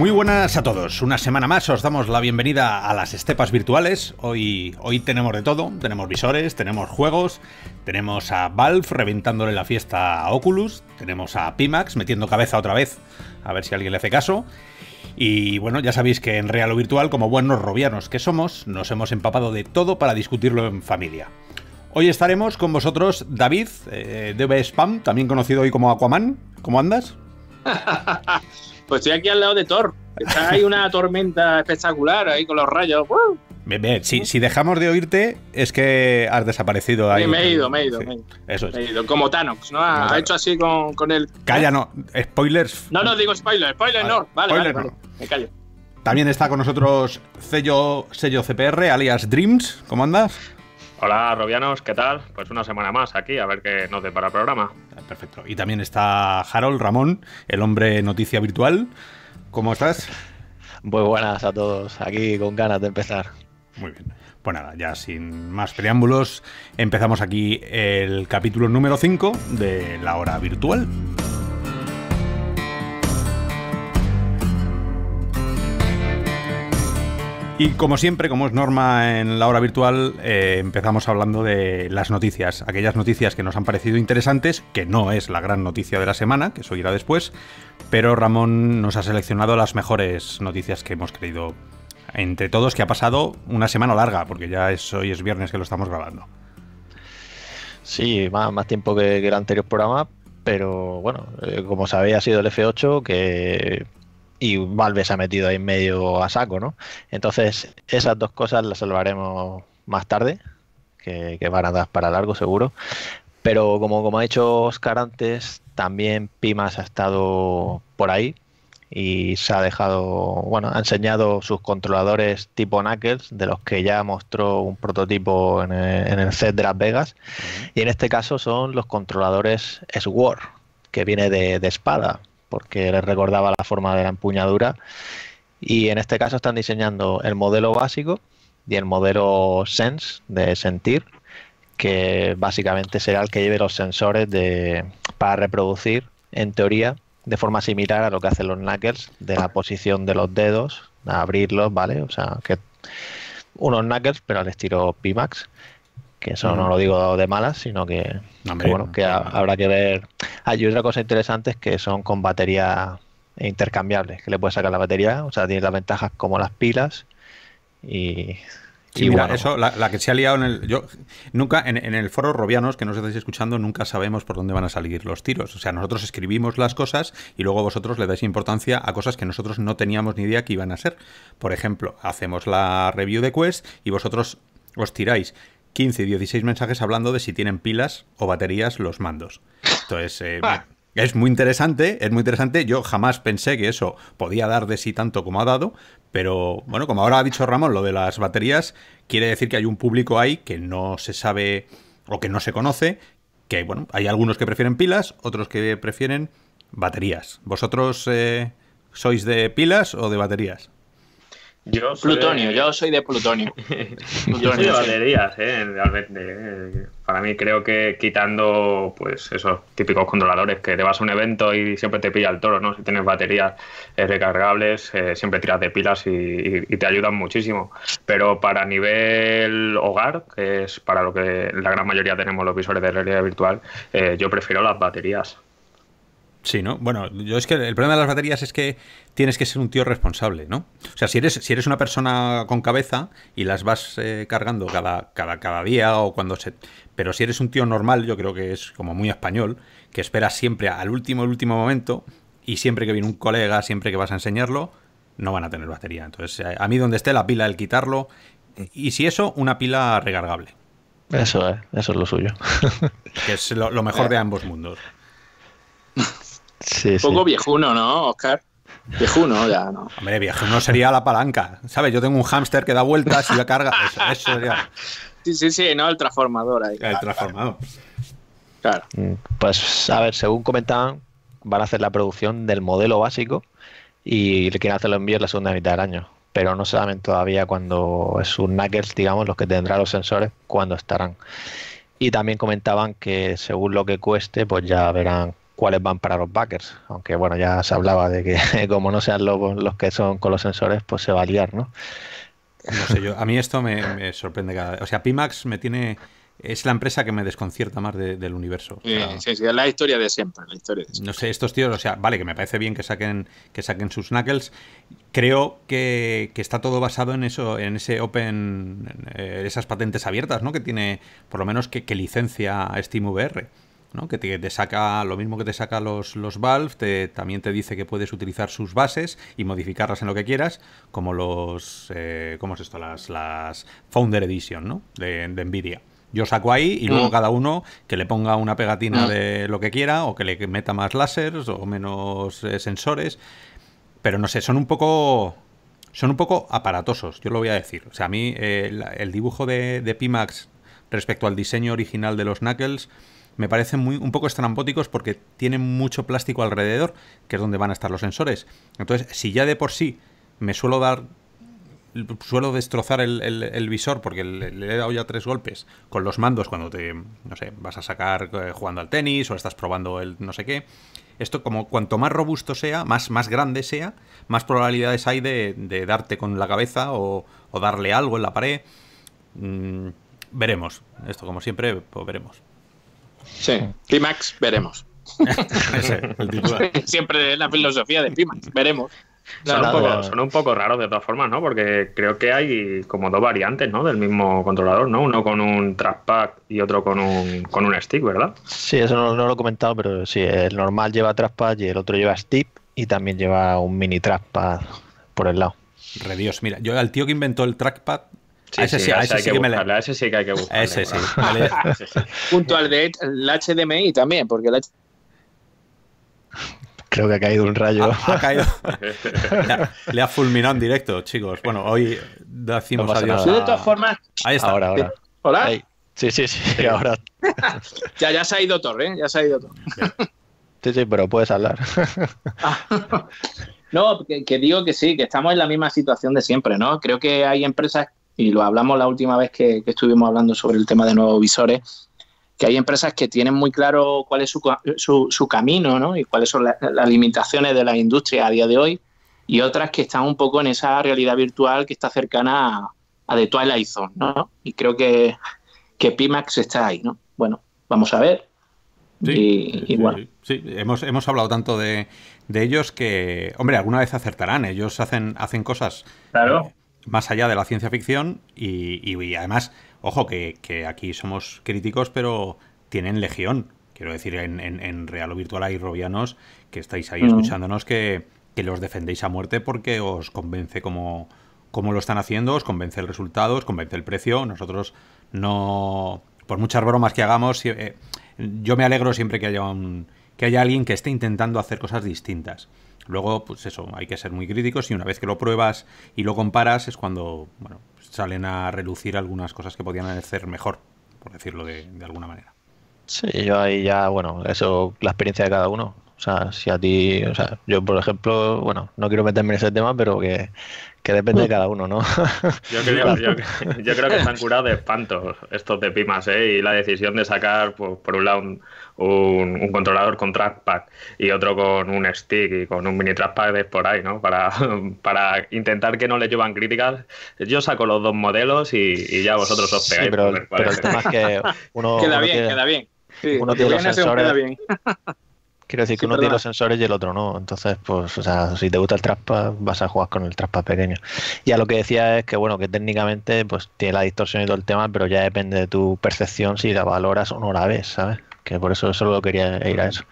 Muy buenas a todos. Una semana más os damos la bienvenida a las estepas virtuales. Hoy, hoy tenemos de todo. Tenemos visores, tenemos juegos, tenemos a Valve reventándole la fiesta a Oculus, tenemos a Pimax metiendo cabeza otra vez, a ver si alguien le hace caso. Y bueno, ya sabéis que en Real o Virtual, como buenos robianos que somos, nos hemos empapado de todo para discutirlo en familia. Hoy estaremos con vosotros David, eh, de DB Spam, también conocido hoy como Aquaman. ¿Cómo andas? pues estoy aquí al lado de Thor. Hay una tormenta espectacular ahí con los rayos. Si, dejamos de oírte, es que has desaparecido ahí. me he ido, me he ido. he ido. Eso es. he ido. Como Tanox, ¿no? Ha, hecho así con, con el. Calla, no. Spoilers. No, no digo spoilers. Spoilers no. Vale, spoiler Me callo. También está con nosotros sello, sello CPR, alias Dreams. ¿Cómo andas? Hola, Robianos, ¿qué tal? Pues una semana más aquí, a ver qué nos depara el programa. Perfecto. Y también está Harold Ramón, el hombre noticia virtual. ¿Cómo estás? Pues buenas a todos, aquí con ganas de empezar. Muy bien. Pues nada, ya sin más preámbulos, empezamos aquí el capítulo número 5 de La Hora Virtual. Y como siempre, como es norma en la hora virtual, eh, empezamos hablando de las noticias, aquellas noticias que nos han parecido interesantes, que no es la gran noticia de la semana, que eso irá después, pero Ramón nos ha seleccionado las mejores noticias que hemos creído entre todos, que ha pasado una semana larga, porque ya es, hoy es viernes que lo estamos grabando. Sí, más, tiempo que, el anterior programa, pero bueno, eh, como sabéis ha sido el F8 que y Valve se ha metido ahí medio a saco, ¿no? Entonces, esas dos cosas las salvaremos más tarde, que, van a dar para largo seguro. Pero como, como ha dicho Oscar antes, también Pimas ha estado por ahí y se ha dejado, bueno, ha enseñado sus controladores tipo Knuckles, de los que ya mostró un prototipo en el, set de Las Vegas. Y en este caso son los controladores SWAR, que viene de, de espada, porque les recordaba la forma de la empuñadura. Y en este caso están diseñando el modelo básico y el modelo Sense, de sentir, que básicamente será el que lleve los sensores de, para reproducir, en teoría, de forma similar a lo que hacen los knuckles, de la posición de los dedos, a abrirlos, ¿vale? O sea, que unos knuckles, pero al estilo Pimax que eso no mm. lo digo de malas, sino que, bueno, que habrá que ver. Hay otra cosa interesante que son con batería intercambiable, que le puedes sacar la batería, o sea, tiene las ventajas como las pilas y... eso, la, que se ha liado en el. Yo, nunca, en, en, el foro Robianos, que nos estáis escuchando, nunca sabemos por dónde van a salir los tiros. O sea, nosotros escribimos las cosas y luego vosotros le dais importancia a cosas que nosotros no teníamos ni idea que iban a ser. Por ejemplo, hacemos la review de Quest y vosotros os tiráis. 15 y 16 mensajes hablando de si tienen pilas o baterías los mandos. Entonces, eh, ah. es muy interesante, es muy interesante. Yo jamás pensé que eso podía dar de sí tanto como ha dado, pero bueno, como ahora ha dicho Ramón, lo de las baterías quiere decir que hay un público ahí que no se sabe o que no se conoce, que bueno, hay algunos que prefieren pilas, otros que prefieren baterías. ¿Vosotros eh, sois de pilas o de baterías? Plutonio, yo soy de Plutonio. plutonio de baterías, eh, realmente. Eh, para mí creo que quitando pues esos típicos controladores que te vas a un evento y siempre te pilla el toro, ¿no? Si tienes baterías eh, recargables, siempre tiras de pilas y, te ayudan muchísimo. Pero para nivel hogar, que es para lo que la gran mayoría tenemos los visores de realidad virtual, yo prefiero las baterías. Sí, ¿no? Bueno, yo es que el problema de las baterías es que tienes que ser un tío responsable, ¿no? O sea, si eres, si eres una persona con cabeza y las vas eh, cargando cada, día o cuando se... Pero si eres un tío normal, yo creo que es como muy español, que esperas siempre al último, último momento y siempre que viene un colega, siempre que vas a enseñarlo, no van a tener batería. Entonces, eh, a mí donde esté la pila, el quitarlo. Y si eso, una pila recargable. Eso, eh, eso es lo suyo. Que es lo mejor de eh, ambos mundos. Sí, un poco viejuno, ¿no, Oscar? Viejuno, ya, ¿no? Hombre, viejuno sería la palanca. ¿Sabes? Yo tengo un hámster que da vueltas y la carga. Sí, sí, sí, no, el transformador ahí. El transformador. Claro. Mm, pues, a ver, según comentaban, van a hacer la producción del modelo básico y quieren hacerlo envío en la segunda mitad del año. Pero no saben todavía cuándo es un Knuckles, digamos, los que tendrá los sensores, cuándo estarán. Y también comentaban que según lo que cueste, pues ya verán cuáles van para los backers. Aunque bueno, ya se hablaba de que como no sean los, los que son con los sensores, pues se va a liar, ¿no? No sé yo. A mí esto me, sorprende cada vez. O sea, Pimax me tiene. Es la empresa que me desconcierta más del universo. sí, sí, es la historia de siempre, la historia No sé, estos tíos, o sea, vale, que me parece bien que saquen, que saquen sus knuckles. Creo que, que está todo basado en eso, en ese open, eh, esas patentes abiertas, ¿no? Que tiene, por lo menos que, licencia licencia SteamVR que te, saca lo mismo que te saca los, los Valve, también te dice que puedes utilizar sus bases y modificarlas en lo que quieras, como los, eh, ¿cómo es esto? Las, Founder Edition ¿no? de, Nvidia. Yo saco ahí y luego mm. cada uno que le ponga una pegatina mm. de lo que quiera o que le meta más láseres o menos eh, sensores. Pero no sé, son un poco son un poco aparatosos, yo lo voy a decir. O sea, a mí eh, el, dibujo de, de Pimax respecto al diseño original de los Knuckles me parecen muy, un poco estrambóticos porque tienen mucho plástico alrededor, que es donde van a estar los sensores. Entonces, si ya de por sí me suelo dar suelo destrozar el, visor porque le, he dado ya tres golpes con los mandos cuando te, no sé, vas a sacar eh, jugando al tenis o estás probando el no sé qué. Esto como cuanto más robusto sea, más, más grande sea, más probabilidades hay de, darte con la cabeza o, darle algo en la pared. Mm, veremos. Esto como siempre, pues veremos. Sí, Pimax, veremos. Siempre es Siempre la filosofía de Pimax, veremos. Son un, poco, raros de todas formas, ¿no? Porque creo que hay como dos variantes, ¿no? Del mismo controlador, ¿no? Uno con un trackpad y otro con un, con un stick, ¿verdad? Sí, eso no, no, lo he comentado, pero sí, el normal lleva trackpad y el otro lleva stick y también lleva un mini trackpad por el lado. Redios, mira, yo al tío que inventó el trackpad Sí, ese sí, sí, hay que sí hay que Ese sí. Junto al de HDMI también, porque Creo que ha caído un rayo. le, ha, fulminado en directo, chicos. Bueno, hoy decimos adiós. de todas formas. Ahí está. Ahora, ahora. Hola. Sí, sí, sí, ahora. ya, ya se ha ido Torre, ¿eh? ya se ha ido Torre. sí, sí, pero puedes hablar. Ah. no, que digo que sí, que estamos en la misma situación de siempre, ¿no? Creo que hay empresas y lo hablamos la última vez que, estuvimos hablando sobre el tema de nuevos visores, que hay empresas que tienen muy claro cuál es su, su, camino ¿no? y cuáles son las limitaciones de la industria a día de hoy, y otras que están un poco en esa realidad virtual que está cercana a, a The Twilight Zone. ¿no? Y creo que, que Pimax está ahí. ¿no? Bueno, vamos a ver. Sí, Hemos, hemos, hablado tanto de, ellos que, hombre, alguna vez acertarán. Ellos hacen, hacen cosas claro más allá de la ciencia ficción y, además, ojo, que, aquí somos críticos, pero tienen legión. Quiero decir, en, Real o Virtual hay robianos que estáis ahí mm. escuchándonos que, los defendéis a muerte porque os convence cómo, lo están haciendo, os convence el resultado, os convence el precio. Nosotros no... Por muchas bromas que hagamos, eh, yo me alegro siempre que haya, un, que haya alguien que esté intentando hacer cosas distintas. Luego, pues eso, hay que ser muy críticos y una vez que lo pruebas y lo comparas es cuando bueno, salen a relucir algunas cosas que podían hacer mejor, por decirlo de, alguna manera. Sí, yo ahí ya, bueno, eso, la experiencia de cada uno. O sea, si a ti, o sea, yo por ejemplo, bueno, no quiero meterme en ese tema, pero que, depende de cada uno, ¿no? Yo creo, yo, yo que están curados de espanto estos de Pimas, ¿eh? Y la decisión de sacar, pues, por un lado, un, un, controlador con trackpad y otro con un stick y con un mini trackpad por ahí, ¿no? Para, para intentar que no le llevan críticas. Yo saco los dos modelos y, ya vosotros os pegáis. Sí, pero, el tema es que uno. queda bien, queda bien. uno tiene los sensores. Quiero decir que uno tiene los sensores y el otro no. Entonces, pues, o sea, si te gusta el trackpad vas a jugar con el trackpad pequeño. ya lo que decía es que, bueno, que técnicamente, pues tiene la distorsión y todo el tema, pero ya depende de tu percepción si la valoras o no la ves, ¿sabes? por eso solo quería ir a eso.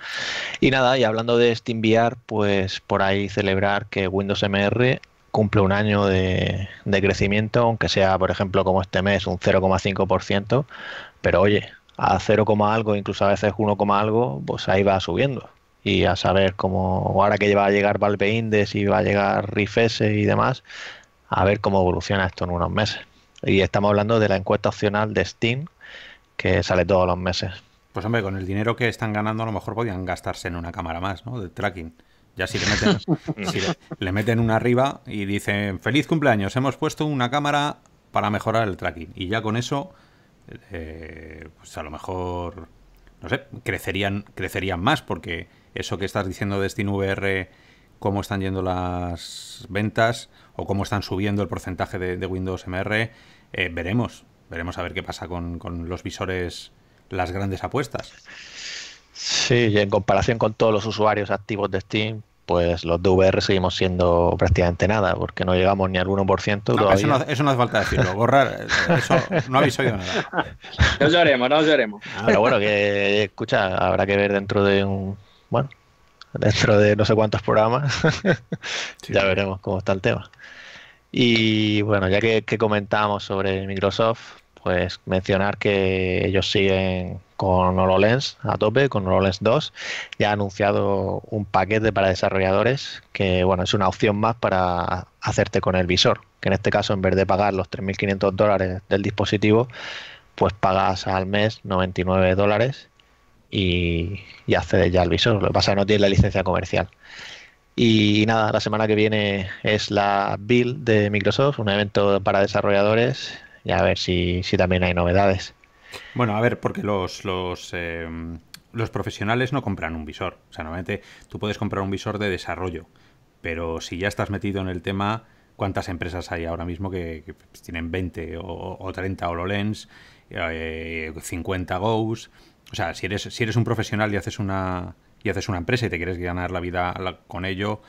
Y nada, y hablando de SteamVR, pues por ahí celebrar que Windows MR cumple un año de, crecimiento, aunque sea, por ejemplo, como este mes, un 0,5%, pero oye, a 0, algo, incluso a veces 1, algo, pues ahí va subiendo. Y a saber cómo, ahora que va a llegar Valve Index y va a llegar Rifese y demás, a ver cómo evoluciona esto en unos meses. Y estamos hablando de la encuesta opcional de Steam, que sale todos los meses. Pues hombre, con el dinero que están ganando a lo mejor podían gastarse en una cámara más, ¿no? De tracking. Ya si le meten, si le, meten una arriba y dicen, feliz cumpleaños, hemos puesto una cámara para mejorar el tracking. Y ya con eso, eh, pues a lo mejor, no sé, crecerían, crecerían más porque eso que estás diciendo de SteamVR, cómo están yendo las ventas o cómo están subiendo el porcentaje de, Windows MR, eh, veremos. Veremos a ver qué pasa con los visores las grandes apuestas. Sí, y en comparación con todos los usuarios activos de Steam, pues los de VR seguimos siendo prácticamente nada, porque no llegamos ni al 1%. Eso, no, hace falta decirlo, borrar, eso no habéis oído nada. No lloremos, no lloremos. Ah, pero bueno, que escucha, habrá que ver dentro de un. Bueno, dentro de no sé cuántos programas, ya veremos cómo está el tema. Y bueno, ya que, que comentábamos sobre Microsoft, pues mencionar que ellos siguen con HoloLens a tope, con HoloLens 2. Ya ha anunciado un paquete para desarrolladores que, bueno, es una opción más para hacerte con el visor. Que en este caso, en vez de pagar los 3.500 dólares del dispositivo, pues pagas al mes 99 dólares y, y accedes ya al visor. Lo que pasa es que no tienes la licencia comercial. Y nada, la semana que viene es la Build de Microsoft, un evento para desarrolladores a ver si, también hay novedades. Bueno, a ver, porque los, em, los, profesionales no compran un visor. O sea, normalmente tú puedes comprar un visor de desarrollo, pero si ya estás metido en el tema, ¿cuántas empresas hay ahora mismo que, tienen 20 o, o 30 HoloLens, 50 eh, GOES? O sea, si eres, si eres un profesional y haces una, y haces una empresa y te quieres ganar la vida con ello,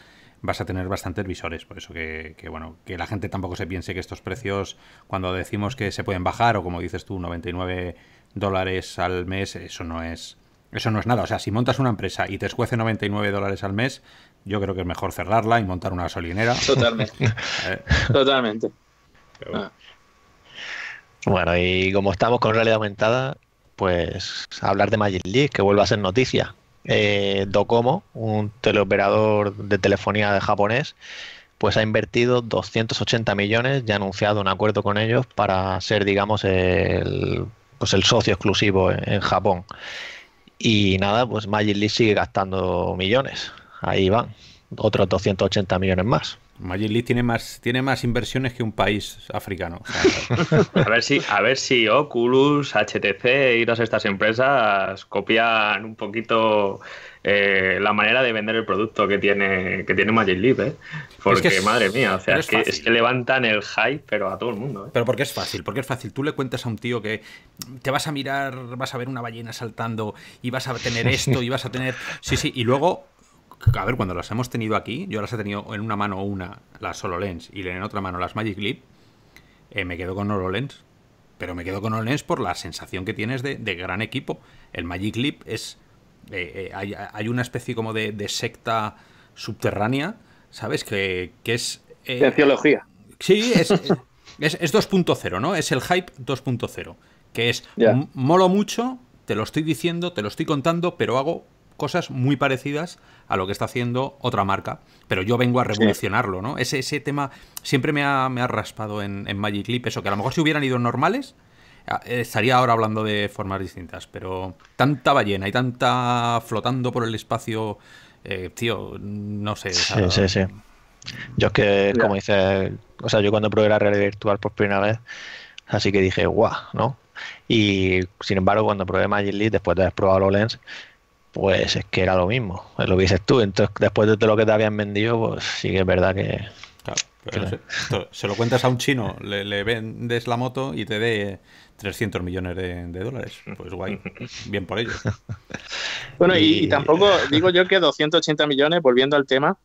vas a tener bastantes visores. Por eso que, bueno, que la gente tampoco se piense que estos precios, cuando decimos que se pueden bajar, o como dices tú, 99 dólares al mes, eso no es. Eso no es nada. O sea, si montas una empresa y te escuece 99 dólares al mes, yo creo que es mejor cerrarla y montar una gasolinera. Totalmente. Eh. Totalmente. Ah. Bueno. y como estamos con realidad aumentada, pues hablar de Magic League, que vuelva a ser noticia eh, Docomo, un teleoperador de telefonía de japonés, pues ha invertido 280 millones y ha anunciado un acuerdo con ellos para ser, digamos, el, pues el socio exclusivo en, Japón. Y nada, pues Magic League sigue gastando millones. Ahí van, otros 280 millones más. Magic Leap tiene más, tiene más inversiones que un país africano. a ver si, a ver si Oculus, HTC y todas estas empresas copian un poquito eh, la manera de vender el producto que tiene, que tiene Magic Leap, ¿eh? Porque, madre mía, o sea, es, que, levantan el hype, pero a todo el mundo. ¿eh? Pero porque es fácil, porque es fácil. Tú le cuentas a un tío que te vas a mirar, vas a ver una ballena saltando y vas a tener esto y vas a tener... Sí, sí, y luego a ver, cuando las hemos tenido aquí, yo las he tenido en una mano una, las lens y en otra mano las Magic Leap, eh, me quedo con HoloLens. Pero me quedo con HoloLens por la sensación que tienes de, gran equipo. El Magic Leap es... Eh, eh, hay, una especie como de, secta subterránea, ¿sabes? Que, que es... teología Sí, es, es, 2.0, ¿no? Es el hype 2.0, que es, molo mucho, te lo estoy diciendo, te lo estoy contando, pero hago cosas muy parecidas a lo que está haciendo otra marca, pero yo vengo a revolucionarlo, ¿no? Ese, ese tema siempre me ha, raspado en, Magic Leap, eso que a lo mejor si hubieran ido normales, eh, estaría ahora hablando de formas distintas, pero tanta ballena y tanta flotando por el espacio, eh, tío, no sé. Sí, sí, sí. Yo es que, como dices, o sea, yo cuando probé la realidad virtual por primera vez, así que dije, guau, ¿no? Y sin embargo, cuando probé Magic Leap, después de haber probado Lens pues es que era lo mismo, lo que dices tú. Entonces, después de todo lo que te habían vendido, pues sí que es verdad que. Claro, Se, lo cuentas a un chino, le, vendes la moto y te dé 300 millones de, dólares. Pues guay, bien por ello. Bueno, y, tampoco digo yo que 280 millones, volviendo al tema.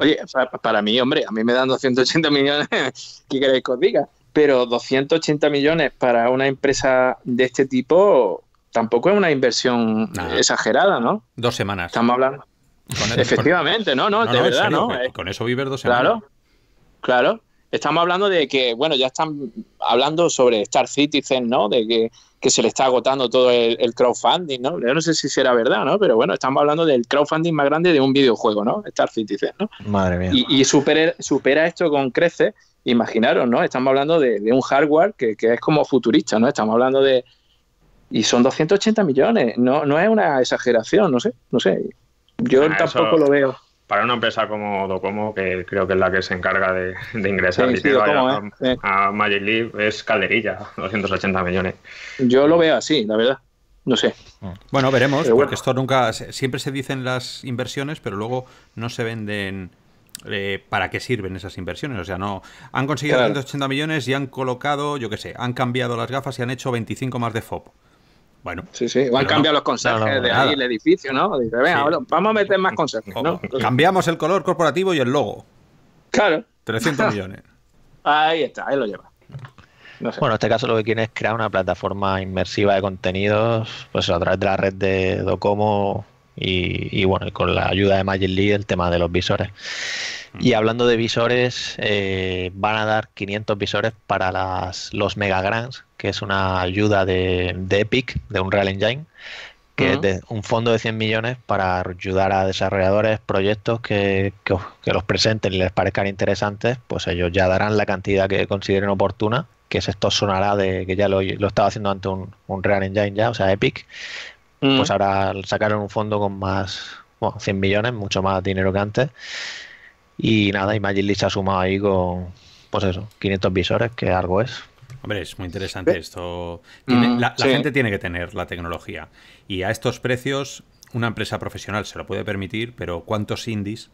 Oye, para mí, hombre, a mí me dan 280 millones, ¿qué queréis que os diga? Pero 280 millones para una empresa de este tipo, tampoco es una inversión exagerada, ¿no? Dos semanas. Estamos hablando. Efectivamente, no, no, de verdad, ¿no? Eh, con eso vives dos semanas. Claro, claro. Estamos hablando de que, bueno, ya están hablando sobre Star Citizen, ¿no? De que, se le está agotando todo el, crowdfunding, ¿no? Yo no sé si será verdad, ¿no? Pero bueno, estamos hablando del crowdfunding más grande de un videojuego, ¿no? Star Citizen, ¿no? Madre mía. Y, supera, esto con creces. imaginaros, ¿no? Estamos hablando de, un hardware que es como futurista, ¿no? Estamos hablando de, y son 280 millones. No, no es una exageración, no sé, no sé. Yo tampoco lo veo. Para una empresa como Docomo, que creo que es la que se encarga de, ingresar ¿eh? a, Magic Leap, es calderilla, 280 millones. Yo lo veo así, la verdad. No sé. Mm. Bueno, veremos, porque esto nunca. Siempre se dicen las inversiones, pero luego no se venden. Eh, para qué sirven esas inversiones. O sea, no han conseguido 280 millones y han colocado, yo qué sé, han cambiado las gafas y han hecho 25 más de FOP. Bueno. Sí, sí, igual cambian los consejos de ahí, el edificio, ¿no? Dice, venga, vamos a meter más consejos. ¿no? Cambiamos el color corporativo y el logo. Claro. 300 millones. ahí está, ahí lo lleva. Bueno, en este caso lo que quieren es crear una plataforma inmersiva de contenidos, pues a través de la red de Docomo y, bueno, con la ayuda de Magic Lee el tema de los visores. Mm. Y hablando de visores, eh, van a dar 500 visores para las, los Mega Grants, que es una ayuda de, Epic, de Unreal Engine, que es de un fondo de 100 millones para ayudar a desarrolladores, proyectos que, los presenten y les parezcan interesantes, pues ellos ya darán la cantidad que consideren oportuna, que es esto sonará de que ya lo, estaba haciendo antes un, Real Engine ya, o sea, Epic, pues ahora sacaron un fondo con más, bueno, 100 millones, mucho más dinero que antes. Y nada, Imagine League se ha sumado ahí con, pues eso, 500 visores, que algo es. Hombre, es muy interesante esto. Mm, la, gente tiene que tener la tecnología. Y a estos precios, una empresa profesional se lo puede permitir, pero ¿cuántos indies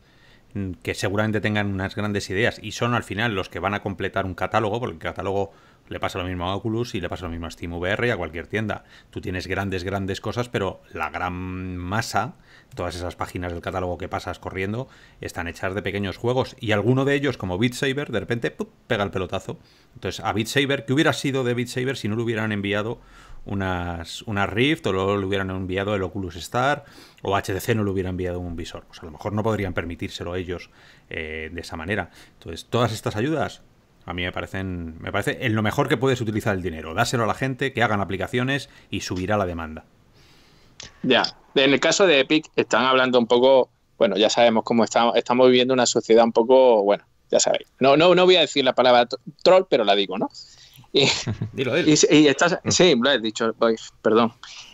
mm, que seguramente tengan unas grandes ideas y son al final los que van a completar un catálogo, porque el catálogo le pasa lo mismo a Oculus y le pasa lo mismo a SteamVR y a cualquier tienda. Tú tienes grandes, grandes cosas, pero la gran masa todas esas páginas del catálogo que pasas corriendo están hechas de pequeños juegos y alguno de ellos, como Beat Saber, de repente pega el pelotazo. Entonces, a Beat Saber, ¿qué hubiera sido de Beat Saber si no le hubieran enviado unas, unas Rift o lo, le hubieran enviado el Oculus Star o HTC no le hubiera enviado un visor? Pues a lo mejor no podrían permitírselo ellos eh, de esa manera. Entonces, todas estas ayudas a mí me parecen me parece en lo mejor que puedes utilizar el dinero, dáselo a la gente, que hagan aplicaciones y subirá la demanda. Ya, en el caso de Epic están hablando un poco, bueno, ya sabemos cómo estamos, estamos viviendo una sociedad un poco, bueno, ya sabéis. No, no, no voy a decir la palabra troll, pero la digo, ¿no? dilo, mm. sí, lo he dicho, perdón.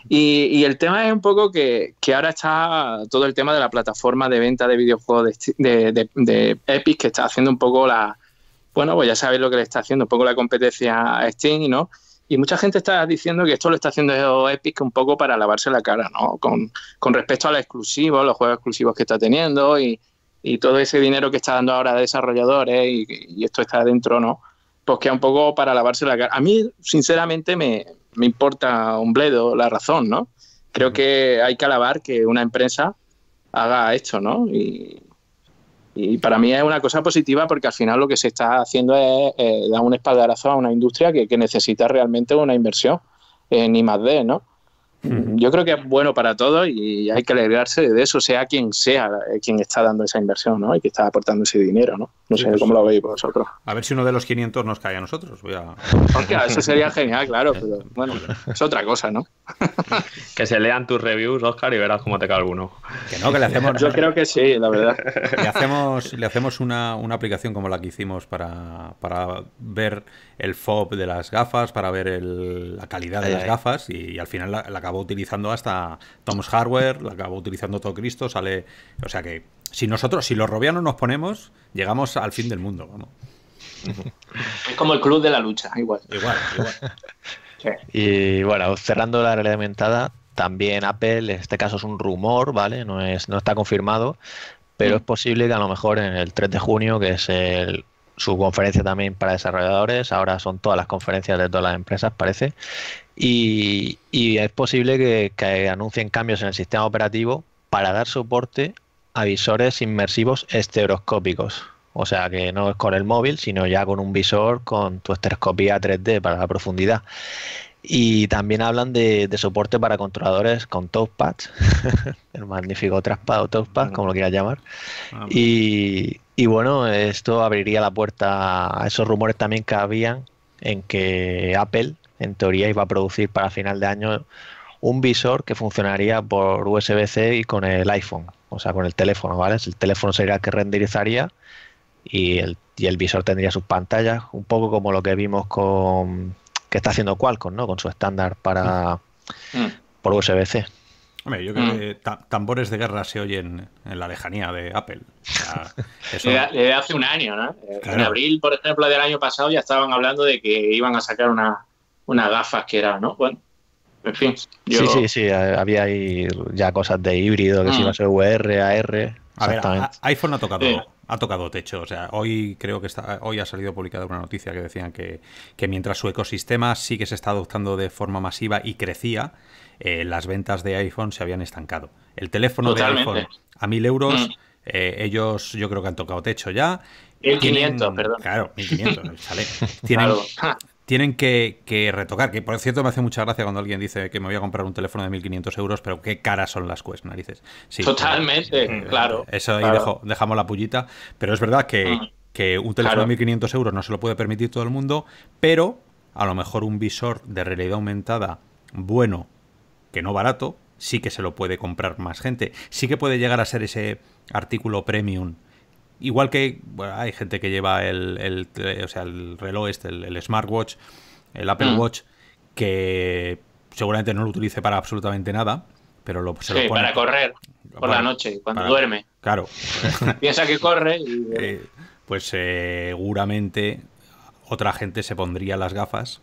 Y, y el tema es un poco que, ahora está todo el tema de la plataforma de venta de videojuegos de, de, Epic, que está haciendo un poco la. Bueno, pues ya sabéis lo que le está haciendo, un poco la competencia a Steam, ¿no? Y mucha gente está diciendo que esto lo está haciendo Epic un poco para lavarse la cara, ¿no? Con, respecto a los exclusivos, los juegos exclusivos que está teniendo y, todo ese dinero que está dando ahora a desarrolladores y, esto está adentro, ¿no? Pues queda un poco para lavarse la cara. A mí, sinceramente, me, importa un bledo la razón, ¿no? Creo que hay que alabar que una empresa haga esto, ¿no? Y, y para mí es una cosa positiva porque al final lo que se está haciendo es eh, dar un espaldarazo a una industria que, que necesita realmente una inversión en eh, I+.D., ¿no? Yo creo que es bueno para todo y hay que alegrarse de eso, sea quien sea eh, quien está dando esa inversión ¿no? y que está aportando ese dinero. No, no sé pues cómo lo veis vosotros. A ver si uno de los 500 nos cae a nosotros. Voy a... eso sería genial, claro, pero bueno, es otra cosa, ¿no? que se lean tus reviews, Oscar, y verás cómo te cae alguno. Que no, que le hacemos. Yo creo que sí, la verdad. Le hacemos, le hacemos una, una aplicación como la que hicimos para, para ver el fob de las gafas para ver la calidad de las gafas y, al final la, acabó utilizando hasta Tom's Hardware, la acabó utilizando todo Cristo, sale... O sea que si nosotros, si los robianos nos ponemos, llegamos al fin del mundo, vamos. Es como el club de la lucha, igual. Igual, igual. Y bueno, cerrando la realidad también Apple, en este caso es un rumor, ¿vale? No, es, no está confirmado, pero mm. es posible que a lo mejor en el 3 de junio, que es el su conferencia también para desarrolladores, ahora son todas las conferencias de todas las empresas, parece, y, es posible que, anuncien cambios en el sistema operativo para dar soporte a visores inmersivos estereoscópicos. O sea que no es con el móvil, sino ya con un visor con tu estereoscopía 3D para la profundidad. Y también hablan de, soporte para controladores con touchpads, el magnífico o touchpad, ah. como lo quieras llamar. Ah, y, y, bueno, esto abriría la puerta a esos rumores también que habían en que Apple, en teoría, iba a producir para final de año un visor que funcionaría por USB-C y con el iPhone, o sea, con el teléfono, ¿vale? El teléfono sería el que renderizaría y el visor tendría sus pantallas, un poco como lo que vimos con que está haciendo Qualcomm, ¿no? Con su estándar para mm. por USB-C. Hombre, yo creo que tambores de guerra se oyen en la lejanía de Apple. hace un año, ¿no? En abril, por ejemplo, del año pasado ya estaban hablando de que iban a sacar unas una gafas que era, ¿no? Bueno, en fin. Sí, sí, sí. Eh, había ahí ya cosas de híbrido, que se si mm. iba a ser VR, AR. A ver, iPhone ha tocado, ha tocado techo. O sea, hoy creo que está, hoy ha salido publicada una noticia que decían que, que, mientras su ecosistema sí que se está adoptando de forma masiva y crecía, eh, las ventas de iPhone se habían estancado. El teléfono de iPhone a mil euros, mm. eh, ellos yo creo que han tocado techo ya. 1500, perdón. Claro, 1500, sale. tienen que, retocar. Que por cierto me hace mucha gracia cuando alguien dice que me voy a comprar un teléfono de 1.500 euros, pero qué caras son las cuest, narices. Sí, eh, Totalmente, eh, claro. Eso ahí dejamos la pullita. Pero es verdad que, mm. un teléfono de 1.500 euros no se lo puede permitir todo el mundo, pero a lo mejor un visor de realidad aumentada bueno, que no barato, sí que se lo puede comprar más gente. Sí que puede llegar a ser ese artículo premium Igual que hay gente que lleva el, o sea, el reloj este, el, smartwatch, el Apple mm. Watch, que seguramente no lo utilice para absolutamente nada, pero lo, se lo pone... para correr por la noche, cuando duerme. Claro. Piensa que corre y... Eh, pues seguramente otra gente se pondría las gafas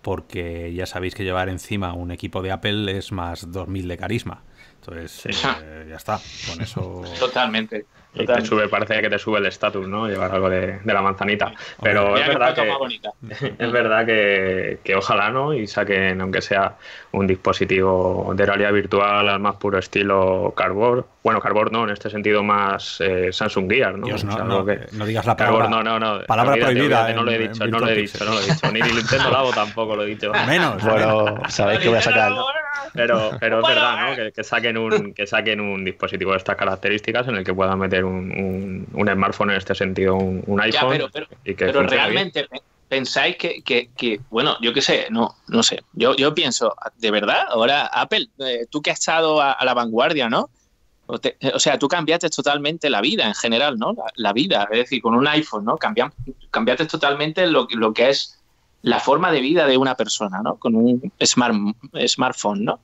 porque ya sabéis que llevar encima un equipo de Apple es más 2.000 de carisma. Entonces, eh, ya está, con eso... Totalmente. Y te sube, parece que te sube el estatus, ¿no? Llevar algo de, la manzanita. Pero es, verdad que, es verdad que, que, ojalá, ¿no? Y saquen, aunque sea un dispositivo de realidad virtual al más puro estilo Cardboard. Bueno, Carbor no, en este sentido más eh, Samsung Gear, ¿no? no, no, no, digas la palabra. no, no, no. Palabra prohibida. no lo he dicho, no lo he dicho, no lo he dicho. Ni Nintendo Labo tampoco lo he dicho. Menos. Bueno, sabéis que voy a sacar. Pero, pero es verdad, ¿no? Eh. que, saquen un, que saquen un dispositivo de estas características en el que puedan meter un, smartphone en este sentido, un, iPhone. pero, realmente pensáis que, bueno, yo qué sé, no, no sé. Yo, yo pienso, de verdad, ahora Apple, eh, tú que has estado a, la vanguardia, ¿no? Eh, o, sea, tú cambiaste totalmente la vida en general, ¿no? La, vida, es decir, con un iPhone, ¿no? cambiaste totalmente lo, lo que es la forma de vida de una persona, ¿no? Con un smartphone, ¿no?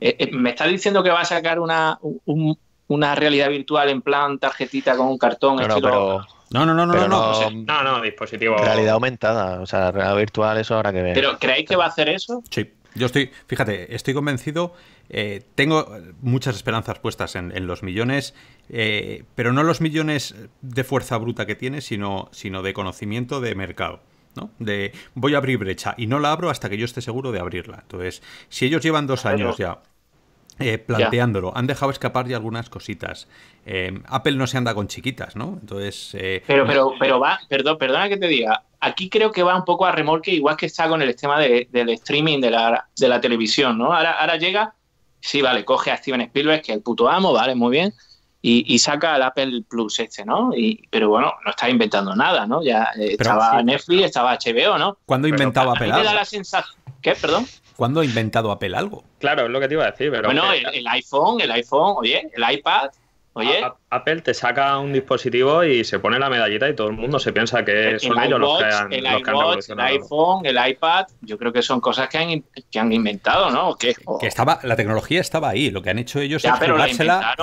Eh, me estás diciendo que va a sacar una, un, una realidad virtual en plan tarjetita con un cartón. No, no, no, no, no, no, pues, no, no, dispositivo. Realidad aumentada, o sea, realidad virtual, eso ahora que ver. ¿Pero creéis que va a hacer eso? Sí. Yo estoy, fíjate, estoy convencido, eh, tengo muchas esperanzas puestas en, los millones, eh, pero no los millones de fuerza bruta que tiene, sino, sino de conocimiento de mercado. ¿no? De voy a abrir brecha y no la abro hasta que yo esté seguro de abrirla. Entonces, si ellos llevan dos años ya eh, planteándolo. Han dejado escapar ya algunas cositas. Eh, Apple no se anda con chiquitas, ¿no? Entonces. Eh, pero, pero, pero va, perdón, perdona que te diga. Aquí creo que va un poco a remolque, igual que está con el tema de, del streaming de la, de la televisión, ¿no? Ahora, llega, sí, vale, coge a Steven Spielberg, que es el puto amo, vale, muy bien, y, saca al Apple Plus este, ¿no? Y, pero bueno, no está inventando nada, ¿no? Ya estaba Netflix, estaba HBO, ¿no? ¿Cuándo inventaba Apple? ¿Qué? Perdón. ¿Cuándo ha inventado Apple algo? Claro, es lo que te iba a decir. Pero bueno, el, iPhone, el iPhone, oye, el iPad. Oye. Apple te saca un dispositivo y se pone la medallita y todo el mundo se piensa que el, son ellos los han, el El iPhone, el iPad, yo creo que son cosas que han, inventado, ¿no? Que, estaba, la tecnología estaba ahí, lo que han hecho ellos es jugársela...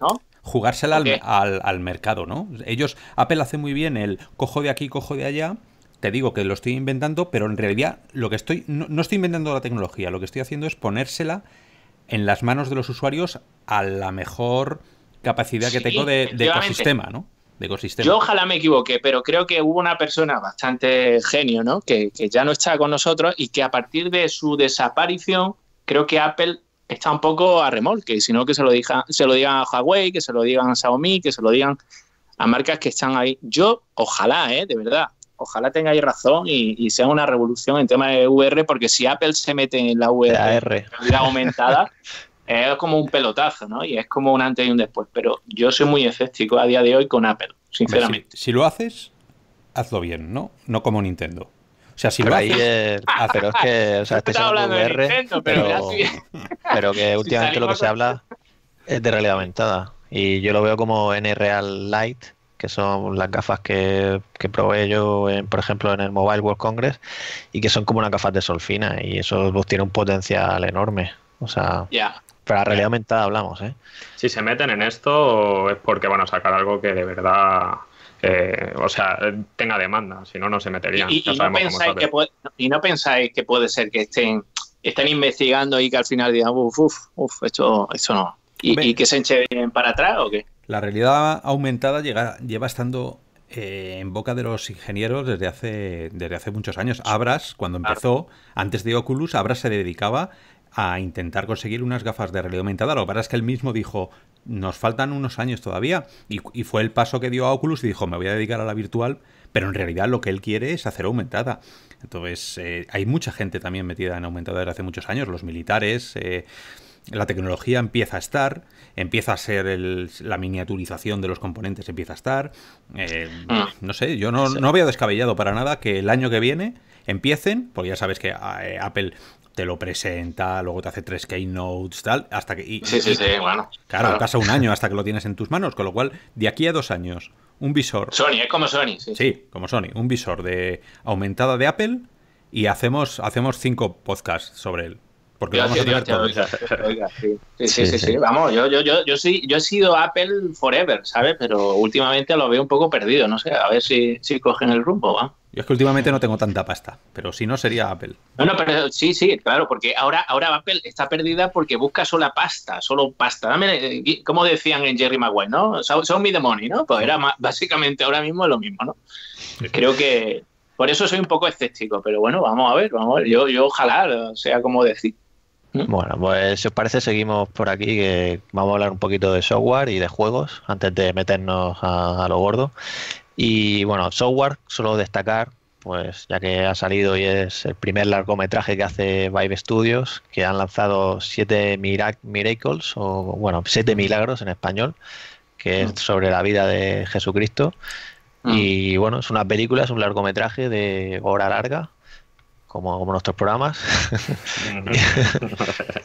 ¿no? jugársela al, al, al, mercado, ¿no? Ellos, Apple hace muy bien el cojo de aquí, cojo de allá, te digo que lo estoy inventando, pero en realidad lo que estoy, no, estoy inventando la tecnología, lo que estoy haciendo es ponérsela en las manos de los usuarios a la mejor capacidad que tengo de, ecosistema, ¿no? De ecosistema. Yo ojalá me equivoque, pero creo que hubo una persona bastante genio, ¿no? Que, ya no está con nosotros y que a partir de su desaparición, creo que Apple está un poco a remolque, sino que se lo, diga, se lo digan a Huawei, que se lo digan a Xiaomi, que se lo digan a marcas que están ahí. Yo, ojalá, ¿eh? de verdad, ojalá tengáis razón y, sea una revolución en tema de VR, porque si Apple se mete en la VR la aumentada, eh, es como un pelotazo, ¿no? Y es como un antes y un después. Pero yo soy muy escéptico a día de hoy con Apple, sinceramente. Si, lo haces, hazlo bien, ¿no? No como Nintendo. O sea, si lo haces... Ah, pero es que, o este hablando de Nintendo, pero, que últimamente lo que se habla es de realidad aumentada. Y yo lo veo como N-Real Light que son las gafas que, que probé yo, por ejemplo, en el Mobile World Congress, y que son como unas gafas de solfina, y eso pues, tiene un potencial enorme. O sea, yeah. para realidad aumentada hablamos. ¿eh? Si se meten en esto es porque van a sacar algo que de verdad eh, o sea, tenga demanda, si no, no se meterían. Y, no pensáis que puede, ser que estén, estén investigando y que al final digan, uff, uff, uf, esto, esto no. ¿Y, ¿Y, que se para atrás o qué? La realidad aumentada llega, lleva estando eh, en boca de los ingenieros desde hace, desde hace muchos años. Abras, cuando ah. empezó, antes de Oculus, Abras se dedicaba a intentar conseguir unas gafas de realidad aumentada. Lo que pasa es que él mismo dijo, nos faltan unos años todavía. Y, fue el paso que dio a Oculus y dijo, me voy a dedicar a la virtual, pero en realidad lo que él quiere es hacer aumentada. Entonces, eh, hay mucha gente también metida en aumentada desde hace muchos años, los militares, eh, la tecnología empieza a estar, empieza a ser la miniaturización de los componentes, empieza a estar. Eh, ah. no sé, yo no, no había descabellado para nada que el año que viene empiecen, porque ya sabes que ah, eh, Apple te lo presenta, luego te hace tres keynotes, tal, hasta que... sí, sí, sí, bueno. Claro, pasa un año hasta que lo tienes en tus manos, con lo cual, de aquí a dos años, un visor... Sony, es ¿eh? como Sony, sí. Sí, como Sony, un visor de aumentada de Apple y hacemos, hacemos cinco podcasts sobre él. Porque vamos a tener yo, Oiga, sí. Sí, sí, Vamos, yo, yo, sí, yo he sido Apple forever, ¿sabes? Pero últimamente lo veo un poco perdido, no sé, a ver si, cogen el rumbo, ¿va? Yo es que últimamente no tengo tanta pasta, pero si no sería Apple. Bueno, pero sí, sí, claro, porque ahora, ahora Apple está perdida porque busca solo pasta, solo pasta. Eh, como decían en Jerry Maguire, ¿no? Son me the money, ¿no? Pues era básicamente ahora mismo lo mismo, ¿no? Creo que por eso soy un poco escéptico, pero bueno, vamos a ver, vamos a ver. Yo, yo ojalá sea como decir. ¿Mm? Bueno, pues si os parece, seguimos por aquí, que vamos a hablar un poquito de software y de juegos antes de meternos a, lo gordo. Y bueno, software, solo destacar, pues ya que ha salido y es el primer largometraje que hace Vive Studios, que han lanzado siete miracles, o bueno, siete milagros en español, que es mm. sobre la vida de Jesucristo. Mm. Y bueno, es una película, es un largometraje de hora larga, como, nuestros programas.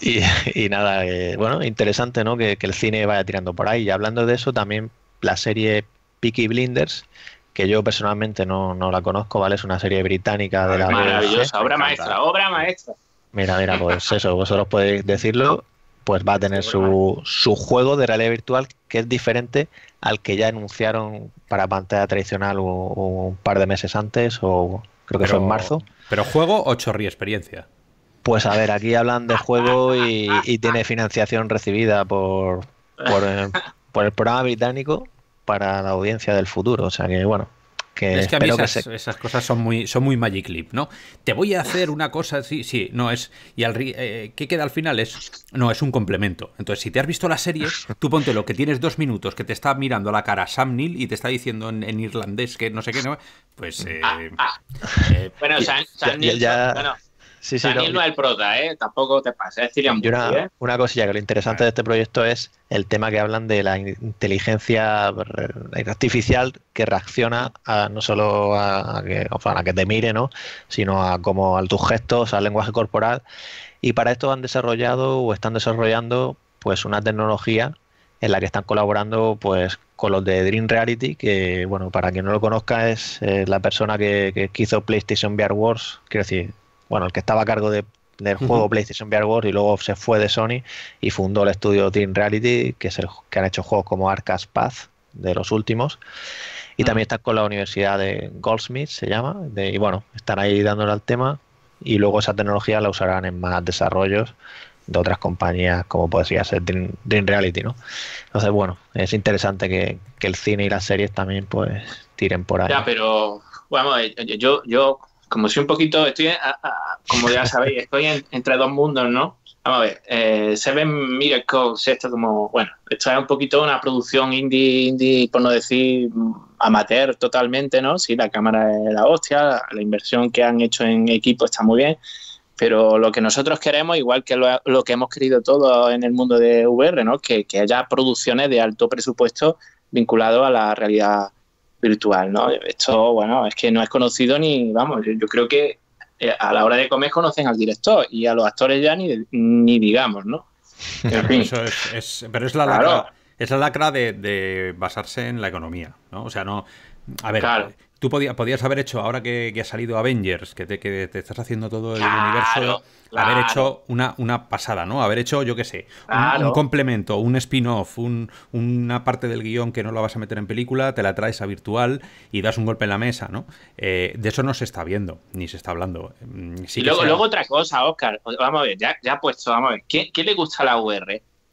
y, nada, eh, bueno, interesante ¿no? Que, el cine vaya tirando por ahí. Y hablando de eso, también la serie Peaky Blinders, que yo personalmente no, la conozco, ¿vale? Es una serie británica de ah, la... Maravillosa, obra maestra, obra maestra. Mira, mira, pues eso, vosotros podéis decirlo, pues va a tener su, su juego de realidad virtual que es diferente al que ya anunciaron para pantalla tradicional un, un par de meses antes o creo que fue en marzo. Pero juego o chorri experiencia. Pues a ver, aquí hablan de juego y, tiene financiación recibida por, por, eh, por el programa británico para la audiencia del futuro. O sea que bueno es que a mí esas, cosas son muy, son muy Magic Leap, ¿no? Te voy a hacer una cosa, sí, sí, no es. ¿Y al, eh, qué queda al final? Es. No, es un complemento. Entonces, si te has visto la serie, tú ponte lo que tienes dos minutos, que te está mirando a la cara Sam Neill y te está diciendo en, irlandés que no sé qué, ¿no? Pues. Eh, ah, ah. eh bueno, Sam, Ya, Sí, no es el prota, ¿eh? Tampoco te pasa, es ¿eh? una, cosilla que lo interesante de este proyecto es el tema que hablan de la inteligencia eh, artificial que reacciona a, no solo a, que, a que te mire, ¿no? Sino a como a tus gestos, al lenguaje corporal. Y para esto han desarrollado o están desarrollando pues una tecnología en la que están colaborando pues con los de Dream Reality, que bueno, para quien no lo conozca es la persona que, que hizo PlayStation VR Wars, quiero decir, bueno, el que estaba a cargo de, del juego PlayStation VR World y luego se fue de Sony y fundó el estudio Dream Reality, que es el que han hecho juegos como Arcas Path, de los últimos. Y también ah. está con la Universidad de Goldsmith, se llama, y bueno, están ahí dándole al tema y luego esa tecnología la usarán en más desarrollos de otras compañías como podría ser Dream, Reality, ¿no? Entonces, bueno, es interesante que, que, el cine y las series también pues tiren por ahí. Ya, pero bueno, yo, yo como si un poquito, estoy, como ya sabéis, estoy entre dos mundos, ¿no? Vamos a ver, eh, ven Miracles, esto como, bueno, esto es un poquito una producción indie, indie, por no decir mm, amateur totalmente, ¿no? Sí, la cámara es la hostia, la, inversión que han hecho en equipo está muy bien, pero lo que nosotros queremos, igual que lo, que hemos querido todos en el mundo de VR, ¿no? Que, que haya producciones de alto presupuesto vinculado a la realidad virtual, ¿no? Esto, bueno, es que no es conocido ni, vamos, yo, creo que eh, a la hora de comer conocen al director y a los actores ya ni, ni digamos, ¿no? Eso es, pero es la lacra, es la lacra de, basarse en la economía, ¿no? O sea, no... A ver, Tú podías, podías haber hecho, ahora que, ha salido Avengers, que te, te estás haciendo todo el universo, haber hecho una, una pasada, ¿no? Haber hecho, yo qué sé, un, complemento, un spin-off, un, una parte del guión que no lo vas a meter en película, te la traes a virtual y das un golpe en la mesa, ¿no? Eh, de eso no se está viendo, ni se está hablando. Mm, luego, luego otra cosa, Oscar. Vamos a ver, ya, ya puesto, vamos a ver. ¿Qué, qué le gusta a la UR?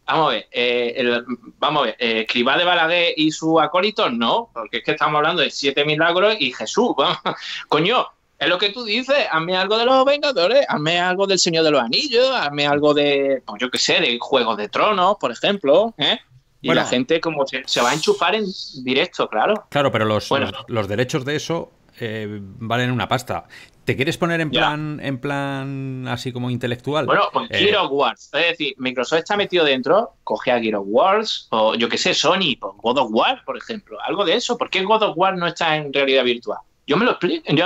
Vamos a ver, eh, vamos a ver, eh, Escribá de Balaguer y su acólito, no, porque es que estamos hablando de siete milagros y Jesús, vamos, coño, es lo que tú dices, hazme algo de los Vengadores, hazme algo del Señor de los Anillos, hazme algo de, pues yo qué sé, de Juegos de Tronos, por ejemplo, ¿eh? Y la gente como se, va a enchufar en directo, claro. Claro, pero los, los, derechos de eso eh, valen una pasta. ¿Te quieres poner en plan, en plan así como intelectual? Bueno, con eh, Gears of Es decir, Microsoft está metido dentro, coge a Gears of Wars, o yo que sé, Sony, o pues God of War, por ejemplo, algo de eso. ¿Por qué God of War no está en realidad virtual? Yo me lo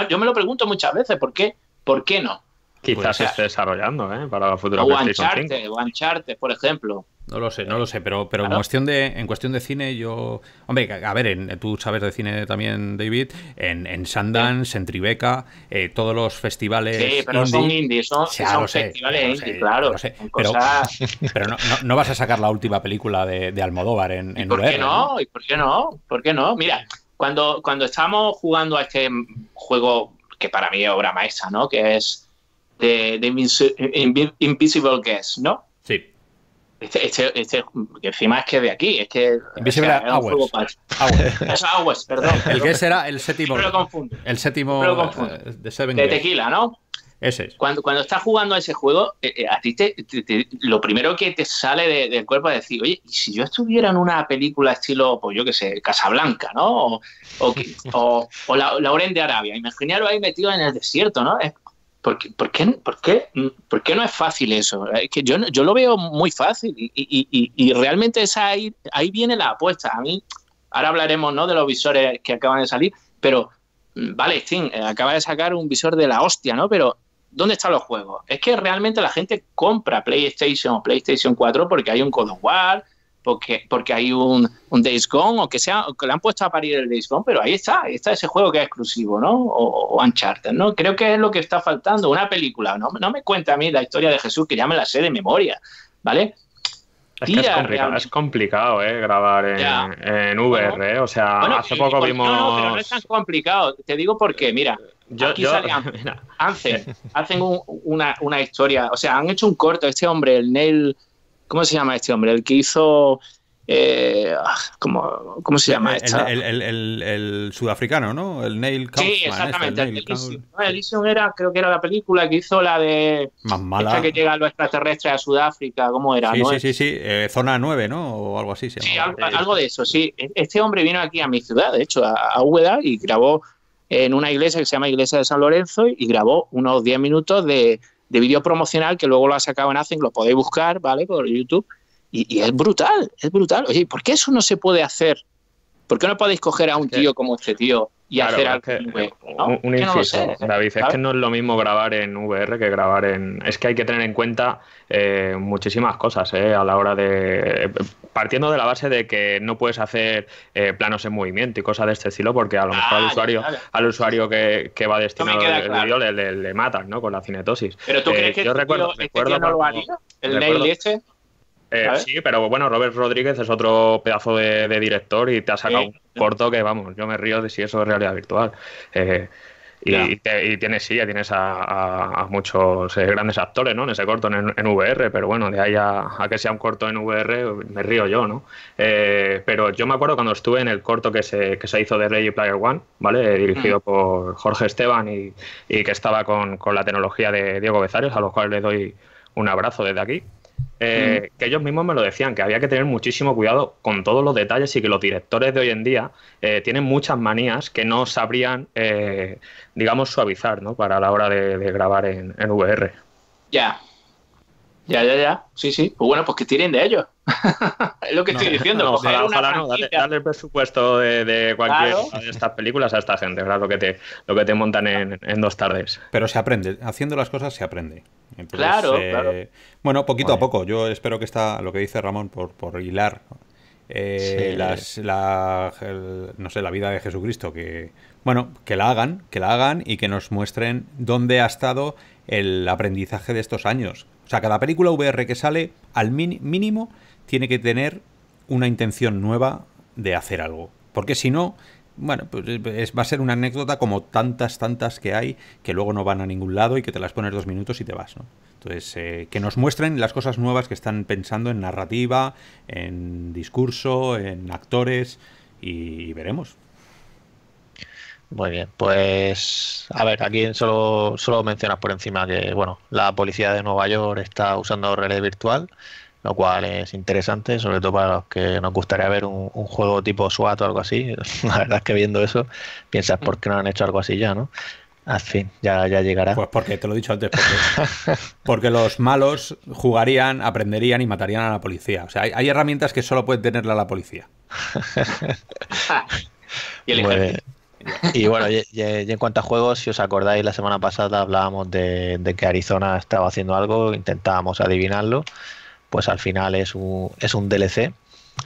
yo, me lo pregunto muchas veces, ¿por qué? ¿Por qué no? Quizás pues, se esté desarrollando, ¿eh? Para la futura o PlayStation O Uncharted, por ejemplo. No lo sé, no lo sé, pero, pero en, cuestión de, en cuestión de cine, yo. Hombre, a ver, tú sabes de cine también, David. En, en Sundance, en Tribeca, eh, todos los festivales. Sí, pero son indies, ¿no? son festivales indies, claro. Pero, no, vas a sacar la última película de, Almodóvar en, ¿Por qué no? ¿Y por qué no? ¿Por qué no? Mira, cuando, cuando estábamos jugando a este juego que para mí es obra maestra, ¿no? Que es de, Invisible Guest, ¿no? Este, este, este, que encima es que de aquí, es que. Invisible un juego perdón, El que será el séptimo. El séptimo eh, de tequila, ¿no? Ese es. Cuando, cuando estás jugando a ese juego, eh, eh, a ti te, lo primero que te sale del cuerpo es decir, oye, ¿y si yo estuviera en una película estilo, pues yo qué sé, Casablanca, ¿no? O, la, Lauren de Arabia, imaginaros ahí metido en el desierto, ¿no? Es, ¿Por qué, por, no es fácil eso? Es que yo, yo lo veo muy fácil y, y, realmente esa ahí, viene la apuesta. A mí, ahora hablaremos ¿no? de los visores que acaban de salir, pero mm, vale, Steam eh, acaba de sacar un visor de la hostia, ¿no? Pero ¿dónde están los juegos? Es que realmente la gente compra PlayStation o PlayStation 4 porque hay un Code War, porque, porque hay un, un Days Gone o que, sea, le han puesto a parir el Days Gone, pero ahí está, ahí está ese juego que es exclusivo, ¿no? O, Uncharted, ¿no? Creo que es lo que está faltando, una película, ¿no? No me cuenta a mí la historia de Jesús, que ya me la sé de memoria, ¿vale? Es, complicado, ¿eh? Grabar en, VR, ¿eh? O sea, hace poco vimos... No, no, pero no es tan complicado. Te digo porque, mira, yo, aquí hacen, hacen una, una, historia, o sea, han hecho un corto, este hombre, el Neil ¿Cómo se llama este hombre? El que hizo. Eh, ah, ¿cómo, se eh, llama este? El, el, sudafricano, ¿no? El Neil Kaufman. Sí, exactamente. el Elysium, era, creo que era la película que hizo la de. Más mala. Esta que llega a los extraterrestres a Sudáfrica, ¿cómo era? Sí, sí, sí. sí. zona 9, ¿no? O algo así. sí, algo, de eso, sí. E, este hombre vino aquí a mi ciudad, de hecho, a, a y grabó en una iglesia que se llama Iglesia de San Lorenzo y grabó unos 10 minutos de de vídeo promocional que luego lo ha sacado en Hacen, lo podéis buscar, ¿vale? Por YouTube. Y, y, es brutal, es brutal. Oye, ¿por qué eso no se puede hacer? ¿Por qué no podéis coger a un tío como este tío y Un, inciso, David, es que no es lo mismo grabar en VR que grabar en... Es que hay que tener en cuenta eh, muchísimas cosas eh, a la hora de... Eh, partiendo de la base de que no puedes hacer eh, planos en movimiento y cosas de este estilo porque a lo mejor al ah, usuario, Al usuario que, va destinado al vídeo le, matan ¿no? con la cinetosis. Pero tú crees que yo este recuerdo, este? Eh, sí, pero bueno, Robert Rodríguez es otro pedazo de, director y te ha sacado un corto que, vamos, yo me río de si eso es realidad virtual. Eh, y, tienes, sí, ya tienes a, muchos eh, grandes actores, ¿no? En ese corto en, VR, pero bueno, de ahí a, que sea un corto en VR, me río yo, ¿no? pero yo me acuerdo cuando estuve en el corto que se, que se hizo de Ready Player One, ¿vale? Dirigido mm. por Jorge Esteban y, que estaba con, con, la tecnología de Diego Bezares, a los cuales le doy un abrazo desde aquí. Mm. Eh, que ellos mismos me lo decían, que había que tener muchísimo cuidado con todos los detalles y que los directores de hoy en día eh, tienen muchas manías que no sabrían, eh, digamos, suavizar ¿no? para la hora de, grabar en, VR. Ya, ya, ya, ya. Sí, sí. Pues bueno, pues que tiren de ellos. es lo que estoy diciendo. ojalá, no. Dale, el presupuesto de, de cualquier de estas películas a esta gente. lo que te, lo que te montan en, en dos tardes. Pero se aprende. Haciendo las cosas se aprende. Eh, claro, Bueno, poquito a poco. Yo espero que está lo que dice Ramón por, por hilar. Eh, la, no sé, la vida de Jesucristo, que, bueno, que la hagan, que la hagan y que nos muestren dónde ha estado el aprendizaje de estos años, o sea, cada película VR que sale, al mínimo, tiene que tener una intención nueva de hacer algo. Porque si no, bueno, pues va a ser una anécdota como tantas, tantas que hay que luego no van a ningún lado y que te las pones dos minutos y te vas, ¿no? Entonces, eh, que nos muestren las cosas nuevas que están pensando en narrativa, en discurso, en actores y veremos. Muy bien, pues a ver, aquí solo, solo mencionas por encima que bueno, la policía de Nueva York está usando relé virtual, lo cual es interesante, sobre todo para los que nos gustaría ver un, juego tipo SWAT o algo así. la verdad es que viendo eso piensas por qué no han hecho algo así ya, ¿no? Al fin, ya, ya llegará. Pues porque te lo he dicho antes, porque, los malos jugarían, aprenderían y matarían a la policía. O sea, hay, herramientas que solo puede tenerla la policía. y el y bueno, y, en cuanto a juegos, si os acordáis, la semana pasada hablábamos de, que Arizona estaba haciendo algo, intentábamos adivinarlo, pues al final es un, es un DLC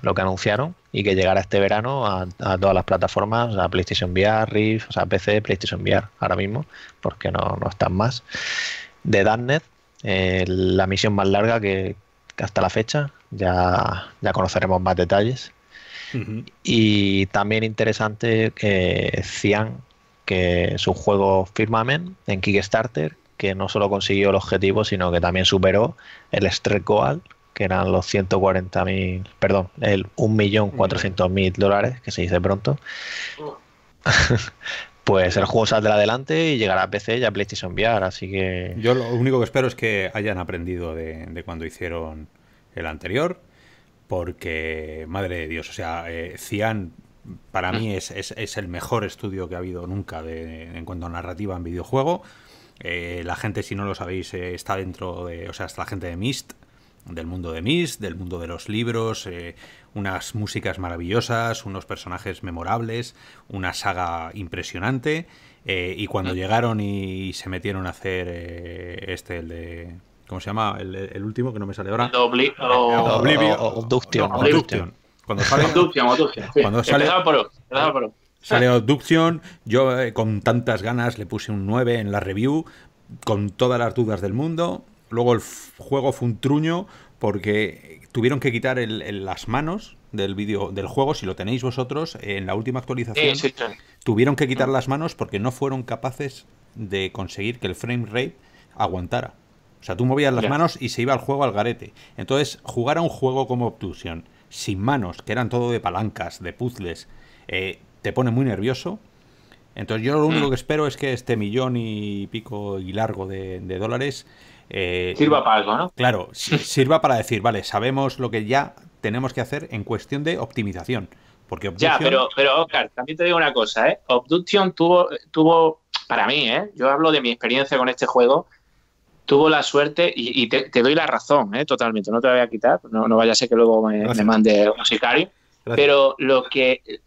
lo que anunciaron y que llegará este verano a, todas las plataformas, a PlayStation VR, Rift, o sea, PC, PlayStation VR ahora mismo, porque no, no están más. De Darknet, eh, la misión más larga que, que hasta la fecha, ya, ya conoceremos más detalles y también interesante que Cian, que su juego Firmamen en Kickstarter, que no solo consiguió el objetivo, sino que también superó el Stretch Goal, que eran los 140.000, perdón, el 1.400.000 dólares, que se dice pronto. Oh. pues el juego saldrá adelante y llegará a PC y a PlayStation VR, así que... Yo lo único que espero es que hayan aprendido de cuando hicieron el anterior porque, madre de Dios, o sea, eh, Cian para mí mm. es, el mejor estudio que ha habido nunca en cuanto a narrativa en videojuego. Eh, la gente, si no lo sabéis, eh, está dentro de, o sea, está la gente de Mist, del mundo de Mist, del mundo de los libros, unas músicas maravillosas, unos personajes memorables, una saga impresionante. y cuando mm. llegaron y se metieron a hacer este, el de ¿Cómo se llama? El, último que no me sale ahora. Eh, Oblivio Obduction. Cuando sale. Cuando sale. Sale Obduction. Yo eh, con tantas ganas le puse un 9 en la review, con todas las dudas del mundo. Luego el juego fue un truño porque tuvieron que quitar las manos del vídeo del juego, si lo tenéis vosotros, en la última actualización tuvieron que quitar las manos porque no fueron capaces de conseguir que el frame rate aguantara. O sea, tú movías las manos y se iba al juego al garete. Entonces, jugar a un juego como Obtusion, sin manos, que eran todo de palancas, de puzzles, eh, te pone muy nervioso. Entonces, yo lo único mm. que espero es que este millón y pico y largo de, dólares. Eh, sirva para algo, ¿no? Claro, sirva para decir, vale, sabemos lo que ya tenemos que hacer en cuestión de optimización. Porque Ya, pero, pero Oscar, también te digo una cosa, ¿eh? Obduction tuvo, tuvo, para mí, ¿eh? Yo hablo de mi experiencia con este juego, tuvo la suerte, y, te, doy la razón, ¿eh? totalmente, no te la voy a quitar, no, no vaya a ser que luego me, me mande un sicario, pero lo que eh,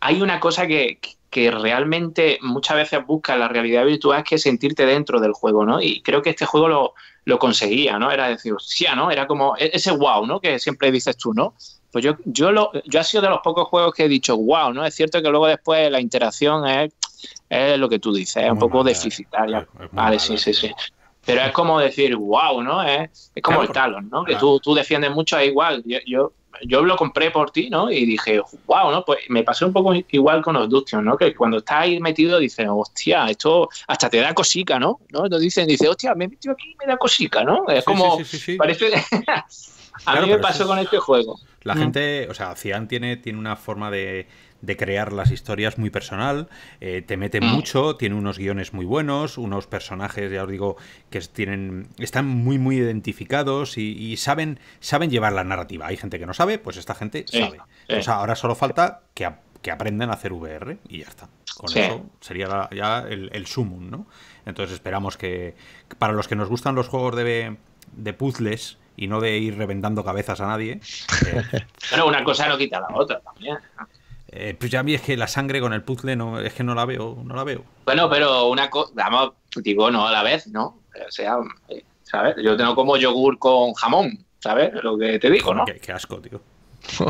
hay una cosa que, realmente muchas veces busca la realidad virtual es que sentirte dentro del juego, ¿no? Y creo que este juego lo, conseguía, ¿no? Era decir, sí ¿no? Era como e-, ese wow, ¿no? Que siempre dices tú, ¿no? Pues yo, yo, lo, yo ha sido de los pocos juegos que he dicho, wow, ¿no? Es cierto que luego después la interacción es, lo que tú dices, es, un poco deficitaria. vale, sí, sí, sí. Pero es como decir, wow, ¿no? Es, como el talón, ¿no? Que tú, tú defiendes mucho, es igual. Yo, yo, lo compré por ti, ¿no? Y dije, wow, ¿no? Pues me pasó un poco igual con los Duction, ¿no? Que cuando estás ahí metido dices, hostia, esto hasta te da cosica, ¿no? ¿No? dicen, dice, hostia, me he metido aquí y me da cosica, ¿no? Es como, parece... a mí me pasó con este juego. La mm. gente, o sea, Cian tiene, tiene una forma de de crear las historias muy personal, eh, te mete mm. mucho, tiene unos guiones muy buenos, unos personajes, ya os digo, que tienen, están muy, muy identificados y, saben, saben llevar la narrativa. Hay gente que no sabe, pues esta gente sabe. sea, ahora solo falta que, que aprendan a hacer VR y ya está. Con eso sería ya el, el sumum, ¿no? Entonces esperamos que, para los que nos gustan los juegos de, de puzzles, y no de ir reventando cabezas a nadie. Eh, bueno, una cosa no quita la otra también. Eh, pues ya a mí es que la sangre con el puzzle no, es que no la veo, no la veo. Bueno, pero una cosa, vamos, digo, no a la vez, ¿no? O sea, eh, ¿sabes? Yo tengo como yogur con jamón, ¿sabes? Lo que te digo, ¿no? Qué, asco, tío.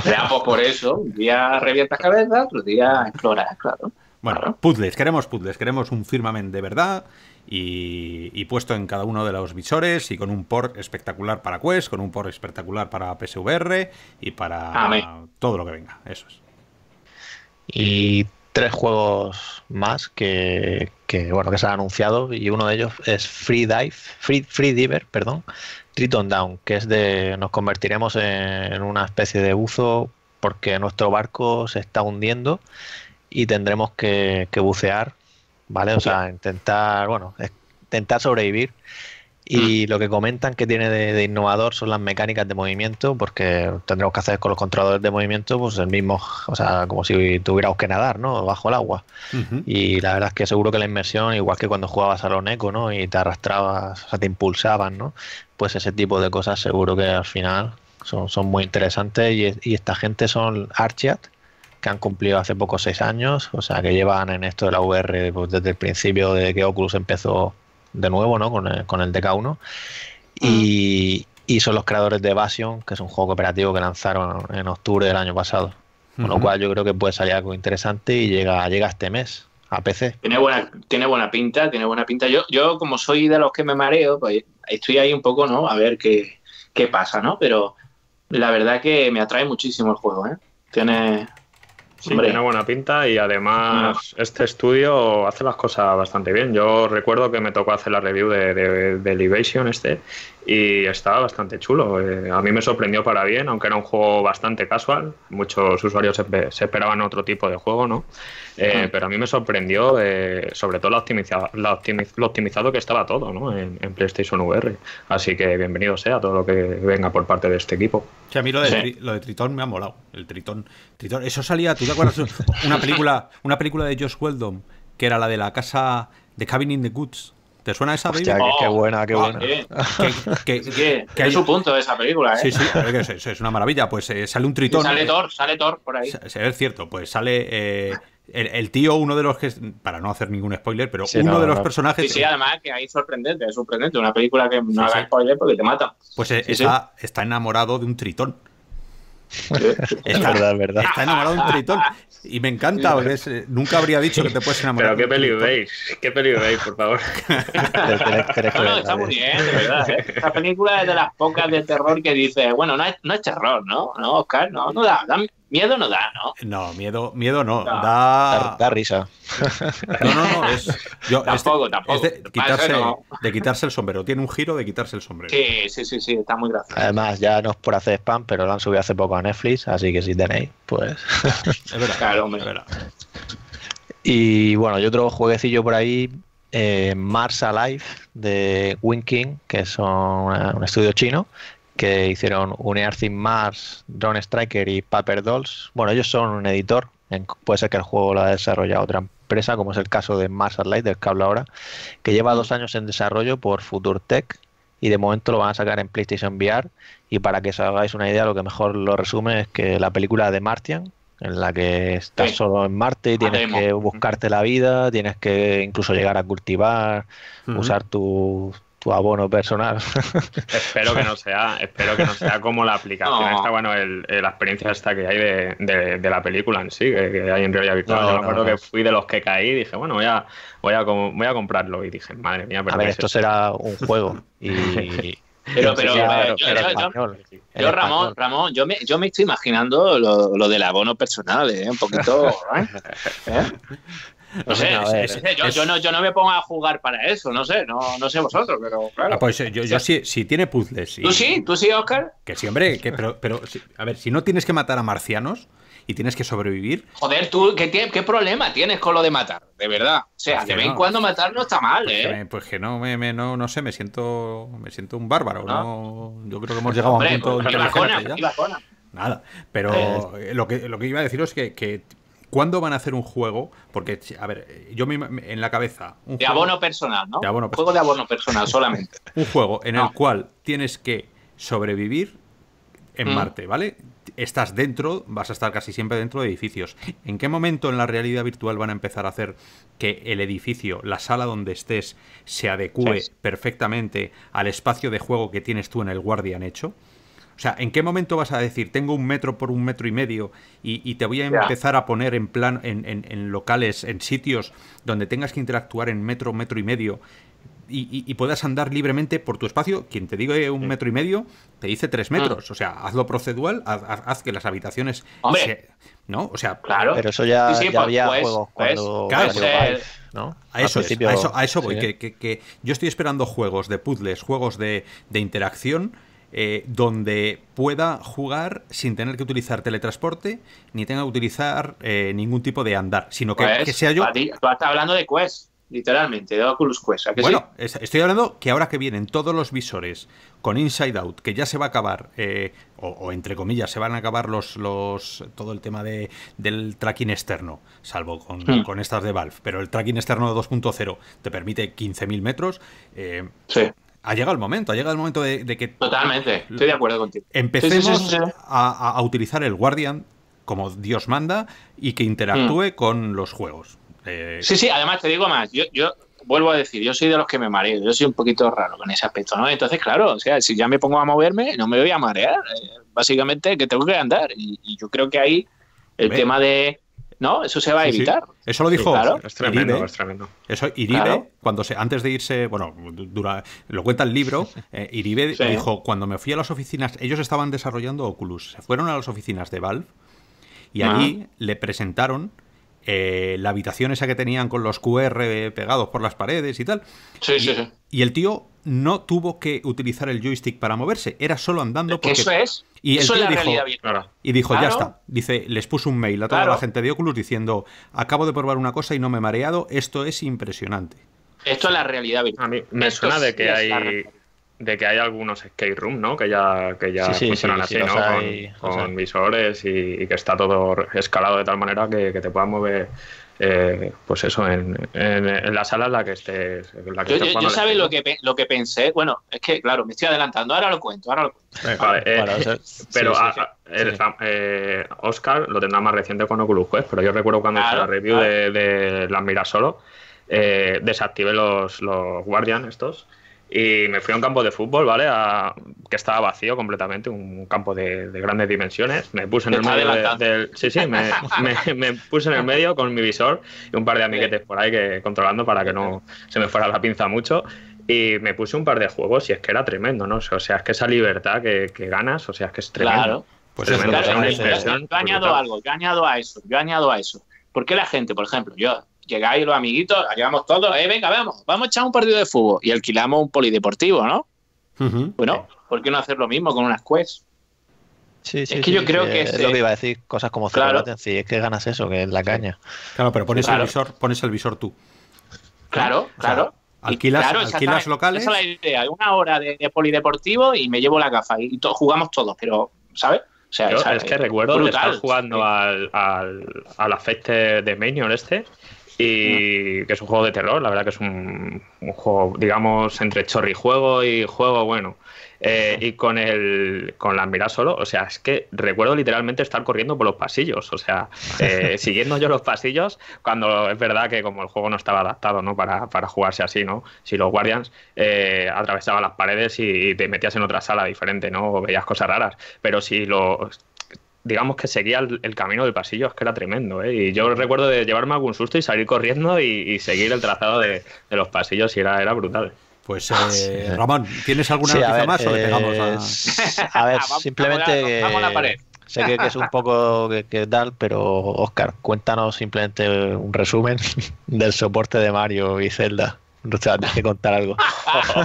Veamos pues por eso, un día revientas cabeza, otro día exploras, claro. Bueno, puzzles, queremos puzzles, queremos un firmament de verdad y, puesto en cada uno de los visores y con un port espectacular para Quest, con un port espectacular para PSVR y para todo lo que venga, eso es y tres juegos más que, bueno que se han anunciado y uno de ellos es Free Dive, Free, Free Diver, perdón, Triton Down, que es de nos convertiremos en, una especie de buzo porque nuestro barco se está hundiendo y tendremos que, que bucear, ¿vale? O sea, intentar, bueno, intentar sobrevivir Mm. Y lo que comentan que tiene de, innovador son las mecánicas de movimiento, porque tendremos que hacer con los controladores de movimiento, pues el mismo, o sea, como si tuviéramos que nadar, ¿no? Bajo el agua. Y la verdad es que seguro que la inmersión, igual que cuando jugabas a los Neco, ¿no? Y te arrastrabas, o sea, te impulsaban, ¿no? Pues ese tipo de cosas seguro que al final son, son muy interesantes. Y, y esta gente son Archiat, que han cumplido hace poco seis años, o sea, que llevan en esto de la VR pues, desde el principio, de que Oculus empezó de nuevo, ¿no? Con el, con el DK1. Y, son los creadores de Evasion, que es un juego cooperativo que lanzaron en octubre del año pasado. Con lo cual yo creo que puede salir algo interesante y llega, llega este mes a PC. Tiene buena, tiene buena pinta, tiene buena pinta. Yo, yo como soy de los que me mareo, pues estoy ahí un poco, ¿no? A ver qué, qué pasa, ¿no? Pero la verdad que me atrae muchísimo el juego, ¿eh? Tiene, Sí, tiene buena pinta y además ah. este estudio hace las cosas bastante bien. Yo recuerdo que me tocó hacer la review de, de, de este y estaba bastante chulo. Eh, a mí me sorprendió para bien, aunque era un juego bastante casual. Muchos usuarios se, esperaban otro tipo de juego, ¿no? Eh, pero a mí me sorprendió eh, sobre todo la optimiza lo optimizado que estaba todo, ¿no? En, PlayStation VR. Así que bienvenido sea todo lo que venga por parte de este equipo. a mí lo de, Tritón me ha molado. El Tritón. Tritón. Eso salía, ¿tú te acuerdas? una, película, una película de Josh Weldon, que era la de la casa de Cabin in the Goods ¿Te suena esa película? Qué, buena, qué ah, buena. Qué, su punto de esa película, ¿eh? Sí, sí, es, una maravilla. Pues eh, sale un tritón. sale eh, Thor, sale Thor por ahí. Es cierto, pues sale. Eh, el, tío, uno de los que, para no hacer ningún spoiler, pero uno de los personajes. Sí, sí, además que ahí sorprendente, es sorprendente. Una película que no haga spoiler porque te mata. Pues está, está enamorado de un tritón. Está, verdad, verdad. está enamorado de un tritón. Y me encanta, eh, nunca habría dicho que te puedes enamorar. Pero qué peli veis, qué peli veis, por favor. está muy bien, de verdad. ¿eh? Esta película es de las pocas de terror que dice, bueno, no es, no es terror, ¿no? No, Oscar, no, no da, da, Miedo no da, ¿no? No, miedo, miedo no. Da... Da, risa. No, no, no. Es, tampoco, tampoco. de, quitarse, el sombrero. Tiene un giro de quitarse el sombrero. Sí, sí, sí, Está muy gracioso. Además, ya no es por hacer spam, pero lo han subido hace poco a Netflix. Así que si tenéis, pues. Es verdad. Claro, hombre. Es verdad. Y bueno, hay otro jueguecillo por ahí. Eh, Mars Alive de Winking, que es un estudio chino que hicieron Unearth in Mars, Drone Striker y Paper Dolls. Bueno, ellos son un editor, puede ser que el juego lo haya desarrollado otra empresa, como es el caso de Mars Light, del que hablo ahora, que lleva dos años en desarrollo por Future Tech y de momento lo van a sacar en PlayStation VR. Y para que os hagáis una idea, lo que mejor lo resume es que la película de Martian, en la que estás solo en Marte y tienes que buscarte la vida, tienes que incluso llegar a cultivar, usar tus tu abono personal. espero que no sea, espero que no sea como la aplicación bueno, el, eh, la experiencia esta que hay de, la película en sí, que, hay en realidad virtual. No, que fui de los que caí y dije, bueno, voy a, voy voy a comprarlo. Y dije, madre mía, pero. A ver, esto será un juego. pero, pero, yo, Ramón, Ramón, yo me, yo me estoy imaginando lo, lo del abono personal, ¿eh? un poquito. ¿eh? No sé, yo, no, yo no me pongo a jugar para eso, no sé, no, sé vosotros, pero claro. Ah, pues eh, yo, yo sí, si tiene puzzles. ¿Tú sí? ¿Tú sí, Oscar? Que sí, hombre, que, pero, pero a ver, si no tienes que matar a marcianos y tienes que sobrevivir. Joder, tú, ¿qué, qué problema tienes con lo de matar? De verdad. O sea, pues de vez en cuando matar no está mal, pues ¿eh? pues que no, me, no, no sé, me siento, me siento un bárbaro. Ah. yo creo que hemos llegado a un punto. Pues, Nada, pero eh. lo que, lo que iba a deciros es que, que ¿Cuándo van a hacer un juego? Porque, a ver, yo me, en la cabeza. Un de abono personal, ¿no? Juego de abono personal solamente. un juego en el cual tienes que sobrevivir en mm. Marte, ¿vale? Estás dentro, vas a estar casi siempre dentro de edificios. ¿En qué momento en la realidad virtual van a empezar a hacer que el edificio, la sala donde estés, se adecue perfectamente al espacio de juego que tienes tú en el Guardian hecho? O sea, ¿en qué momento vas a decir, tengo un metro por un metro y medio y, te voy a empezar a poner en, plan, en, locales, en sitios donde tengas que interactuar en metro, metro y medio y, puedas andar libremente por tu espacio? Quien te diga un metro y medio, te dice tres mm. metros. O sea, hazlo procedual, haz, que las habitaciones... ¿No? O sea, claro. Pero eso ya, había A eso, voy, que, yo estoy esperando juegos de puzzles, juegos de interacción eh, donde pueda jugar sin tener que utilizar teletransporte ni tenga que utilizar eh, ningún tipo de andar, sino que, pues, sea yo. estás hablando de Quest, literalmente, de Oculus Quest. bueno, estoy hablando que ahora que vienen todos los visores con Inside Out, que ya se va a acabar, eh, o, entre comillas, se van a acabar los, los todo el tema de, del tracking externo, salvo con, hmm. con, estas de Valve, pero el tracking externo 2.0 te permite 15.000 metros. sí ha llegado el momento, ha llegado el momento de, que... Totalmente, estoy de acuerdo contigo. Empecemos a, utilizar el Guardian como Dios manda y que interactúe mm. con los juegos. Eh, sí, sí, además te digo más, yo, vuelvo a decir, yo soy de los que me mareo, yo soy un poquito raro con ese aspecto, ¿no? Entonces, claro, o sea, si ya me pongo a moverme, no me voy a marear, eh, básicamente que tengo que andar. Y, yo creo que ahí el tema de ¿no? Eso se va a evitar. Eso lo dijo es tremendo, Es tremendo. Eso Iribe, cuando se, antes de irse, bueno, dura, lo cuenta el libro, eh, Iribe dijo, cuando me fui a las oficinas, ellos estaban desarrollando Oculus, se fueron a las oficinas de Valve y ah. allí le presentaron eh, la habitación esa que tenían con los QR pegados por las paredes y tal. Sí, sí, sí. Y el tío no tuvo que utilizar el joystick para moverse, era solo andando. Porque... Eso es. Y Eso la realidad, virtual. y dijo ya está. Dice, les puso un mail a toda la gente de Oculus diciendo, acabo de probar una cosa y no me he mareado, esto es impresionante. Esto es la realidad virtual. A mí me suena de que hay de que hay algunos skate rooms ¿no? Que ya, que ya funcionan así, ¿no? Con, visores y, que está todo escalado de tal manera que, te puedas mover. Eh, pues eso, en, la sala en la que estés. yo, lo que, pensé. Bueno, es que, claro, me estoy adelantando. Ahora lo cuento, ahora lo cuento. pero Oscar lo tendrá más reciente con Oculus Quest, pero yo recuerdo cuando hice la review de, las miras solo, eh, desactivé los, los Guardian estos. Y me fui a un campo de fútbol, ¿vale? A, que estaba vacío completamente, un campo de, grandes dimensiones. Me puse en el medio del. Sí, sí, me, me, puse en el medio con mi visor y un par de amiguetes por ahí que controlando para que no se me fuera la pinza mucho. Y me puse un par de juegos y es que era tremendo, ¿no? O sea, es que esa libertad que, ganas, o sea, es que es tremendo. Claro. Pues yo he algo, yo he a eso, yo he a eso. porque la gente, por ejemplo, yo llegáis los amiguitos, llegamos todos, eh, venga, vamos, vamos a echar un partido de fútbol y alquilamos un polideportivo, ¿no? Bueno, ¿por qué no hacer lo mismo con unas quests? Sí, sí, es que yo creo que es lo que iba a decir cosas como claro. es que ganas eso, que es la caña. Claro, pero pones el visor, pones el visor tú. Claro, claro. alquilas, locales. Esa es la idea, una hora de, polideportivo y me llevo la gafa y jugamos todos, pero ¿sabes? O sea, es que recuerdo brutal. jugando al, al, afecte de Menion este y que es un juego de terror, la verdad que es un, juego, digamos, entre chorri juego y juego bueno. Eh, y con el con la mirada solo, o sea, es que recuerdo literalmente estar corriendo por los pasillos, o sea, eh, siguiendo yo los pasillos, cuando es verdad que como el juego no estaba adaptado, ¿no? Para, para jugarse así, ¿no? Si los Guardians eh, atravesaban las paredes y, te metías en otra sala diferente, ¿no? O veías cosas raras, pero si los digamos que seguía el, camino del pasillo, es que era tremendo. ¿eh? Y yo recuerdo de llevarme algún susto y salir corriendo y, seguir el trazado de, los pasillos y era, era brutal. Pues ah, eh, Ramón, ¿tienes alguna noticia más o le eh, pegamos a... ver, simplemente... Sé que, es un poco que, que tal, pero Oscar, cuéntanos simplemente un resumen del soporte de Mario y Zelda vas a tienes que contar algo.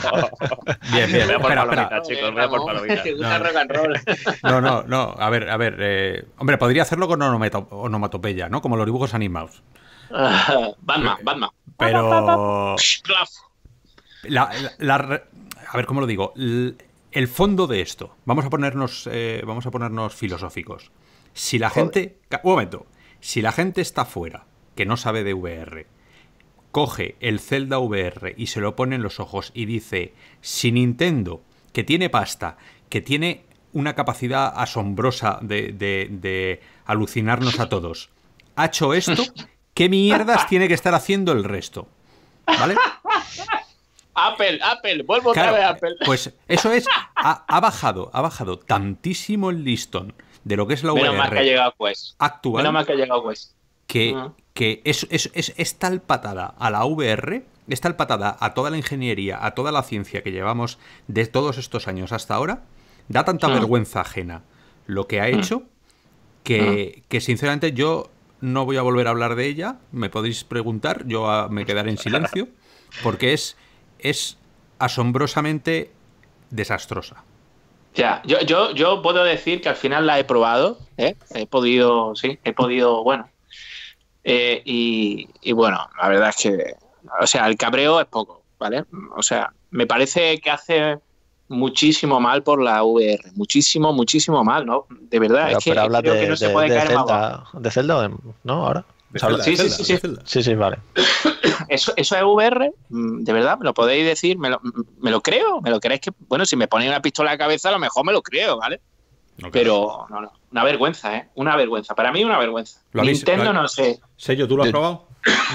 bien, bien. voy a por palomitas, chicos. voy a por No, no, no. A ver, a ver. Eh, hombre, podría hacerlo con onomatopeya, ¿no? Como los dibujos animados. Batman, Batman. Pero. La, a ver, ¿cómo lo digo? El, fondo de esto. Vamos a ponernos, eh, vamos a ponernos filosóficos. Si la gente. Un momento. Si la gente está fuera, que no sabe de VR coge el Zelda VR y se lo pone en los ojos y dice, si Nintendo, que tiene pasta, que tiene una capacidad asombrosa de, de, alucinarnos a todos, ha hecho esto, ¿qué mierdas tiene que estar haciendo el resto? ¿Vale? Apple, Apple, vuelvo otra vez a Apple. Pues eso es, ha, bajado, ha bajado tantísimo el listón de lo que es la Menos pues. Actual. Menos más que ha llegado, Que, que es, es, tal patada a la VR, es tal patada a toda la ingeniería, a toda la ciencia que llevamos de todos estos años hasta ahora, da tanta ah. vergüenza ajena lo que ha mm. hecho, que, ah. que, sinceramente yo no voy a volver a hablar de ella, me podéis preguntar, yo ah, me quedaré en silencio, porque es, es asombrosamente desastrosa. Ya, yo, yo, yo puedo decir que al final la he probado, ¿eh? he podido, sí, he podido, bueno, eh, y, bueno, la verdad es que, o sea, el cabreo es poco, ¿vale? O sea, me parece que hace muchísimo mal por la VR, muchísimo, muchísimo mal, ¿no? De verdad, es que creo de, que no se puede caer ¿De Zelda, no? Ahora. sí, sí, sí, sí, vale. Eso, eso es VR, mm, de verdad, me lo podéis decir, me lo, me lo creo, me lo creéis que, bueno, si me ponéis una pistola a la cabeza, a lo mejor me lo creo, ¿vale? Pero una vergüenza, ¿eh? Una vergüenza. Para mí una vergüenza. ¿Lo Nintendo no sé. tú lo has probado?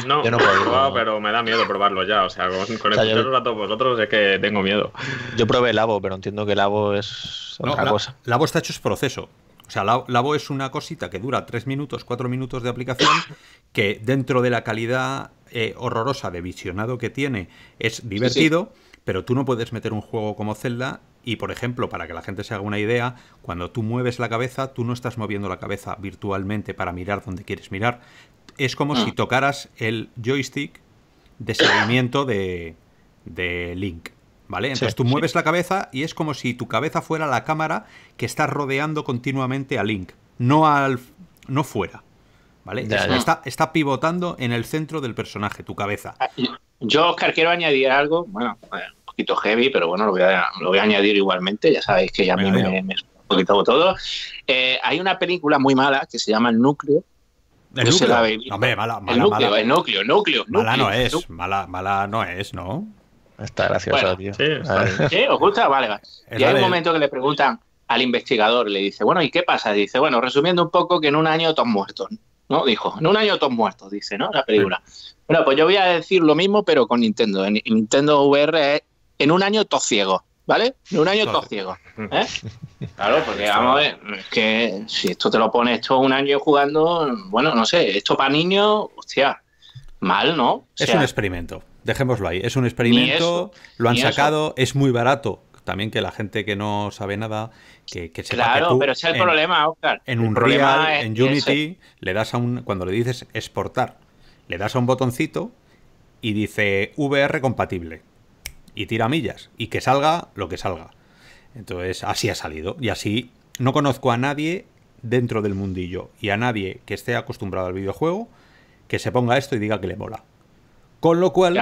No, no lo he probado, pero me da miedo probarlo ya. O sea, con, con o sea, vosotros es que tengo miedo. Yo probé el Labo, pero entiendo que el Labo es otra cosa. Labo está hecho es proceso. O sea, Labo es una cosita que dura 3 minutos, 4 minutos de aplicación, que dentro de la calidad eh, horrorosa de visionado que tiene es divertido pero tú no puedes meter un juego como Zelda y, por ejemplo, para que la gente se haga una idea, cuando tú mueves la cabeza, tú no estás moviendo la cabeza virtualmente para mirar donde quieres mirar. Es como si ah. tocaras el joystick de seguimiento de, Link. ¿Vale? Entonces tú mueves la cabeza y es como si tu cabeza fuera la cámara que está rodeando continuamente a Link, no al no fuera. Está, pivotando en el centro del personaje, tu cabeza. Ah, yo, Oscar, quiero añadir algo, bueno, eh, un poquito heavy, pero bueno, lo voy a, añadir igualmente, ya sabéis que ya a mí me, me, poquito todo. Eh, hay una película muy mala que se llama El Núcleo, el núcleo. Hombre, mala, mala, el núcleo, mala. El núcleo, núcleo. Mala no es, mala, mala no es, ¿no? Está graciosa, tío. Sí, ¿Os gusta? Vale, va. Y hay un momento que le preguntan al investigador, le dice, bueno, ¿y qué pasa? Dice, bueno, resumiendo un poco que en un año todos muertos. ¿no? Dijo, en un año todos muertos, dice, ¿no? La película. Bueno, pues yo voy a decir lo mismo, pero con Nintendo. En, Nintendo VR es en un año todos ciegos, ¿vale? En un año todos ciegos. ¿eh? Claro, porque vamos a ver, que si esto te lo pones todo un año jugando, bueno, no sé, esto para niños, hostia, mal, ¿no? es un experimento, dejémoslo ahí, es un experimento, lo han sacado, es muy barato, también que la gente que no sabe nada que, claro, pero es el problema, Oscar. En un problema en Unity, le das a un. Cuando le dices exportar, le das a un botoncito y dice VR compatible. Y tira millas. Y que salga lo que salga. Entonces, así ha salido. Y así no conozco a nadie dentro del mundillo y a nadie que esté acostumbrado al videojuego que se ponga esto y diga que le mola. Con lo cual,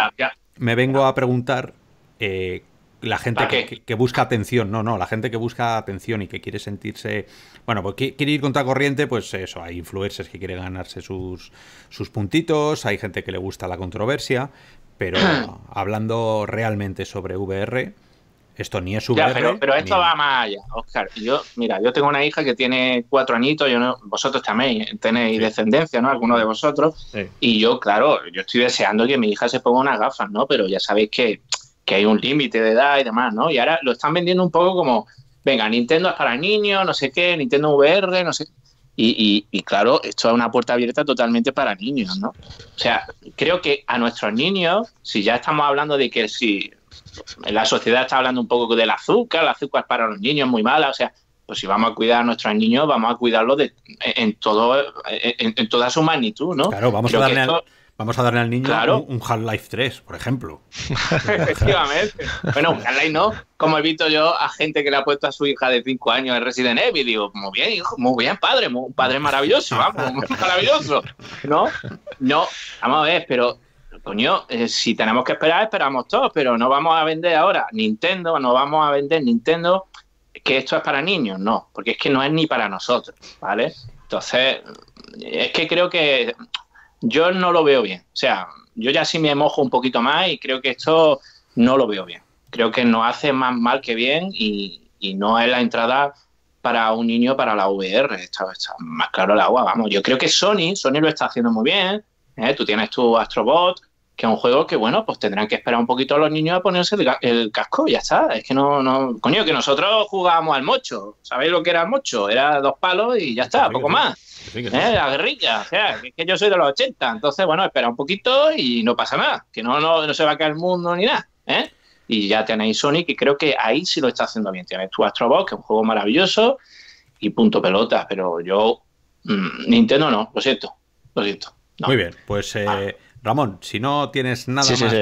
me vengo a preguntar eh, la gente que, busca atención, no, no, la gente que busca atención y que quiere sentirse, bueno, porque pues quiere ir contra corriente, pues eso, hay influencers que quieren ganarse sus, sus puntitos, hay gente que le gusta la controversia, pero hablando realmente sobre VR, esto ni es VR. pero, esto va más allá, Oscar. Yo, mira, yo tengo una hija que tiene cuatro añitos, yo vosotros también tenéis descendencia, ¿no? Algunos de vosotros. Y yo, claro, yo estoy deseando que mi hija se ponga unas gafas, ¿no? Pero ya sabéis que que hay un límite de edad y demás, ¿no? Y ahora lo están vendiendo un poco como, venga, Nintendo es para niños, no sé qué, Nintendo VR, no sé. Y, y, claro, esto es una puerta abierta totalmente para niños, ¿no? O sea, creo que a nuestros niños, si ya estamos hablando de que si la sociedad está hablando un poco del azúcar, el azúcar es para los niños es muy mala, o sea, pues si vamos a cuidar a nuestros niños, vamos a cuidarlos de, en, todo, en, toda su magnitud, ¿no? Claro, vamos a darle... Vamos a darle al niño un, Half-Life 3, por ejemplo. Efectivamente. bueno, un Half-Life no. Como he visto yo a gente que le ha puesto a su hija de 5 años en Resident Evil, digo, muy bien, hijo, muy bien, padre, un padre maravilloso, vamos, maravilloso. ¿No? No, vamos a ver, pero coño, eh, si tenemos que esperar, esperamos todos, pero no vamos a vender ahora Nintendo, no vamos a vender Nintendo que esto es para niños, no, porque es que no es ni para nosotros, ¿vale? Entonces, es que creo que yo no lo veo bien. O sea, yo ya sí me mojo un poquito más y creo que esto no lo veo bien. Creo que no hace más mal que bien y, y no es la entrada para un niño para la VR. Está, más claro el agua, vamos. Yo creo que Sony, Sony lo está haciendo muy bien. ¿eh? Tú tienes tu Astrobot, que es un juego que, bueno, pues tendrán que esperar un poquito a los niños a ponerse el, casco y ya está. Es que no, no. Coño, que nosotros jugábamos al mocho. ¿Sabéis lo que era el mocho? Era dos palos y ya está, poco más. ¿Eh? La guerrilla. O sea, es que yo soy de los 80. Entonces, bueno, espera un poquito y no pasa nada. Que no, no, no se va a caer el mundo ni nada. ¿eh? Y ya tenéis Sonic y creo que ahí sí lo está haciendo bien. Tienes tu Astro que es un juego maravilloso y punto pelotas, Pero yo. Mm, Nintendo no, lo siento. Lo siento. Muy bien, pues. Eh... Ramón, si no tienes nada más. Sí,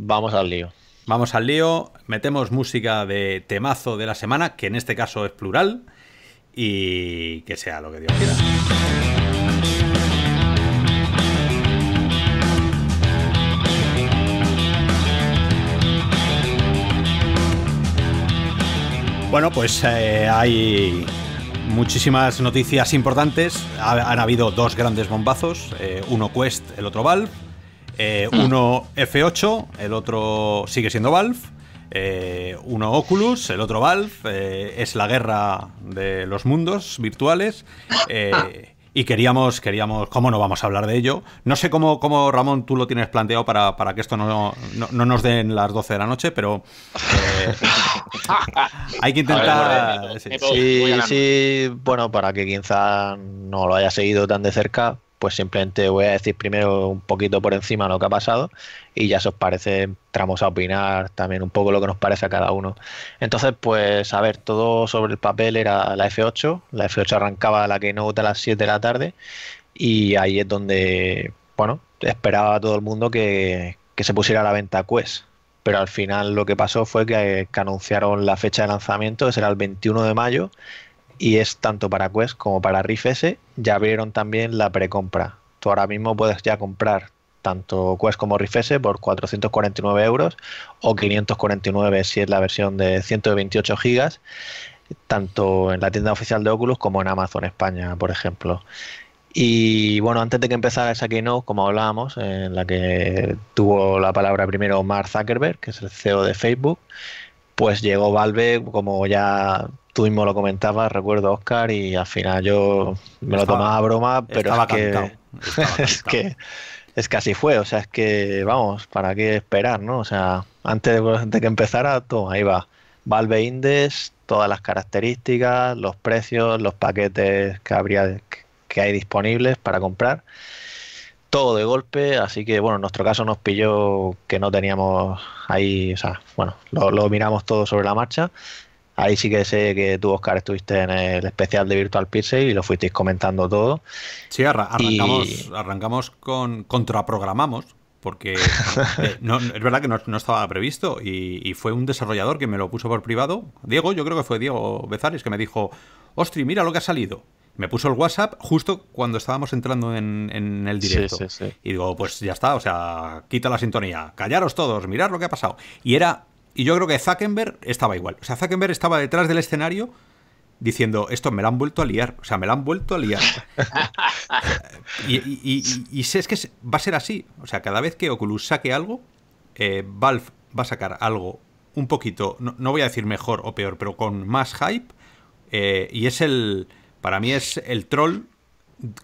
vamos, al lío. Vamos al lío, metemos música de temazo de la semana, que en este caso es plural, y que sea lo que Dios quiera. Bueno, pues eh, hay muchísimas noticias importantes. han habido dos grandes bombazos, eh, uno Quest, el otro Valve, eh, mm. uno F8, el otro sigue siendo Valve, eh, uno Oculus, el otro Valve, es la guerra de los mundos virtuales. Ah y queríamos, queríamos, ¿cómo no vamos a hablar de ello? No sé cómo, cómo Ramón, tú lo tienes planteado para, para que esto no, no, nos den las 12 de la noche, pero eh, hay que intentar... sí, sí, sí, bueno, para que quizá no lo haya seguido tan de cerca, pues simplemente voy a decir primero un poquito por encima lo que ha pasado y ya se os parece, entramos a opinar también un poco lo que nos parece a cada uno. Entonces, pues a ver, todo sobre el papel era la F8, la F8 arrancaba la keynote a las 7 de la tarde y ahí es donde, bueno, esperaba todo el mundo que, se pusiera a la venta Quest. Pero al final lo que pasó fue que, que anunciaron la fecha de lanzamiento, que será el 21 de mayo, y es tanto para Quest como para Rift S. Ya vieron también la precompra. Tú ahora mismo puedes ya comprar tanto Quest como Rift S por 449 euros o 549 si es la versión de 128 gigas, tanto en la tienda oficial de Oculus como en Amazon España, por ejemplo. Y bueno, antes de que empezara esa keynote, como hablábamos, en la que tuvo la palabra primero Mark Zuckerberg, que es el CEO de Facebook, pues llegó Valve, como ya tú mismo lo comentabas, recuerdo Oscar, y al final yo me lo tomaba a broma, pero es que, es que, es fue, o sea, es que vamos, ¿para qué esperar, no? O sea, antes de, que empezara, todo ahí va. Valve Index, todas las características, los precios, los paquetes que habría que hay disponibles para comprar todo de golpe, así que bueno, en nuestro caso nos pilló que no teníamos ahí, o sea, bueno, lo, miramos todo sobre la marcha. Ahí sí que sé que tú, Oscar, estuviste en el especial de Virtual Pixel y lo fuisteis comentando todo. Sí, arrancamos, arrancamos con contraprogramamos, porque eh, es verdad que no, estaba previsto y, y, fue un desarrollador que me lo puso por privado. Diego, yo creo que fue Diego Bezares, que me dijo, ostri, mira lo que ha salido me puso el WhatsApp justo cuando estábamos entrando en, el directo. Sí, sí, sí. Y digo, pues ya está, o sea, quita la sintonía, callaros todos, mirad lo que ha pasado. Y era, y yo creo que Zuckerberg estaba igual. O sea, Zuckerberg estaba detrás del escenario diciendo, esto me lo han vuelto a liar, o sea, me lo han vuelto a liar. y, es que va a ser así. O sea, cada vez que Oculus saque algo, eh, Valve va a sacar algo un poquito, no, voy a decir mejor o peor, pero con más hype. Eh, y es el para mí es el troll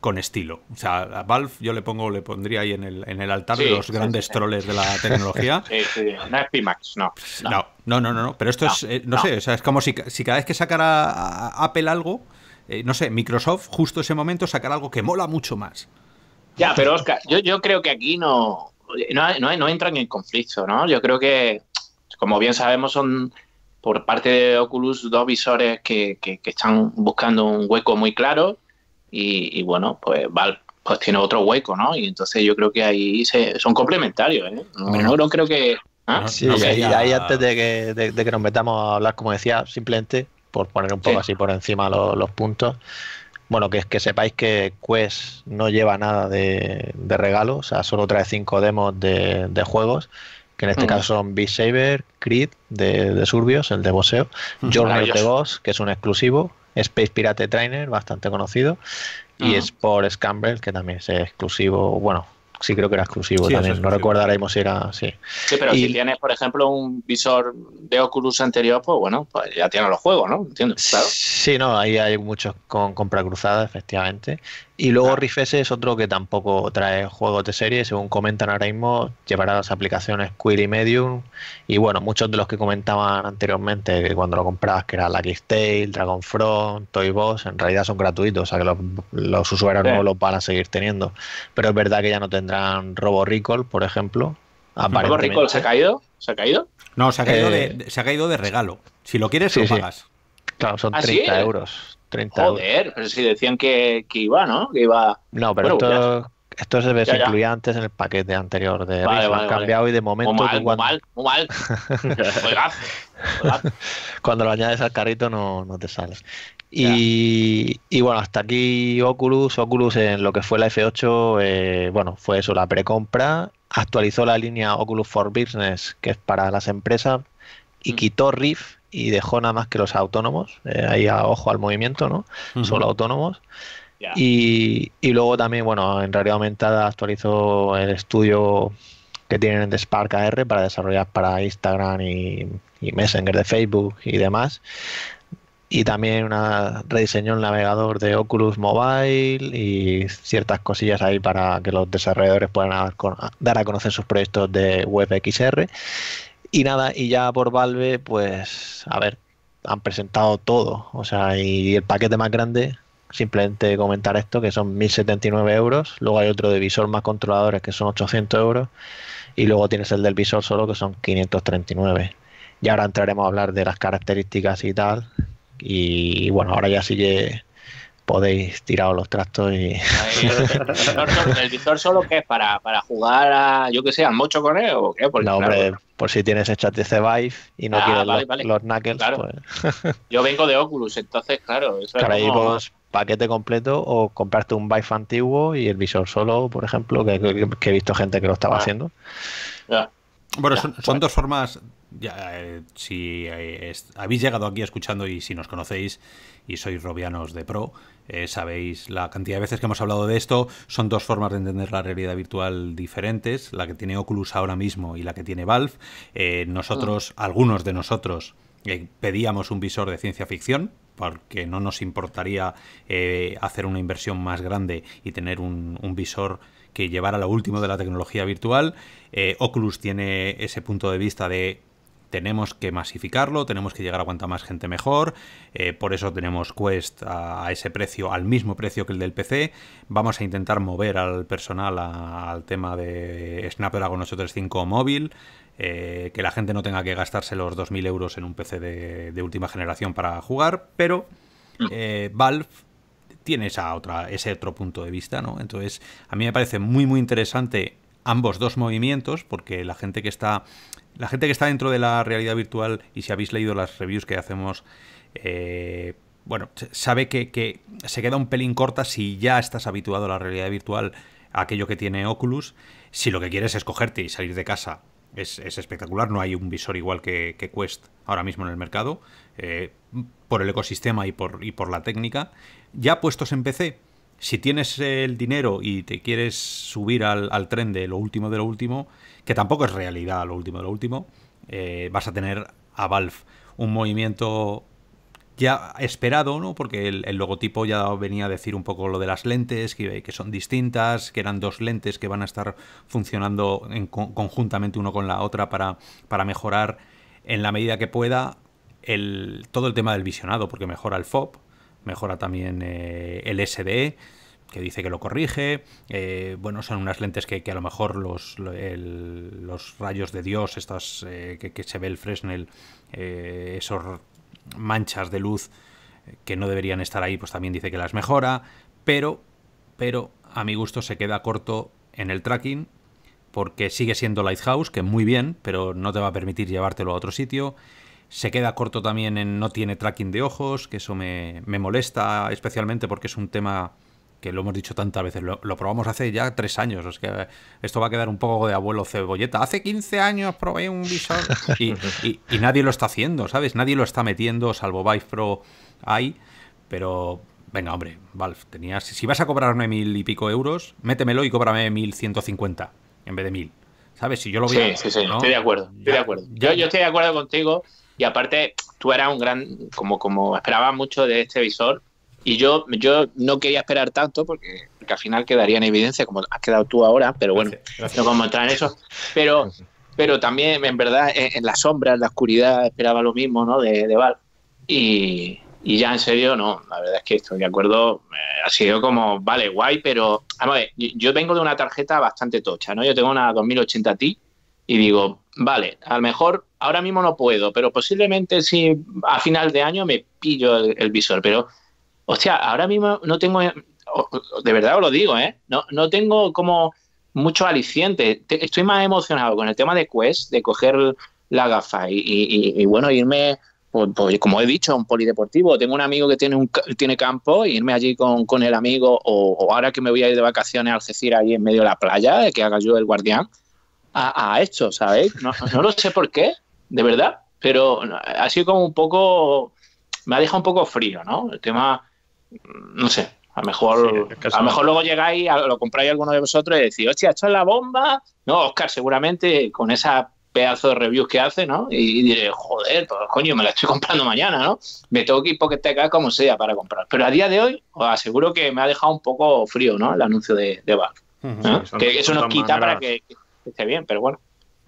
con estilo. O sea, a Valve yo le pongo, le pondría ahí en el, altar de los grandes troles de la tecnología. No es Pimax, no, no. No, no, no, Pero esto es, eh, no, sé, o sea, es como si, cada vez que sacara Apple algo, eh, no sé, Microsoft justo ese momento sacara algo que mola mucho más. Ya, pero Oscar, yo, yo creo que aquí no, no, no entran en conflicto, ¿no? Yo creo que, como bien sabemos, son por parte de Oculus dos visores que, que, están buscando un hueco muy claro y, bueno, pues vale... pues tiene otro hueco, ¿no? Y entonces yo creo que ahí son complementarios, ¿eh? No, no creo que... ¿ah? Sí, ahí antes de que, de, que, nos metamos a hablar, como decía, simplemente por poner un poco así por encima los, puntos, bueno, que, es que sepáis que Quest no lleva nada de, de regalo, o sea, solo trae cinco demos de juegos que en este caso son Beat Saber, Creed de, Surbios, el de Boseo, Journal de Boss, que es un exclusivo, Space Pirate Trainer, bastante conocido, y Sport Scamble, que también es exclusivo, bueno, sí creo que era exclusivo también, no recuerdo si era sí. Sí, pero si tienes, por ejemplo, un visor de Oculus anterior, pues bueno, pues ya tienes los juegos, ¿no? ¿Entiendes? Sí, no, ahí hay muchos con compra cruzada, efectivamente. Y luego S es otro que tampoco trae juegos de serie, según comentan ahora mismo, llevará las aplicaciones query Medium. Y bueno, muchos de los que comentaban anteriormente, que cuando lo comprabas, que era la Tale, Dragon Front, Toy Boss, en realidad son gratuitos, o sea que los, usuarios no los van a seguir teniendo. Pero es verdad que ya no tendrán Robo Recall, por ejemplo. ¿Robo Recall se ha caído? ¿Se ha caído? No, se ha caído, de, eh, se ha caído de regalo. Si lo quieres, lo pagas. Claro, son 30 ¿Ah, euros. Joder, pero si decían que, iba, ¿no? iba... No, pero esto, esto se incluía antes en el paquete anterior de vale, ha cambiado y de momento... Muy mal, cuando... muy mal. cuando lo añades al carrito no, te sales. Y, bueno, hasta aquí Oculus. Oculus en lo que fue la F8, eh, bueno, fue eso, la precompra. Actualizó la línea Oculus for Business, que es para las empresas, y mm. quitó Rift, y dejó nada más que los autónomos, eh, ahí a ojo al movimiento, ¿no? Solo autónomos. Y, luego también, bueno, en realidad aumentada actualizó el estudio que tienen de Spark AR para desarrollar para Instagram y, Messenger de Facebook y demás. Y también una, rediseñó el navegador de Oculus Mobile y ciertas cosillas ahí para que los desarrolladores puedan dar a conocer sus proyectos de WebXR. Y nada, y ya por Valve, pues, a ver, han presentado todo. O sea, y el paquete más grande, simplemente comentar esto, que son 1.079 euros. Luego hay otro de visor más controladores, que son 800 euros. Y luego tienes el del visor solo, que son 539. Y ahora entraremos a hablar de las características y tal. Y bueno, ahora ya sigue podéis tiraros los tractos y. el visor solo que es para, para jugar a, yo que sé, al mocho con él o qué? no, hombre, por si tienes chat de Vive y no ah, quieres los, Knuckles. Pues. yo vengo de Oculus, entonces, claro. Eso vos, paquete completo o comprarte un Vive antiguo y el visor solo, por ejemplo, que, he visto gente que lo estaba ah. haciendo. Bueno, son, dos formas. Eh, si eh, habéis llegado aquí escuchando y si nos conocéis y sois robianos de pro, eh, sabéis la cantidad de veces que hemos hablado de esto. Son dos formas de entender la realidad virtual diferentes, la que tiene Oculus ahora mismo y la que tiene Valve. Eh, nosotros, mm. algunos de nosotros, eh, pedíamos un visor de ciencia ficción porque no nos importaría hacer una inversión más grande y tener un, un visor que llevara lo último de la tecnología virtual. Oculus tiene ese punto de vista de tenemos que masificarlo, tenemos que llegar a cuanta más gente mejor, eh, por eso tenemos Quest a, ese precio, al mismo precio que el del PC, vamos a intentar mover al personal al tema de Snapdragon 835 móvil, eh, que la gente no tenga que gastarse los 2.000 euros en un PC de, última generación para jugar, pero eh, Valve tiene esa otra, ese otro punto de vista, ¿no? Entonces, a mí me parece muy, muy interesante ambos dos movimientos, porque la gente que está. La gente que está dentro de la realidad virtual, y si habéis leído las reviews que hacemos. Eh, bueno, sabe que, se queda un pelín corta si ya estás habituado a la realidad virtual, a aquello que tiene Oculus. Si lo que quieres es cogerte y salir de casa, es, espectacular. No hay un visor igual que, Quest ahora mismo en el mercado, eh, por el ecosistema y por, y por la técnica. Ya puestos en PC, si tienes el dinero y te quieres subir al, tren de lo último de lo último, que tampoco es realidad lo último de lo último, eh, vas a tener a Valve un movimiento ya esperado, ¿no? Porque el, logotipo ya venía a decir un poco lo de las lentes, que, que son distintas, que eran dos lentes que van a estar funcionando conjuntamente uno con la otra para, mejorar en la medida que pueda todo el tema del visionado, porque mejora el FOB, mejora también eh, el SD que dice que lo corrige, eh, bueno, son unas lentes que, que a lo mejor los, los rayos de Dios, estas eh, que, se ve el Fresnel, esos esas manchas de luz que no deberían estar ahí, pues también dice que las mejora, pero, pero a mi gusto se queda corto en el tracking, porque sigue siendo Lighthouse, que muy bien, pero no te va a permitir llevártelo a otro sitio. Se queda corto también en no tiene tracking de ojos, que eso me, molesta especialmente porque es un tema que lo hemos dicho tantas veces, lo, probamos hace ya tres años, es que esto va a quedar un poco de abuelo cebolleta. Hace 15 años probé un visor y, nadie lo está haciendo, ¿sabes? Nadie lo está metiendo, salvo Vive Pro hay, pero venga, hombre, Valve, tenías, si vas a cobrarme mil y pico euros, métemelo y cóbrame mil ciento cincuenta en vez de mil. ¿Sabes? Si yo lo veo. Sí, sí, sí, estoy de acuerdo, yo estoy de acuerdo contigo y aparte, tú eras un gran, como, como esperaba mucho de este visor, y yo, yo no quería esperar tanto porque, al final quedaría en evidencia como has quedado tú ahora, pero bueno, no como entrar en eso. Pero, pero también, en verdad, en, la sombra, en la oscuridad, esperaba lo mismo, ¿no? De, de Val. Y, ya en serio, no, la verdad es que estoy de acuerdo. Eh, ha sido como, vale, guay, pero. a ver, yo vengo de una tarjeta bastante tocha, ¿no? Yo tengo una 2080 Ti y digo, vale, a lo mejor ahora mismo no puedo, pero posiblemente si a final de año me pillo el, visor, pero, hostia, ahora mismo no tengo, de verdad os lo digo, ¿eh? No, no tengo como mucho aliciente, estoy más emocionado con el tema de Quest, de coger la gafa y, bueno, irme... como he dicho, a un polideportivo. Tengo un amigo que tiene un tiene campo, irme allí con, el amigo, o, ahora que me voy a ir de vacaciones a Algeciras, ahí en medio de la playa, eh, que haga yo el guardián, a, hecho, esto, ¿sabéis? No, lo sé por qué, de verdad, pero ha sido como un poco, me ha dejado un poco frío, ¿no? El tema, no sé, a lo mejor, a mejor luego llegáis, a, lo compráis alguno de vosotros y decís, hostia, esto es la bomba. No, Oscar, seguramente con esa pedazo de reviews que hace, ¿no? Y, diré, joder, pues coño, me la estoy comprando mañana, ¿no? Me tengo que ir porque te como sea para comprar. Pero a día de hoy, os aseguro que me ha dejado un poco frío, ¿no? El anuncio de, Bach, que eso nos quita para que bien, pero bueno.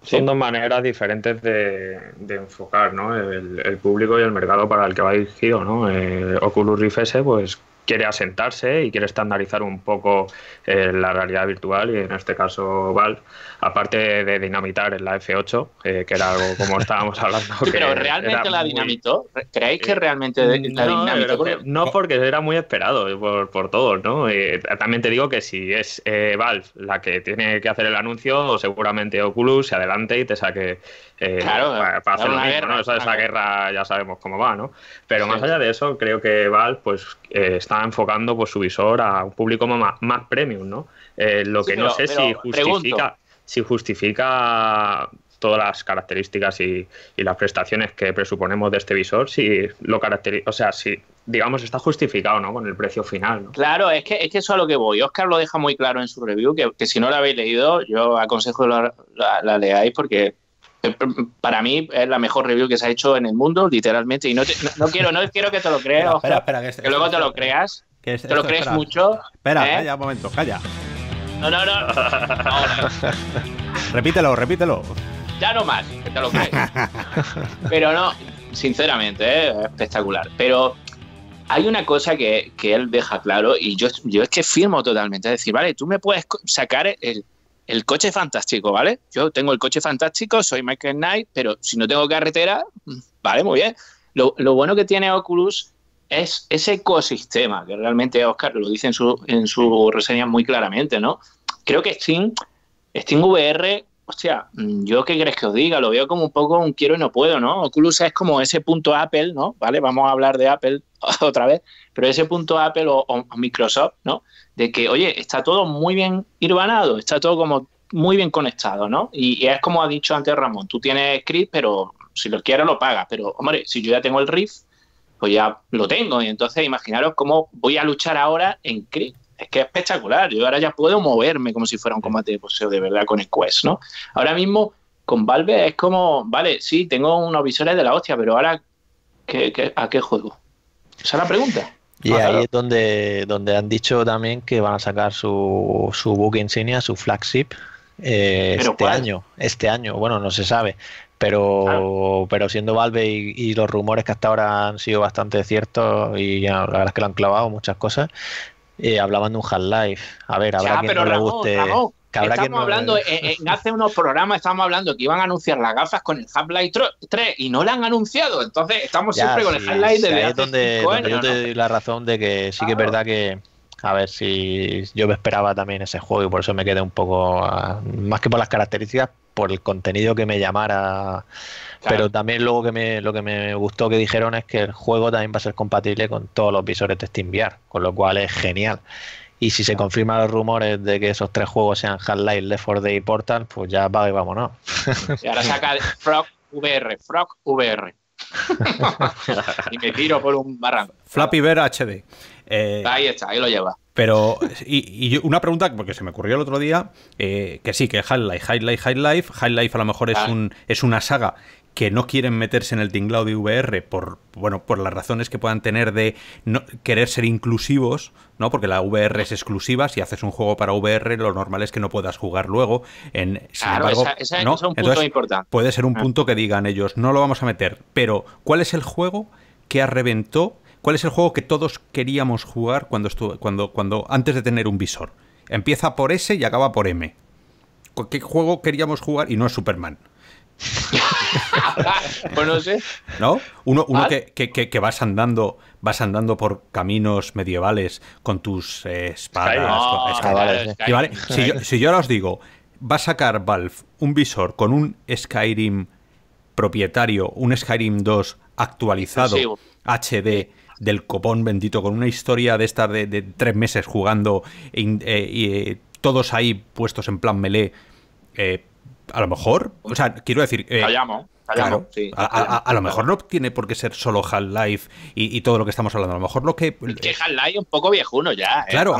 Son dos maneras diferentes de, enfocar ¿no? el, público y el mercado para el que va dirigido. ¿no? Eh, Oculus Rift S pues, quiere asentarse y quiere estandarizar un poco eh, la realidad virtual y en este caso Valve, aparte de dinamitar en la F8, eh, que era algo como estábamos hablando. pero realmente la dinamitó. ¿Creéis que eh, realmente la no, dinamitó? No, porque era muy esperado por, todos, ¿no? también te digo que si es Valve la que tiene que hacer el anuncio, seguramente Oculus se adelante y te saque claro, para, hacer lo guerra, Esa, guerra ya sabemos cómo va, ¿no? Pero más allá de eso, creo que Valve pues está está enfocando por pues, su visor a un público más, premium, ¿no? Eh, lo que no sé si justifica, si justifica todas las características y, las prestaciones que presuponemos de este visor, si lo caracteriza, o sea, si digamos está justificado, ¿no? Con el precio final. Claro, es que, es que eso a lo que voy. Oscar lo deja muy claro en su review, que, si no lo habéis leído, yo aconsejo que la leáis porque eh, para mí es la mejor review que se ha hecho en el mundo, literalmente. Y no, quiero, no quiero que te lo creas, espera, espera, que, luego te lo creas. te lo crees mucho. Espera, ¿eh? calla un momento, calla. No, no, no. repítelo, repítelo. Ya no más, que te lo crees. Pero no, sinceramente, ¿eh? espectacular. Pero hay una cosa que, él deja claro y yo, yo es que firmo totalmente. Es decir, vale, tú me puedes sacar el, el coche fantástico, ¿vale? Yo tengo el coche fantástico, soy Michael Knight, pero si no tengo carretera, vale, muy bien. Lo, bueno que tiene Oculus es ese ecosistema, que realmente Oscar lo dice en su, en su reseña muy claramente, ¿no? Creo que Steam, Steam VR, hostia, yo qué crees que os diga, lo veo como un poco un quiero y no puedo, ¿no? Oculus es como ese punto Apple, ¿no? Vale, vamos a hablar de Apple otra vez, pero ese punto Apple o Microsoft, ¿no? de que, oye, está todo muy bien irvanado, está todo como muy bien conectado, ¿no? Y, es como ha dicho antes Ramón, tú tienes Chris, pero si lo quieres lo pagas, pero hombre, si yo ya tengo el riff, pues ya lo tengo, y entonces imaginaros cómo voy a luchar ahora en Chris. Es que es espectacular, yo ahora ya puedo moverme como si fuera un combate de poseo de verdad con el ¿no? Ahora mismo con Valve es como, vale, sí, tengo unos visores de la hostia, pero ahora, ¿qué, qué a qué juego? Esa es la pregunta. Y ahí es donde, donde han dicho también que van a sacar su, su book insignia, su flagship, eh, este año. Este año, bueno, no se sabe. Pero, ah. pero siendo Valve y, los rumores que hasta ahora han sido bastante ciertos y la verdad es que lo han clavado muchas cosas, eh, hablaban de un Half-Life. A ver, habrá que. quien no le guste. Estamos hablando, eh, en, hace unos programas estamos hablando que iban a anunciar las gafas con el Half-Life 3 y no la han anunciado. Entonces estamos siempre con el Half-Life donde, yo te doy la razón de que sí que es verdad que. A ver si yo me esperaba también ese juego y por eso me quedé un poco. Ah, más que por las características, por el contenido que me llamara. Pero también luego que me, lo que me gustó que dijeron es que el juego también va a ser compatible con todos los visores de SteamVR, con lo cual es genial. Y si se confirman los rumores de que esos tres juegos sean Half-Life, Left 4 Dead y Portal, pues ya va y vámonos. Y ahora saca Frog VR, Frog VR. y me tiro por un barranco. Flappy Bear HD. Eh, ahí está, ahí lo lleva. Pero, y, una pregunta, porque se me ocurrió el otro día, eh, que sí, que half Life, half Life, half Life, half Life a lo mejor es, ah. un, es una saga que no quieren meterse en el tinglado de VR por bueno por las razones que puedan tener de querer ser inclusivos no porque la VR es exclusiva si haces un juego para VR lo normal es que no puedas jugar luego en sin ¿no? puede ser un ah. punto que digan ellos no lo vamos a meter pero cuál es el juego que arreventó cuál es el juego que todos queríamos jugar cuando cuando cuando antes de tener un visor empieza por S y acaba por M qué juego queríamos jugar y no es Superman pues no ¿No? Uno, ah. que, que, vas andando vas andando por caminos medievales con tus eh, espadas. Ah, si, yo, ahora os digo, va a sacar Valve un visor con un Skyrim propietario, un Skyrim 2 actualizado, HD del copón bendito, con una historia de estar de, tres meses jugando, eh, y, eh, todos ahí puestos en plan melee a lo mejor, o sea, quiero decir... Eh, callamos, sí, a, lo mejor no tiene por qué ser solo Half-Life y, todo lo que estamos hablando. A lo mejor lo que... Es que eh, Half-Life es un poco viejuno ya. ¿eh? Claro,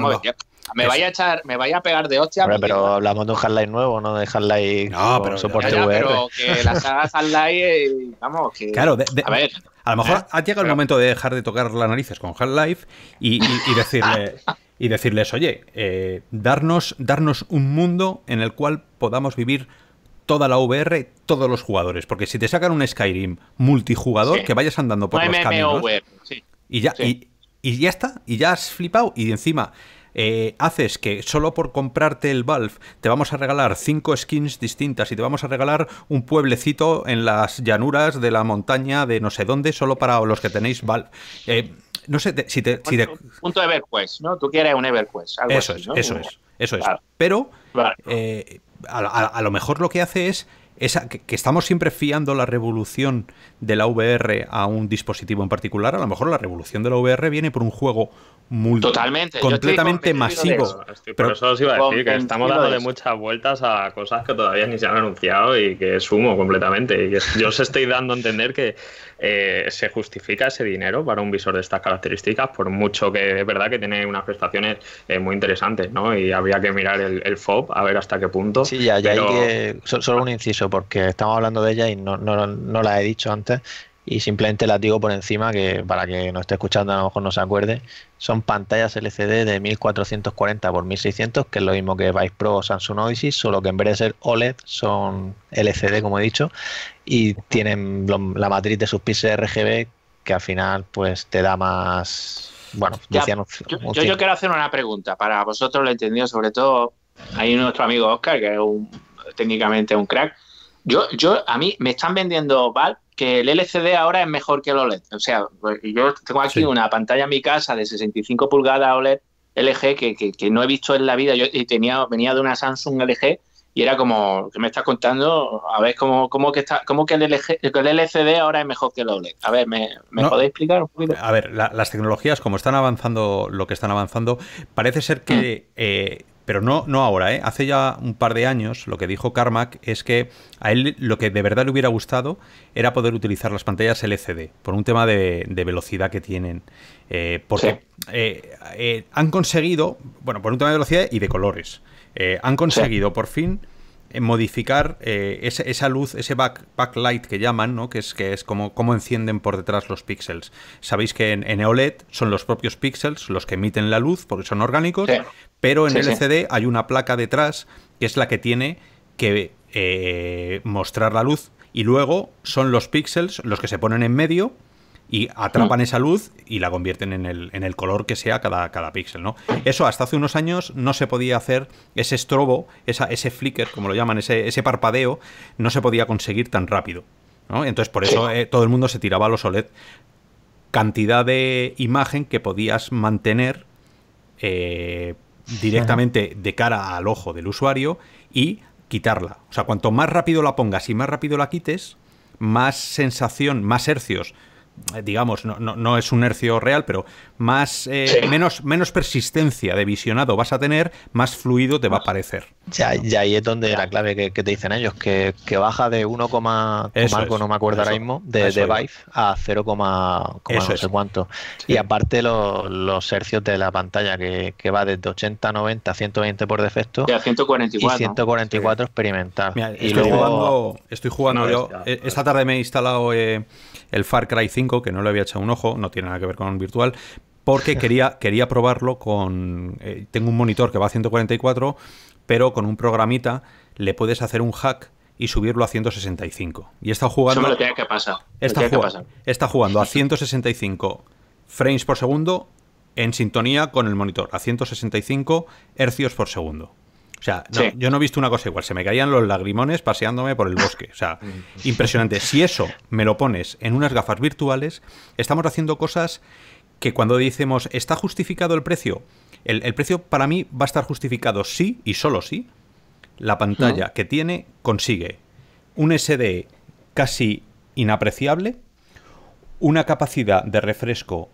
Me vaya a echar, me vaya a pegar de hostia. pero hablamos de un Half-Life nuevo, no de Half-Life no, pero, soporte ya, VR. Pero que la saga Half-Life, eh, vamos, Claro, a ver. A lo mejor ha llegado el momento de dejar de tocar las narices con Half-Life y, decirles, oye, darnos, darnos un mundo en el cual podamos vivir toda la VR, todos los jugadores. Porque si te sacan un Skyrim multijugador, que vayas andando por los caminos. Y ya, y, ya está, y ya has flipado. Y encima, eh, haces que solo por comprarte el Valve te vamos a regalar cinco skins distintas y te vamos a regalar un pueblecito en las llanuras de la montaña de no sé dónde, solo para los que tenéis Valve. Eh, no sé, si te. Punto, de ver ¿no? Tú quieres un Everquest. eso es, eso es, eso es. Pero. Eh, a, lo mejor lo que hace es esa, que, que, estamos siempre fiando la revolución de la VR a un dispositivo en particular, a lo mejor la revolución de la VR viene por un juego Totalmente. completamente masivo. pero, solo os iba a decir que estamos de muchas vueltas a cosas que todavía ni se han anunciado y que sumo completamente. Y yo os estoy dando a entender que eh, se justifica ese dinero para un visor de estas características, por mucho que es verdad que tiene unas prestaciones eh, muy interesantes, ¿no? Y habría que mirar el, FOB a ver hasta qué punto. Sí, ya, hay solo un inciso, porque estamos hablando de ella y no, no la he dicho antes y simplemente las digo por encima que para que no esté escuchando a lo mejor no se acuerde son pantallas LCD de 1440 x 1600 que es lo mismo que Vice Pro o Samsung Odyssey solo que en vez de ser OLED son LCD como he dicho y tienen la matriz de sus píxeles RGB que al final pues te da más bueno decían yo, quiero hacer una pregunta para vosotros lo he entendido sobre todo hay nuestro amigo Oscar que es técnicamente un crack yo yo a mí me están vendiendo Valve que el LCD ahora es mejor que el OLED. O sea, pues, yo tengo aquí una pantalla en mi casa de 65 pulgadas OLED LG que, no he visto en la vida. Yo tenía, venía de una Samsung LG y era como, que me estás contando? A ver, ¿cómo, cómo que, está, cómo que el, LCD ahora es mejor que el OLED? A ver, ¿me, podéis explicar un poquito? A ver, las tecnologías, como están avanzando lo que están avanzando, parece ser que mm. eh, pero no, no ahora, ¿eh? Hace ya un par de años lo que dijo Carmack es que a él lo que de verdad le hubiera gustado era poder utilizar las pantallas LCD por un tema de, velocidad que tienen. Eh, porque eh, eh, han conseguido, bueno, por un tema de velocidad y de colores, han conseguido por fin modificar eh, esa, luz, ese backlight que llaman, ¿no? que es, que es como, encienden por detrás los píxeles. Sabéis que en, en, e OLED son los propios píxeles los que emiten la luz porque son orgánicos, pero en e LCD hay una placa detrás que es la que tiene que eh, mostrar la luz y luego son los píxeles los que se ponen en medio y atrapan esa luz y la convierten en el, color que sea cada, cada píxel, ¿no? Eso hasta hace unos años no se podía hacer, ese estrobo, ese flicker, como lo llaman, ese, parpadeo, no se podía conseguir tan rápido. Entonces, por eso eh, todo el mundo se tiraba a los OLED. Cantidad de imagen que podías mantener eh, directamente de cara al ojo del usuario y quitarla. O sea, cuanto más rápido la pongas y más rápido la quites, más sensación, más hercios eh, digamos, no, no, es un hercio real, pero más eh, menos, menos persistencia de visionado vas a tener, más fluido te va a parecer. Ya, ahí es donde la clave que, te dicen ellos, que, baja de 1, algo, no me acuerdo ahora mismo, de, de Vive a 0, no sé cuánto. Y aparte los hercios de la pantalla, que, va desde 80, 90, 120 por defecto. Y a 144. Y 144 experimental. y estoy, jugando, yo. Eh, esta tarde me he instalado el Far Cry 5, que no le había echado un ojo, no tiene nada que ver con un virtual, porque quería, quería probarlo con... Eh, tengo un monitor que va a 144, pero con un programita le puedes hacer un hack y subirlo a 165. Y está jugando... Eso tiene que pasar. Está, jugando, está jugando a 165 frames por segundo en sintonía con el monitor, a 165 hercios por segundo. O sea, yo no he visto una cosa igual. Se me caían los lagrimones paseándome por el bosque. O sea, impresionante. Si eso me lo pones en unas gafas virtuales, estamos haciendo cosas que cuando decimos, ¿está justificado el precio? El, precio para mí va a estar justificado sí y solo sí. La pantalla que tiene consigue un SD casi inapreciable, una capacidad de refresco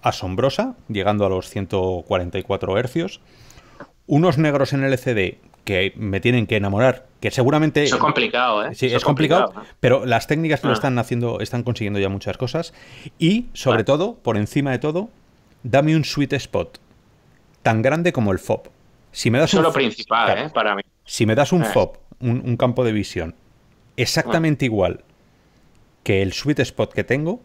asombrosa, llegando a los 144 hercios unos negros en el LCD que me tienen que enamorar, que seguramente... es complicado, ¿eh? Sí, es complicado, ¿eh? pero las técnicas que lo ah. están haciendo están consiguiendo ya muchas cosas. Y, sobre ah. todo, por encima de todo, dame un sweet spot tan grande como el FOB. Si me das Eso un lo principal, ¿eh? Para mí. Si me das un ah. FOB, un, campo de visión, exactamente igual que el sweet spot que tengo,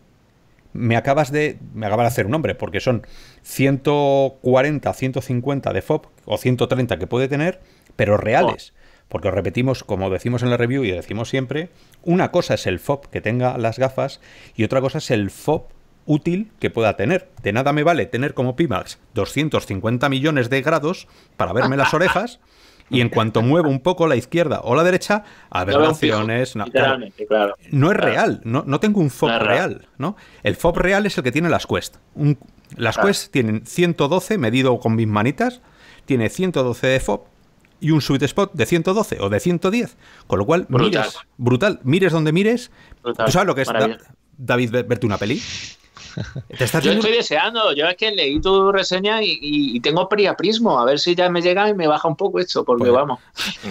me acabas de, me acabas de hacer un nombre, porque son 140, 150 de FOB o 130 que puede tener, pero reales. Oh. Porque repetimos, como decimos en la review y decimos siempre, una cosa es el FOB que tenga las gafas y otra cosa es el FOB útil que pueda tener. De nada me vale tener como Pimax 250 millones de grados para verme las orejas y en cuanto muevo un poco la izquierda o la derecha, a No, no es real, no, no, tengo un FOB real. ¿no? El FOB real es el que tiene las Quest. las Quest tienen 112, medido con mis manitas, tiene 112 de FOB y un sweet spot de 112 o de 110. Con lo cual, brutal. brutal, mires donde mires. ¿Tú sabes lo que es David verte una peli? ¿Te yo estoy deseando, yo es que leí tu reseña y, tengo priaprismo, a ver si ya me llega y me baja un poco esto, porque pues, vamos.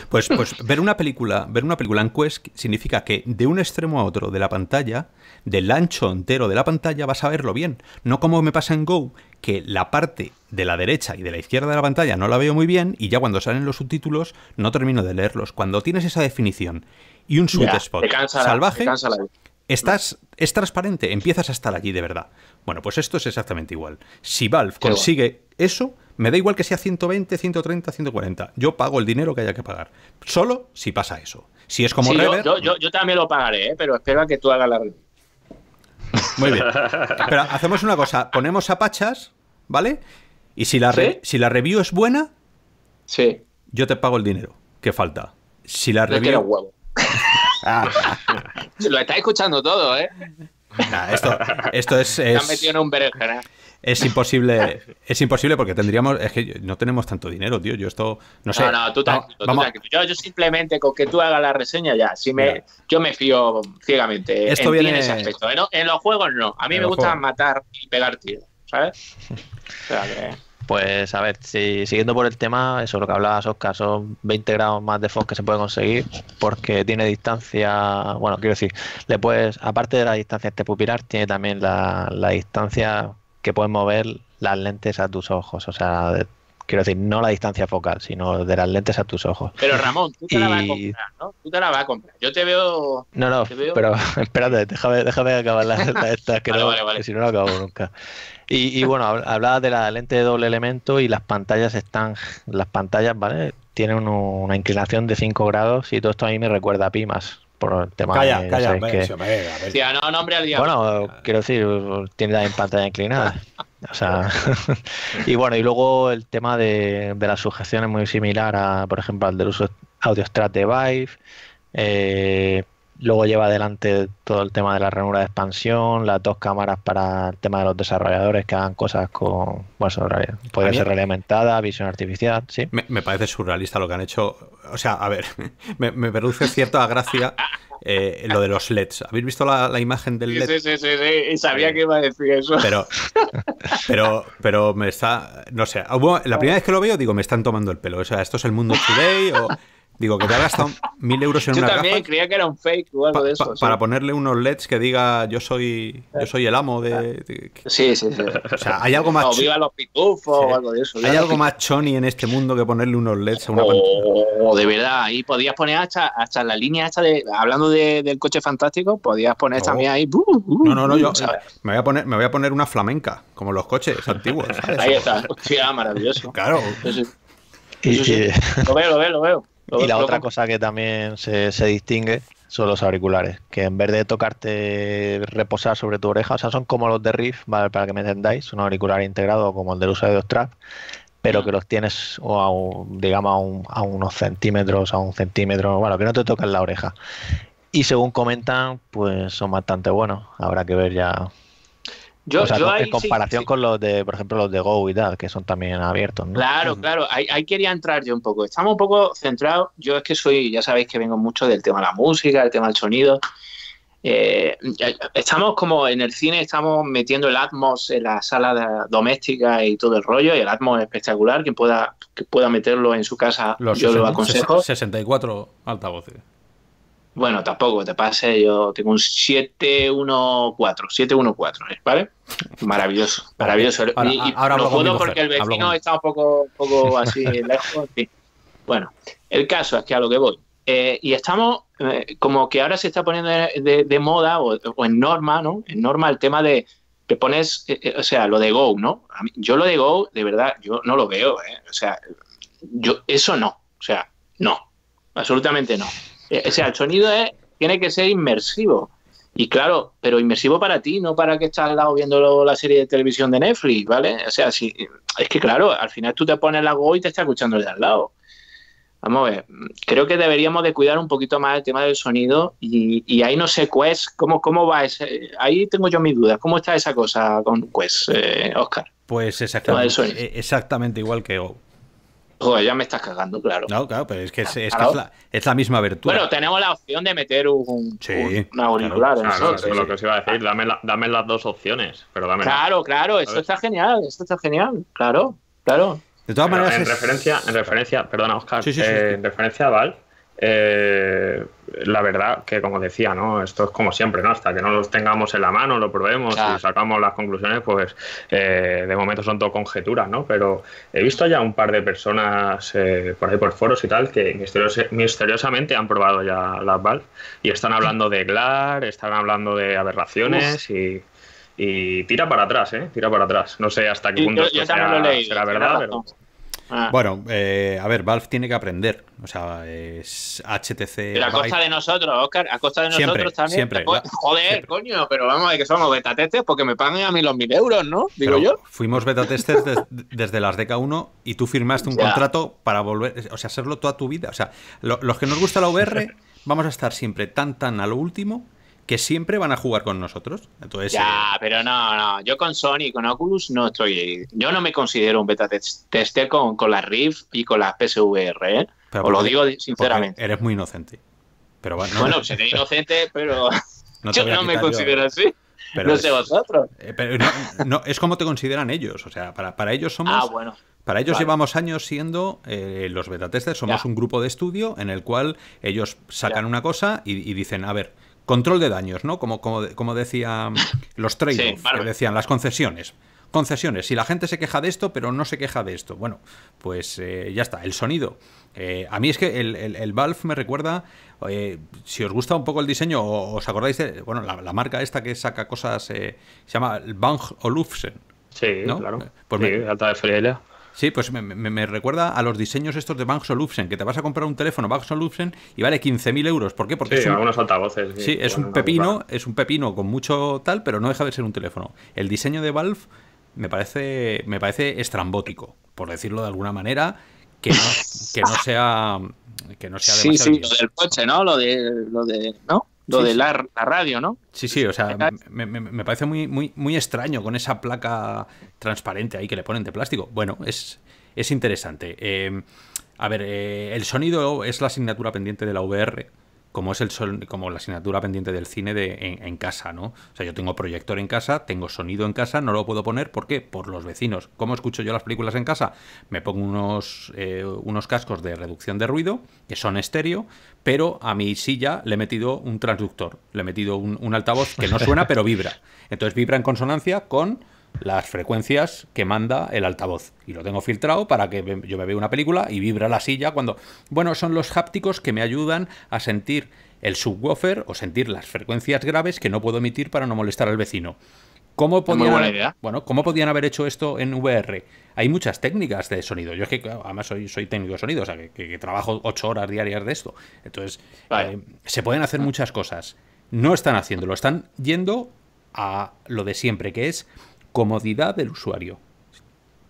Pues, pues, ver una película, ver una película en Quest significa que de un extremo a otro de la pantalla, del ancho entero de la pantalla, vas a verlo bien. No como me pasa en Go, que la parte de la derecha y de la izquierda de la pantalla no la veo muy bien y ya cuando salen los subtítulos no termino de leerlos. Cuando tienes esa definición y un sweet spot salvaje, Estás, es transparente, empiezas a estar allí de verdad. Bueno, pues esto es exactamente igual. Si Valve consigue eso, me da igual que sea 120, 130, 140. Yo pago el dinero que haya que pagar. Solo si pasa eso. Si es como sí, yo, pues- también lo pagaré, ¿eh? pero espero a que tú hagas la review. Muy bien. Pero hacemos una cosa. Ponemos a Pachas, ¿vale? Y si la, si la review es buena, sí. yo te pago el dinero que falta. Si la review... Huevo. Lo está escuchando todo, ¿eh? esto, es, es... Me un Es imposible, es imposible porque tendríamos, es que no tenemos tanto dinero, tío. Yo esto, no sé. No, no, tú tranquilo, Yo, yo, simplemente con que tú hagas la reseña ya, si me, yo me fío ciegamente esto en, viene... en ese aspecto. En, los juegos no. A mí me gusta matar y pegar tiro, ¿sabes? Pues a ver, si, siguiendo por el tema, eso lo que hablabas, Oscar, son 20 grados más de FOS que se puede conseguir porque tiene distancia, bueno, quiero decir, le puedes, aparte de la distancia pupilar, tiene también la, distancia que puedes mover las lentes a tus ojos, o sea, quiero decir, no la distancia focal, sino de las lentes a tus ojos. Pero Ramón, tú te la vas a comprar, ¿no? Tú te la vas a comprar. Yo te veo. No, no, pero espérate, déjame, déjame acabar la, esta, que, no, si no, no acabo nunca. Y, bueno, hablaba de la lente de doble elemento y las pantallas están, las pantallas, ¿vale? Tienen una inclinación de 5 grados y todo esto a mí me recuerda a Pimas, por el tema de, calla, calla! que... no Bueno, quiero decir, tiene la pantalla inclinada. O sea, y bueno, y luego el tema de, de la sujeción es muy similar a, por ejemplo, al del uso AudioStrat de Vive. Eh, Luego lleva adelante todo el tema de la ranura de expansión, las dos cámaras para el tema de los desarrolladores que hagan cosas con. Bueno, realidad. podría ser realidad visión artificial, sí. Me, parece surrealista lo que han hecho. O sea, a ver, me, produce cierta gracia eh, lo de los LEDs. ¿Habéis visto la, imagen del LED? Sí, sí, sí, sí, sabía eh, que iba a decir eso. Pero, pero, pero me está. No sé, la primera vez que lo veo digo, me están tomando el pelo. O sea, esto es el mundo today o Digo, que te ha gastado mil euros en yo también creía que era un fake o algo de eso. Para ponerle unos LEDs que diga yo soy yo soy el amo ah. de. Sí, sí, sí. O sea, hay algo más. O viva los pitufos o algo de eso. Hay algo más choni en este mundo que ponerle unos LEDs a una oh, de verdad, ahí podías poner hasta, la línea esta de. Hablando del coche fantástico, podías poner también ahí. no, no, no, yo me voy, a poner, me voy a poner una flamenca, como los coches antiguos. Ahí está. Hostia, maravilloso. Claro. Lo veo, lo veo, lo veo. Y la otra cosa que también se, se, distingue son los auriculares, que en vez de tocarte reposar sobre tu oreja, o sea, son como los de Riff, ¿vale? para que me entendáis, un auricular integrado como el del uso de los pero que los tienes digamos a, a, unos centímetros, a un centímetro, bueno, que no te tocan la oreja. Y según comentan, pues son bastante buenos. Habrá que ver ya en comparación con los de, por ejemplo, los de Go y tal, que son también abiertos. Claro, mm. claro, ahí, quería entrar yo un poco. Estamos un poco centrados, yo es que soy, ya sabéis que vengo mucho del tema de la música, del tema del sonido. Eh, eh, estamos como en el cine, estamos metiendo el Atmos en la sala doméstica y todo el rollo, y el Atmos es espectacular, quien pueda, que pueda meterlo en su casa, yo lo aconsejo. 64 altavoces. Bueno, tampoco te pase, yo tengo un 714, 714, ¿eh? ¿vale? Maravilloso, maravilloso. y, ahora no puedo porque el vecino está un poco, poco así lejos. Bueno, el caso es que a lo que voy. Eh, y estamos eh, como que ahora se está poniendo de, moda o, en norma, ¿no? En norma el tema de te pones, o sea, lo de Go, ¿no? yo lo de Go, de verdad, yo no lo veo, ¿eh? O sea, yo, eso no, o sea, no, absolutamente no. Eh, o sea, el sonido tiene que ser inmersivo. Y claro, pero inmersivo para ti, no para que estás al lado viendo la serie de televisión de Netflix, ¿vale? O sea, es que claro, al final tú te pones la Go y te está escuchando el de al lado. Vamos a ver, creo que deberíamos de cuidar un poquito más el tema del sonido y, ahí no sé, Quest, ¿cómo, cómo va ese? Ahí tengo yo mis dudas. ¿Cómo está esa cosa con Quest, eh, Oscar? Pues exactamente, eh, exactamente igual que, Joder, ya me estás cagando, claro. No, claro, pero es que es, la, es la, misma abertura. Bueno, tenemos la opción de meter un, sí, un, auricular. Claro, es lo que os iba a decir. Dame, las dos opciones, pero Claro, claro, esto está genial, esto está genial, claro, claro. De todas maneras. En, referencia, en referencia, perdona, Oscar, eh, en referencia a Val, eh, la verdad que como decía, ¿no? Esto es como siempre, ¿no? Hasta que no los tengamos en la mano, lo probemos y sacamos las conclusiones, pues eh, de momento son todo conjeturas, ¿no? Pero he visto ya un par de personas eh, por ahí por foros y tal que misteriosamente han probado ya las VAL y están hablando de GLAR, están hablando de aberraciones y tira para atrás, ¿eh? Tira para atrás. No sé hasta qué punto será, verdad, pero... Ah. Bueno, eh, a ver, Valve tiene que aprender. O sea, es HTC. Pero a costa de nosotros, Oscar, a costa de nosotros también. Joder, coño, pero vamos, a ver que somos beta testers porque me pagan a mí los mil euros, ¿no? Digo yo. Fuimos beta testers desde las DK1 y tú firmaste un contrato para volver, o sea, hacerlo toda tu vida. O sea, los que nos gusta la VR, vamos a estar siempre tan, tan a lo último que siempre van a jugar con nosotros. Entonces, ya, eh, pero no, no. Yo con Sony y con Oculus no estoy. Yo no me considero un beta tester con, con la Rift y con la PSVR. ¿eh? Pero lo digo sinceramente. Eres muy inocente. Pero bueno, no, inocente, pero yo no me considero así. Pero no es, sé vosotros. Eh, pero no, es como te consideran ellos. O sea, para, ellos somos. Ah, bueno. Para ellos llevamos años siendo los beta testers, somos un grupo de estudio en el cual ellos sacan una cosa y, dicen, a ver, Control de daños, ¿no? Como, como, como decían los traders, decían las concesiones. Concesiones, si la gente se queja de esto, pero no se queja de esto. Bueno, pues eh, ya está, el sonido. Eh, a mí es que el, el, Valve me recuerda, eh, si os gusta un poco el diseño, os acordáis de, bueno, la, marca esta que saca cosas, se llama Bang Olufsen. Sí, claro. Pues sí, alta de Sí, pues me, recuerda a los diseños estos de Bang Olufsen, que te vas a comprar un teléfono Bang Olufsen y vale 15.000 euros. ¿Por qué? Porque sí, algunos altavoces. Sí, es un pepino, es un pepino con mucho tal, pero no deja de ser un teléfono. El diseño de Valve me parece, me parece estrambótico, por decirlo de alguna manera, que no, que no sea que no sea Sí, sí, lo del coche, ¿no? Lo de, lo de ¿no? lo de la, radio, ¿no? Sí, sí, o sea, me, parece muy, muy, muy extraño con esa placa transparente ahí que le ponen de plástico. Bueno, es, es interesante. Eh, a ver, eh, el sonido es la asignatura pendiente de la VR como es el como la asignatura pendiente del cine de, en, casa, ¿no? O sea, yo tengo proyector en casa, tengo sonido en casa, no lo puedo poner, ¿por qué? Por los vecinos. ¿Cómo escucho yo las películas en casa? Me pongo unos, eh, unos cascos de reducción de ruido, que son estéreo, pero a mi silla le he metido un transductor, le he metido un, altavoz que no suena, pero vibra. Entonces vibra en consonancia con las frecuencias que manda el altavoz. Y lo tengo filtrado para que yo me vea una película y vibra la silla cuando... Bueno, son los hápticos que me ayudan a sentir el subwoofer o sentir las frecuencias graves que no puedo emitir para no molestar al vecino. ¿Cómo podían, Bueno, ¿cómo podían haber hecho esto en VR? Hay muchas técnicas de sonido. Yo es que, además, soy, soy técnico de sonido, o sea, que, trabajo ocho horas diarias de esto. Entonces, eh, se pueden hacer muchas cosas. No están haciéndolo, están yendo a lo de siempre, que es comodidad del usuario.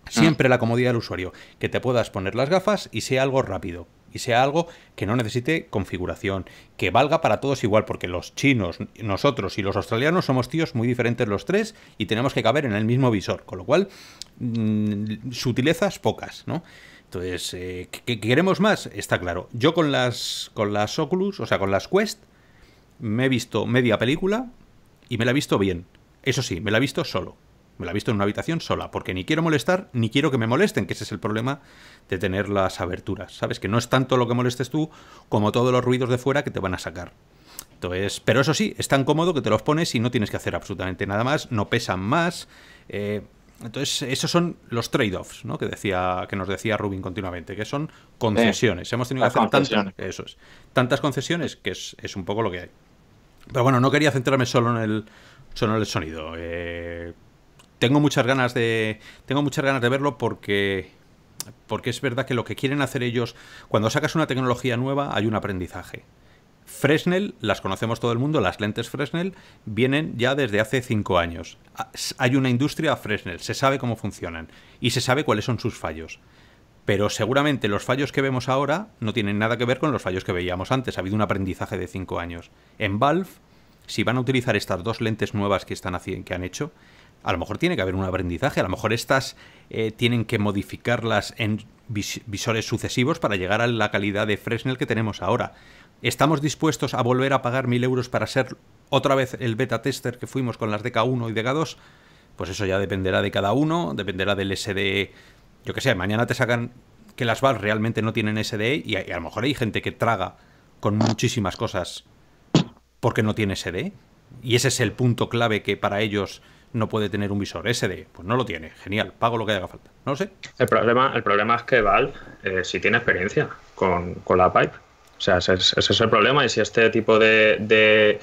Mm. Siempre la comodidad del usuario. Que te puedas poner las gafas y sea algo rápido y sea algo que no necesite configuración, que valga para todos igual, porque los chinos, nosotros y los australianos somos tíos muy diferentes los tres y tenemos que caber en el mismo visor, con lo cual mm, sutilezas pocas, ¿no? Entonces, eh, ¿qué queremos más? Está claro. Yo con las, con las Oculus, o sea, con las Quest, me he visto media película y me la he visto bien. Eso sí, me la he visto solo. Me la he visto en una habitación sola, porque ni quiero molestar, ni quiero que me molesten, que ese es el problema de tener las aberturas. Sabes que no es tanto lo que molestes tú, como todos los ruidos de fuera que te van a sacar. Entonces, pero eso sí, es tan cómodo que te los pones y no tienes que hacer absolutamente nada más, no pesan más. Eh, entonces, esos son los trade-offs, ¿no? Que decía, que nos decía Rubin continuamente, que son concesiones. Hemos tenido que hacer tantas, eso tantas concesiones que es, es, un poco lo que hay. Pero bueno, no quería centrarme solo en el, solo en el sonido. Eh, tengo muchas ganas de tengo muchas ganas de verlo porque porque es verdad que lo que quieren hacer ellos cuando sacas una tecnología nueva hay un aprendizaje. Fresnel, las conocemos todo el mundo, las lentes Fresnel vienen ya desde hace cinco años. Ah, hay una industria Fresnel, se sabe cómo funcionan y se sabe cuáles son sus fallos. Pero seguramente los fallos que vemos ahora no tienen nada que ver con los fallos que veíamos antes. Ha habido un aprendizaje de cinco años. En Valve, si van a utilizar estas dos lentes nuevas que, están, que han hecho, a lo mejor tiene que haber un aprendizaje, a lo mejor estas eh, tienen que modificarlas en visores sucesivos para llegar a la calidad de Fresnel que tenemos ahora. ¿Estamos dispuestos a volver a pagar mil euros para ser otra vez el beta tester que fuimos con las DK1 y DK2? Pues eso ya dependerá de cada uno, dependerá del SD. E. Yo que sé, mañana te sacan que las VAR realmente no tienen SD e y a, y a lo mejor hay gente que traga con muchísimas cosas porque no tiene SD. E. Y ese es el punto clave que para ellos no puede tener un visor SD. Pues no lo tiene. Genial, pago lo que haga falta. No sé. El problema, el problema es que Valve si eh, sí tiene experiencia con, la Pipe. O sea, ese es, el problema. Y si este tipo de, de,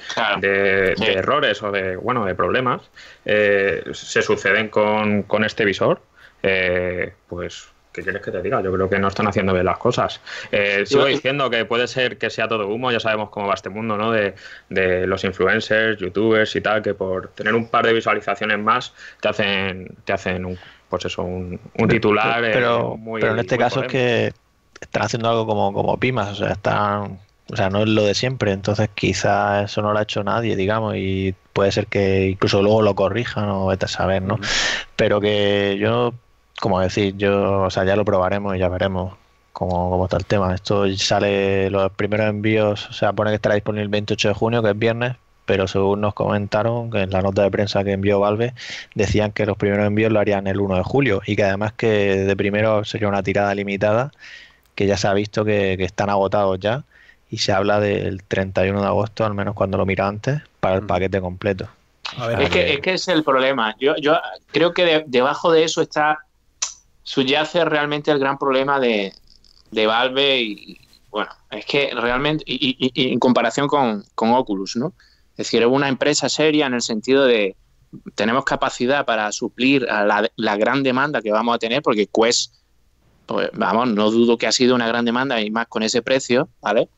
errores o de, bueno, de problemas eh, se suceden con, con este visor, eh, pues ¿Qué quieres que te diga? Yo creo que no están haciendo bien las cosas. Eh, sigo diciendo que puede ser que sea todo humo, ya sabemos cómo va este mundo, ¿no? De, los influencers, youtubers y tal, que por tener un par de visualizaciones más te hacen, te hacen un, pues eso, un, titular. Eh, pero, muy, pero en este caso es que están haciendo algo como, como Pimas, o sea, están o sea, no es lo de siempre, entonces quizás eso no lo ha hecho nadie, digamos, y puede ser que incluso luego lo corrijan o vete a saber, ¿no? Pero que yo como decir, yo, o sea, ya lo probaremos y ya veremos cómo, está el tema. Esto sale, los primeros envíos, o sea, pone que estará disponible el 28 de junio, que es viernes, pero según nos comentaron en la nota de prensa que envió Valve, decían que los primeros envíos lo harían el 1 de julio y que además que de primero sería una tirada limitada, que ya se ha visto que, están agotados ya y se habla del 31 de agosto, al menos cuando lo mira antes, para el mm. paquete completo. es, que, es, que, es el problema. Yo, yo creo que debajo de eso está subyace realmente el gran problema de, Valve y, bueno, es que realmente, y, en comparación con, Oculus, ¿no? Es decir, es una empresa seria en el sentido de tenemos capacidad para suplir a la, gran demanda que vamos a tener, porque Quest, pues, vamos, no dudo que ha sido una gran demanda y más con ese precio, ¿vale?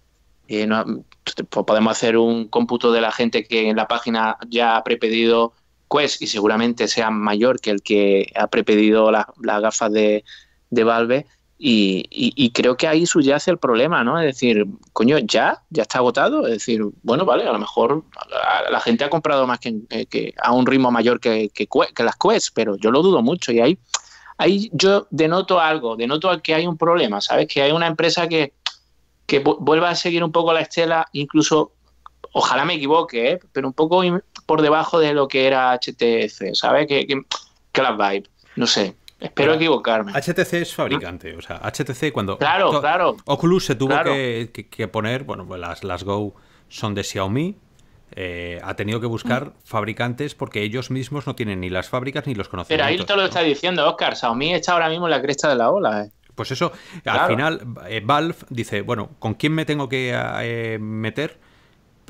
Y no, pues podemos hacer un cómputo de la gente que en la página ya ha prepedido Quest y seguramente sea mayor que el que ha prepedido las gafas de, Valve. Y, creo que ahí subyace el problema, ¿no? Es decir, coño, ya, ya está agotado. Es decir, bueno, vale, a lo mejor la, gente ha comprado más que, eh, a un ritmo mayor que, las Quest, pero yo lo dudo mucho. Y ahí, ahí yo denoto algo, denoto que hay un problema, ¿sabes? Que hay una empresa que, que vuelva a seguir un poco la estela, incluso ojalá me equivoque, ¿eh? pero un poco por debajo de lo que era HTC, ¿sabes? Que, que, vibe, no sé. Espero equivocarme. HTC es fabricante, o sea, HTC cuando... Claro, claro. Oculus se tuvo que, poner, bueno, pues las, las Go son de Xiaomi, eh, ha tenido que buscar mm. fabricantes porque ellos mismos no tienen ni las fábricas ni los conocimientos. Pero ahí te lo está diciendo, Oscar. Xiaomi está ahora mismo en la cresta de la ola. ¿eh? Pues eso, al final Valve dice, bueno, ¿con quién me tengo que meter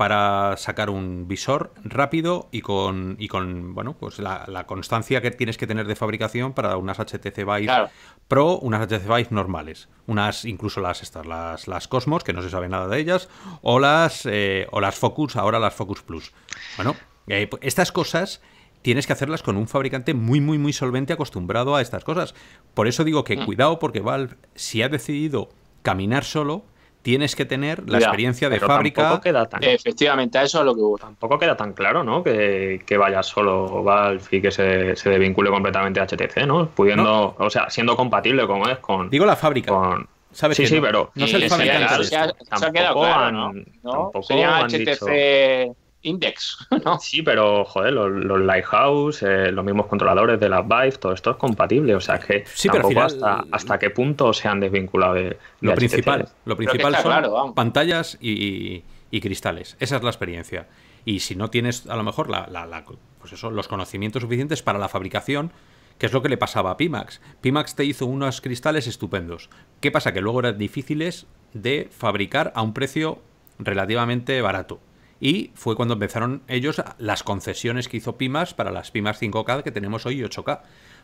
para sacar un visor rápido y con, y con bueno, pues la, constancia que tienes que tener de fabricación para unas HTC Vive Pro, unas HTC Vive normales, unas incluso las estas, las, las Cosmos, que no se sabe nada de ellas, o las, eh, o las Focus, ahora las Focus Plus. Bueno, eh, pues estas cosas tienes que hacerlas con un fabricante muy, muy, muy solvente acostumbrado a estas cosas. Por eso digo que mm. cuidado porque Valve, si ha decidido caminar solo, tienes que tener la experiencia de fábrica. Efectivamente, a eso es lo que Tampoco queda tan claro, ¿no? Que, vaya solo Valve y que se, se desvincule completamente a HTC, ¿no? Pudiendo, o sea, siendo compatible como es con. Digo la fábrica. sí, sí, pero. No se, se ha, quedado ¿no? HTC. Index, ¿no? Sí, pero joder, los, Lighthouse, eh, los mismos controladores de las Vive, todo esto es compatible. O sea, que sí, pero hasta, qué punto se han desvinculado de, lo, principal, lo principal. son pantallas y, cristales. Esa es la experiencia. Y si no tienes a lo mejor la, pues los conocimientos suficientes para la fabricación, que es lo que le pasaba a Pimax. Pimax te hizo unos cristales estupendos. ¿Qué pasa? Que luego eran difíciles de fabricar a un precio relativamente barato y fue cuando empezaron ellos las concesiones que hizo Pimas para las Pimas 5K que tenemos hoy 8K.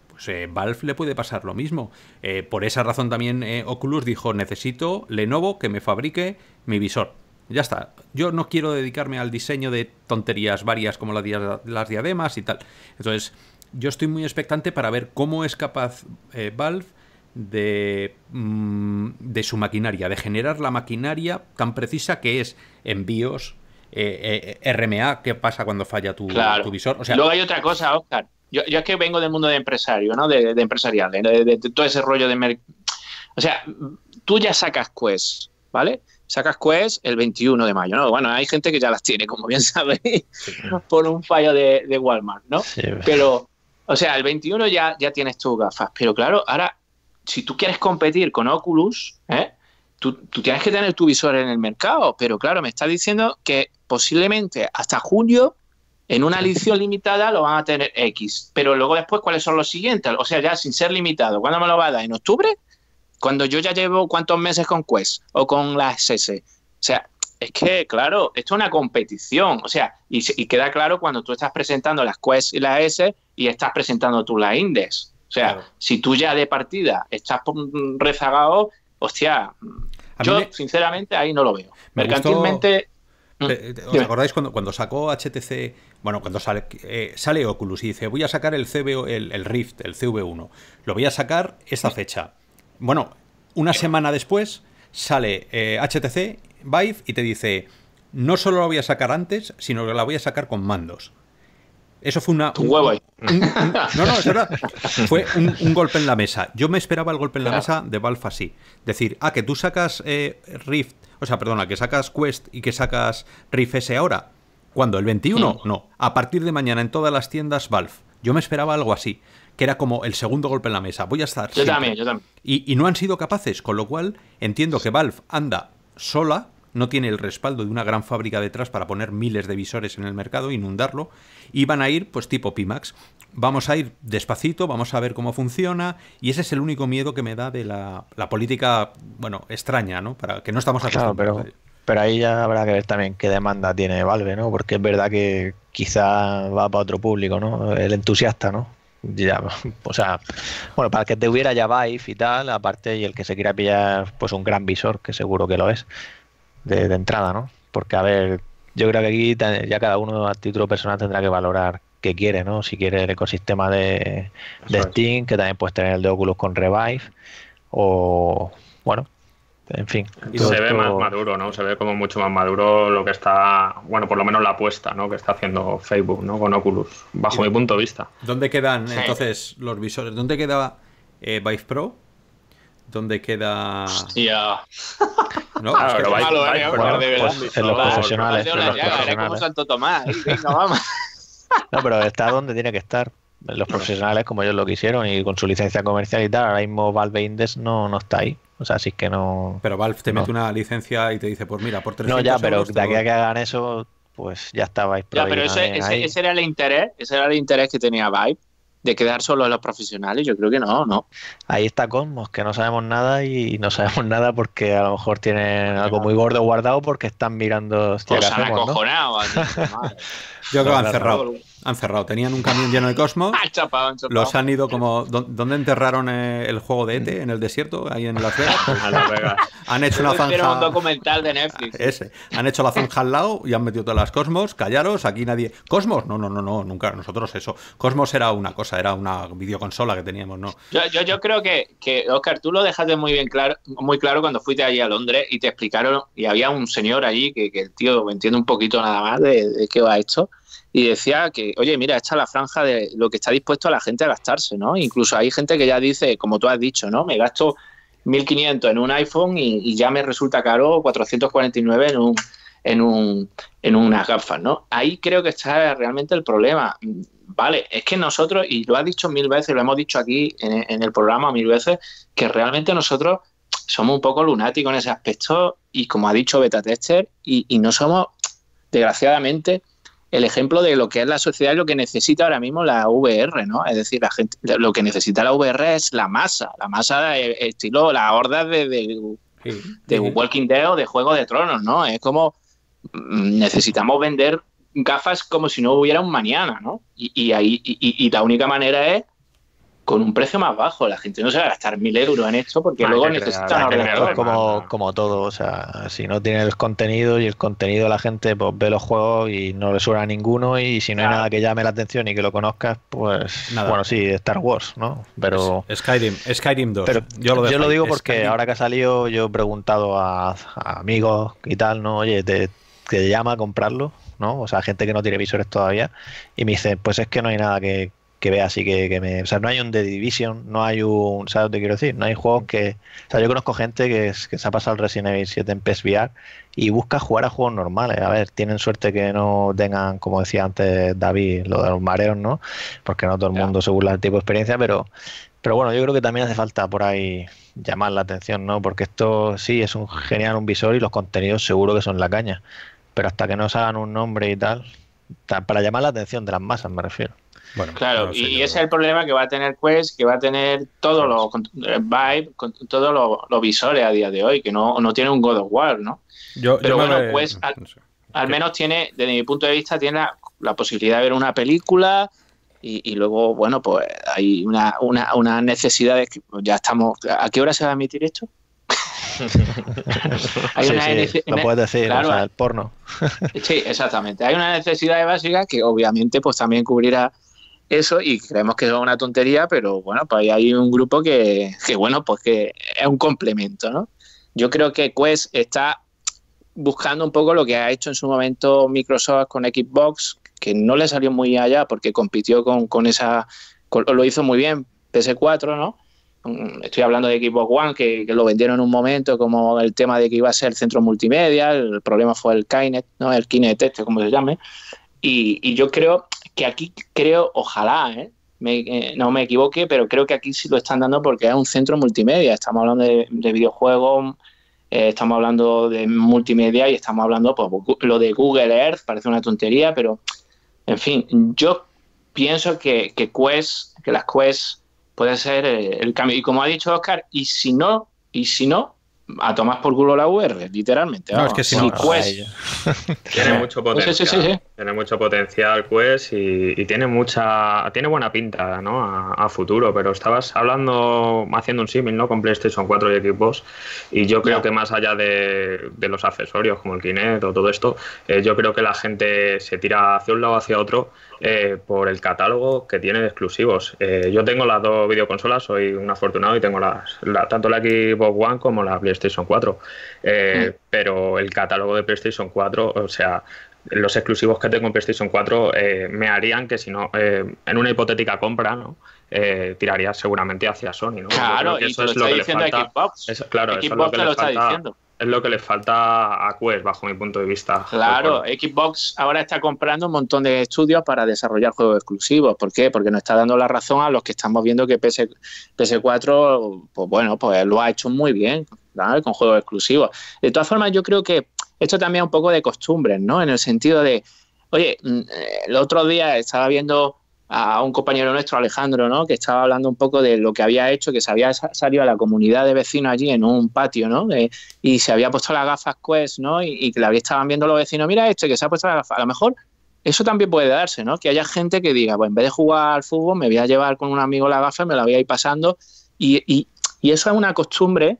Pues eh, Valve le puede pasar lo mismo. Eh, por esa razón también eh, Oculus dijo, necesito Lenovo que me fabrique mi visor. Ya está, yo no quiero dedicarme al diseño de tonterías varias como las diademas y tal. Entonces, yo estoy muy expectante para ver cómo es capaz Valve de, mm, de su maquinaria, de generar la maquinaria tan precisa que es envíos, eh, eh, RMA, qué pasa cuando falla tu, visor. O sea, Luego hay otra cosa, Oscar. Yo, es que vengo del mundo de empresario, ¿no? De, de empresarial, de, todo ese rollo de... O sea, tú ya sacas Quest, ¿vale? Sacas Quest el 21 de mayo, ¿no? Bueno, hay gente que ya las tiene, como bien sabéis, por un fallo de, Walmart, ¿no? pero, o sea, el 21 ya, ya tienes tus gafas, pero claro, ahora, si tú quieres competir con Oculus, ¿eh? tú, tienes que tener tu visor en el mercado, pero claro, me está diciendo que posiblemente hasta junio... en una edición limitada lo van a tener X, pero luego después, ¿cuáles son los siguientes? O sea, ya sin ser limitado, ¿cuándo me lo va a dar? ¿En octubre? Cuando yo ya llevo cuántos meses con Quest o con la SS. O sea, es que, claro, esto es una competición. O sea, y, queda claro cuando tú estás presentando las Quest y las S y estás presentando tú la Index. O sea, si tú ya de partida estás mm, rezagado, hostia, yo, sinceramente, ahí no lo veo. Mercantilmente. Mm, eh, eh, ¿Os acordáis cuando, sacó HTC? Bueno, cuando sale, eh, sale Oculus y dice, voy a sacar el, CBO, el, el, Rift, el CV1. Lo voy a sacar esta fecha. Bueno, una semana después sale HTC Vive y te dice, no solo lo voy a sacar antes, sino que la voy a sacar con mandos. Eso fue una. Un, huevo ahí. no, no, eso era, Fue un, golpe en la mesa. Yo me esperaba el golpe en la mesa de Valve así. Decir, ah, que tú sacas eh, Rift, o sea, perdona, que sacas Quest y que sacas Rift S ahora. ¿Cuándo? ¿El 21? Mm. No. A partir de mañana en todas las tiendas Valve. Yo me esperaba algo así, que era como el segundo golpe en la mesa. Voy a estar. Yo también, yo también. Y, y no han sido capaces, con lo cual entiendo que Valve anda sola no tiene el respaldo de una gran fábrica detrás para poner miles de visores en el mercado, inundarlo, y van a ir pues tipo Pimax. Vamos a ir despacito, vamos a ver cómo funciona, y ese es el único miedo que me da de la, política, bueno, extraña, ¿no? Para que no estamos pero, ahí ya habrá que ver también qué demanda tiene Valve, ¿no? Porque es verdad que quizá va para otro público, ¿no? El entusiasta, ¿no? Ya, o sea, bueno, para el que te hubiera ya Vive y tal, aparte, y el que se quiera pillar, pues un gran visor, que seguro que lo es, de, entrada, ¿no? Porque, a ver, yo creo que aquí ya cada uno a título personal tendrá que valorar qué quiere, ¿no? Si quiere el ecosistema de, de Steam, que también puedes tener el de Oculus con Revive, o bueno, en fin. Y se ve más maduro, ¿no? Se ve como mucho más maduro lo que está, bueno, por lo menos la apuesta, ¿no? Que está haciendo Facebook, ¿no? Con Oculus, bajo mi punto de vista. ¿Dónde quedan entonces los visores? ¿Dónde queda eh, Vive Pro? ¿Dónde queda...? Hostia. No, pues, en los profesionales. Santo Tomás. No, pero está donde tiene que estar. Los profesionales, como ellos lo quisieron, y con su licencia comercial y tal, ahora mismo Valve Index no, no está ahí. O sea, si es que no. Pero Valve te mete una licencia y te dice, pues mira, por tres No, ya, pero de aquí a que hagan eso, pues ya estaba Ya, pero ese, ese, era el interés, ese era el interés que tenía Vive de quedar solo a los profesionales, yo creo que no, ¿no? Ahí está Cosmos, que no sabemos nada y no sabemos nada porque a lo mejor tienen algo muy gordo guardado porque están mirando. Hostia, o acojonado. yo creo que han cerrado. Han cerrado. Tenían un camión lleno de Cosmos Los han ido como. ¿Dónde enterraron eh, el juego de ETE? ¿En el desierto? Ahí en la Vegas. Han hecho una zanja. un documental de Netflix. Ese. Han hecho la zanja al lado y han metido todas las Cosmos. Callaros, aquí nadie. ¿Cosmos? No, no, no, no, nunca. Nosotros eso. Cosmos era una cosa, era una videoconsola que teníamos, ¿no? Yo, yo, creo que, que, Oscar, tú lo dejaste muy bien claro, muy claro cuando fuiste allí a Londres y te explicaron. Y había un señor allí que, el tío me entiende un poquito nada más de qué va esto y decía que, oye, mira, esta es la franja de lo que está dispuesto a la gente a gastarse, ¿no? Incluso hay gente que ya dice, como tú has dicho, ¿no? Me gasto 1.500 en un iPhone y, ya me resulta caro 449 en un en un en unas gafas, ¿no? Ahí creo que está realmente el problema. Vale, es que nosotros, y lo has dicho mil veces, lo hemos dicho aquí en, el programa mil veces, que realmente nosotros somos un poco lunáticos en ese aspecto y como ha dicho Beta Tester, y no somos, desgraciadamente, el ejemplo de lo que es la sociedad y lo que necesita ahora mismo la VR, ¿no? Es decir, la gente, lo que necesita la VR es la masa, la masa eh, estilo la horda de, de, Walking Dead o de Juego de Tronos, ¿no? Es como mm, necesitamos vender gafas como si no hubiera un mañana, ¿no? Y, ahí y la única manera es con un precio más bajo. La gente no se va a gastar mil euros en esto porque luego necesitan Como, como todo, o sea, si no tienes contenido y el contenido la gente pues, ve los juegos y no le suena a ninguno y si no hay nada que llame la atención y que lo conozcas, pues nada. bueno, sí, Star Wars, ¿no? Pero Skyrim, Skyrim 2. Pero yo lo, digo porque ahora que ha salido yo he preguntado a, amigos y tal, ¿no? Oye, te, te llama a comprarlo, ¿no? O sea, gente que no tiene visores todavía y me dice, pues es que no hay nada que, que vea así que, que, me... O sea, no hay un The Division, no hay un... ¿Sabes lo que quiero decir? No hay juegos que... O sea, yo conozco gente que, se ha pasado el Resident Evil 7 en PSVR y busca jugar a juegos normales. A ver, tienen suerte que no tengan, como decía antes David, lo de los mareos, ¿no? Porque no todo el mundo se burla del tipo de experiencia, pero... Pero bueno, yo creo que también hace falta por ahí llamar la atención, ¿no? Porque esto sí es un genial un visor y los contenidos seguro que son la caña. Pero hasta que no se hagan un nombre y tal, para llamar la atención de las masas, me refiero. claro, y ese es el problema que va a tener Quest, que va a tener todos los eh, Vibe, todos los visores a día de hoy, que no, tiene un God of War, ¿no? Yo, Pero bueno, Quest al, menos tiene, desde mi punto de vista, tiene la, posibilidad de ver una película, y, luego, bueno, pues hay una, una, una necesidad que ya estamos. ¿A qué hora se va a emitir esto? Hay una lo puedes decir, ah. el porno. sí, exactamente. Hay una necesidad básica que obviamente pues también cubrirá eso y creemos que es una tontería, pero bueno, pues hay un grupo que, bueno, pues que es un complemento, ¿no? Yo creo que Quest está buscando un poco lo que ha hecho en su momento Microsoft con Xbox, que no le salió muy allá porque compitió con, esa, lo hizo muy bien PS4, ¿no? Mm, estoy hablando de Xbox One, que, lo vendieron en un momento como el tema de que iba a ser el centro multimedia, el problema fue el Kinect, ¿no? el Kinect este, como se llame, y, yo creo que aquí creo, ojalá, ¿eh? Eh, no me equivoque, pero creo que aquí sí lo están dando porque es un centro multimedia, estamos hablando de, videojuegos, eh, estamos hablando de multimedia y estamos hablando, pues lo de Google Earth, parece una tontería, pero en fin, yo pienso que, que Quest, que las Quest puede ser eh, el cambio. Y como ha dicho Oscar, y si no, y si no, a tomar por culo la UR, literalmente. No, es que si no, pues, tiene mucho potencial. sí, sí, sí, tiene mucho potencial, pues, y, tiene mucha, tiene buena pinta, ¿no? A, futuro, pero estabas hablando, haciendo un símil, ¿no? Con PlayStation 4 y equipos, y yo creo que más allá de, los accesorios como el Kinect o todo esto, eh, yo creo que la gente se tira hacia un lado o hacia otro eh, por el catálogo que tiene de exclusivos. Eh, yo tengo las dos videoconsolas, soy un afortunado y tengo las, tanto la Xbox One como la PlayStation 4, mm. pero el catálogo de PlayStation 4, o sea, los exclusivos que tengo en PlayStation 4 eh, me harían que si no, eh, en una hipotética compra, ¿no? Eh, tiraría seguramente hacia Sony, ¿no? Claro, y eso te lo es está lo que le falta. Xbox. claro, eso es lo que falta, le falta a Quest, bajo mi punto de vista. Claro, pues Xbox ahora está comprando un montón de estudios para desarrollar juegos exclusivos. ¿Por qué? Porque nos está dando la razón a los que estamos viendo que PS, 4 pues bueno, pues lo ha hecho muy bien, ¿vale? con juegos exclusivos. De todas formas, yo creo que esto también es un poco de costumbres, ¿no? En el sentido de, oye, mm, eh, el otro día estaba viendo a un compañero nuestro, Alejandro, ¿no? que estaba hablando un poco de lo que había hecho, que se había salido a la comunidad de vecinos allí en un patio, ¿no? Eh, y se había puesto las gafas Quest, ¿no? Y, que la estaban viendo los vecinos, mira esto, que se ha puesto las gafas. A lo mejor eso también puede darse, ¿no? Que haya gente que diga, pues en vez de jugar al fútbol, me voy a llevar con un amigo la gafa, me la voy a ir pasando. Y, eso es una costumbre,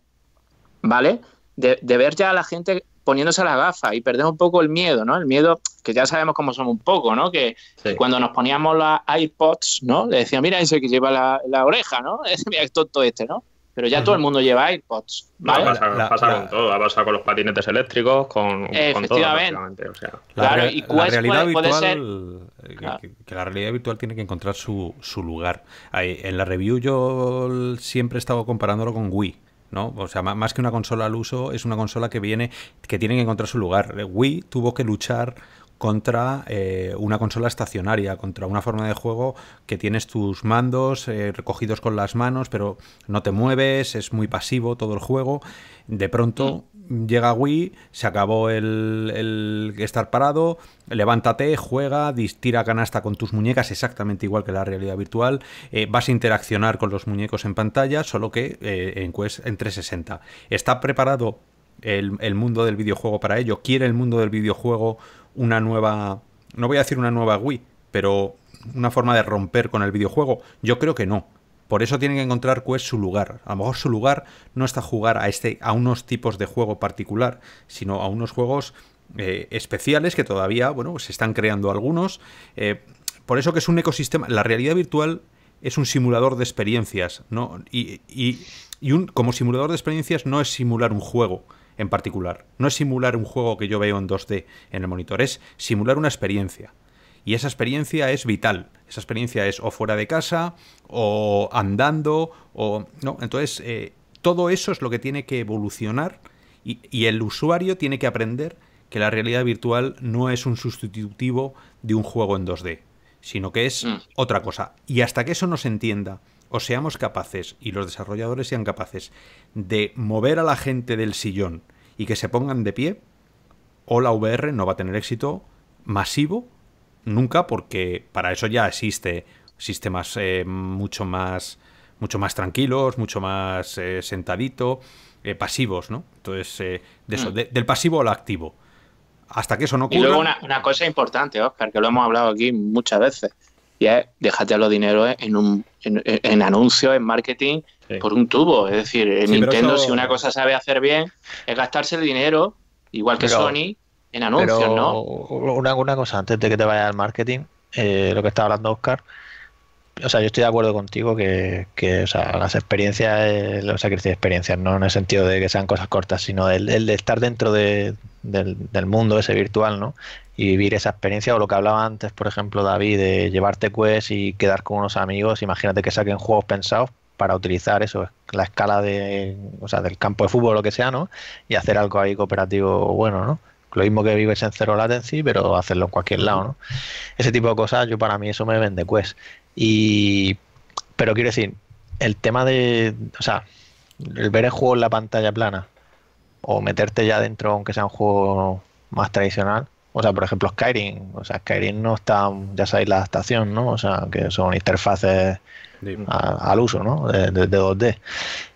¿vale? De, de ver ya a la gente poniéndose las gafas y perdemos un poco el miedo, ¿no? El miedo que ya sabemos cómo somos un poco, ¿no? Que cuando nos poníamos las iPods, ¿no? Le decía, mira ese que lleva la, oreja, ¿no? mira, es tonto este, ¿no? pero ya todo el mundo lleva iPods. ¿vale? pasado con todo, ha pasado con los patinetes eléctricos, con, efectivamente. con todo. O sea. claro, y cuál puede, ser... Eh, que, la realidad virtual tiene que encontrar su, lugar. en la review yo siempre he estado comparándolo con Wii. ¿no? O sea, más que una consola al uso, es una consola que viene, que tiene que encontrar su lugar. Eh, Wii tuvo que luchar contra eh, una consola estacionaria, contra una forma de juego que tienes tus mandos eh, recogidos con las manos, pero no te mueves, es muy pasivo todo el juego. De pronto mm llega Wii, se acabó el, el, estar parado, levántate, juega, tira canasta con tus muñecas, exactamente igual que la realidad virtual, eh, vas a interaccionar con los muñecos en pantalla, solo que eh, en, Quest, en 360. ¿Está preparado el, el mundo del videojuego para ello? ¿Quiere el mundo del videojuego una nueva, no voy a decir una nueva Wii, pero una forma de romper con el videojuego? Yo creo que no por eso tienen que encontrar es su lugar. A lo mejor su lugar no está jugar a, este, a unos tipos de juego particular, sino a unos juegos eh, especiales que todavía, bueno, pues se están creando algunos. Eh, por eso que es un ecosistema. La realidad virtual es un simulador de experiencias, ¿no? Y, y un, como simulador de experiencias no es simular un juego en particular. No es simular un juego que yo veo en 2D en el monitor, es simular una experiencia. Y esa experiencia es vital. Esa experiencia es o fuera de casa, o andando, o. ¿no? Entonces, eh, todo eso es lo que tiene que evolucionar y, el usuario tiene que aprender que la realidad virtual no es un sustitutivo de un juego en 2D, sino que es mm. otra cosa. Y hasta que eso nos entienda, o seamos capaces, y los desarrolladores sean capaces, de mover a la gente del sillón y que se pongan de pie, o la VR no va a tener éxito masivo nunca porque para eso ya existe sistemas eh, mucho más mucho más tranquilos, mucho más eh, sentadito, eh, pasivos, ¿no? Entonces, eh, mm. del pasivo al activo. Hasta que eso no ocurra. Y luego una, cosa importante, Oscar, que lo hemos hablado aquí muchas veces, y es déjate los dinero en, un, en, anuncios, en marketing, por un tubo. Es decir, en Nintendo, si una cosa sabe hacer bien, es gastarse el dinero, igual que Sony, en anuncios, ¿no? Una, cosa, antes de que te vayas al marketing, eh, lo que estaba hablando Oscar, o sea, yo estoy de acuerdo contigo que, o sea, las experiencias, eh, experiencias, no en el sentido de que sean cosas cortas, sino el, de estar dentro del, mundo ese virtual, ¿no? Y vivir esa experiencia, o lo que hablaba antes, por ejemplo, David, de llevarte quest y quedar con unos amigos, imagínate que saquen juegos pensados para utilizar eso, la escala de, o sea, del campo de fútbol o lo que sea, ¿no? Y hacer algo ahí cooperativo bueno, ¿no? Lo mismo que vives en cero latency, pero hacerlo en cualquier lado, ¿no? Ese tipo de cosas, yo para mí eso me vende Quest. Y, pero quiero decir, el tema de, o sea, el ver el juego en la pantalla plana o meterte ya dentro, aunque sea un juego más tradicional, o sea, por ejemplo, Skyrim. O sea, Skyrim no está, ya sabéis la adaptación, ¿no? O sea, que son interfaces al uso, ¿no? De, 2D.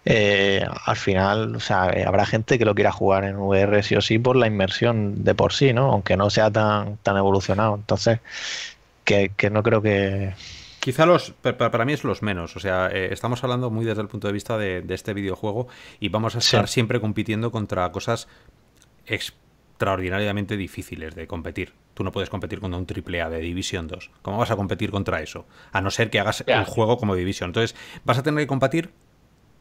Eh, al final, o sea, eh, habrá gente que lo quiera jugar en VR sí o sí por la inmersión de por sí, ¿no? Aunque no sea tan, tan evolucionado. Entonces, que, no creo que, Quizá los, para mí es los menos, o sea, eh, estamos hablando muy desde el punto de vista de, este videojuego y vamos a estar siempre compitiendo contra cosas extraordinariamente difíciles de competir. Tú no puedes competir contra un triple A de división 2. ¿Cómo vas a competir contra eso? A no ser que hagas el juego como división Entonces, vas a tener que competir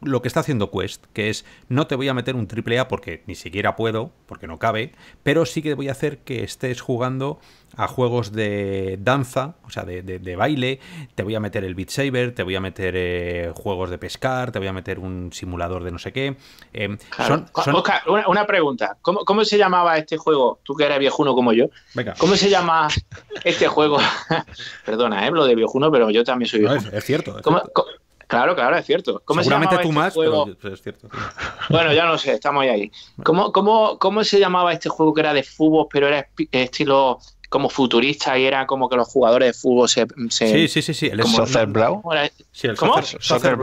lo que está haciendo Quest, que es no te voy a meter un triple porque ni siquiera puedo, porque no cabe, pero sí que voy a hacer que estés jugando a juegos de danza, o sea, de, baile, te voy a meter el Beat Saber, te voy a meter eh, juegos de pescar, te voy a meter un simulador de no sé qué. Eh, Oscar, una, pregunta, ¿Cómo, se llamaba este juego? Tú que eres viejuno como yo. ¿Cómo se llama este juego? Perdona, ¿eh? lo de viejuno, pero yo también soy viejuno. es, cierto. Es cierto. Claro, claro, es cierto. Seguramente se tú este más, pero es cierto. Bueno, ya no sé, estamos ahí. ¿Cómo, cómo, cómo se llamaba este juego que era de fútbol, pero era estilo como futurista y era como que los jugadores de fútbol se. se sí, sí, sí, sí. El Soccer Brown. Sí, el ¿Cómo? Soccer, Soccer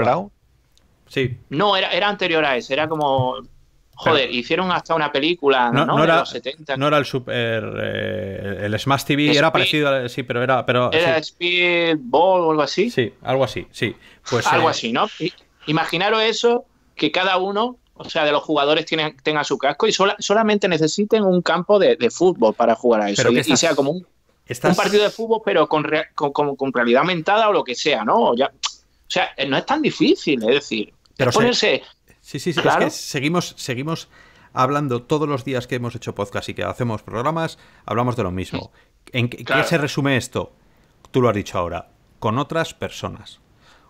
Sí. No, era, era anterior a ese, era como Joder, hicieron hasta una película, ¿no? los 70. No era el super. Eh, el Smash TV era parecido, a, sí, pero era. Pero, ¿Era Speedball o algo así? Sí, algo así, sí. Pues, algo eh, así, ¿no? Imaginaros eso, que cada uno, o sea, de los jugadores tenga su casco y solamente necesiten un campo de, fútbol para jugar a eso. y, sea como un, partido de fútbol, pero con, con, realidad aumentada o lo que sea, ¿no? O ya, o sea, no es tan difícil, es decir, pero ponerse. Sí, sí, sí. Es que seguimos, seguimos hablando todos los días que hemos hecho podcast y que hacemos programas, hablamos de lo mismo. ¿En qué, se resume esto? Tú lo has dicho ahora. Con otras personas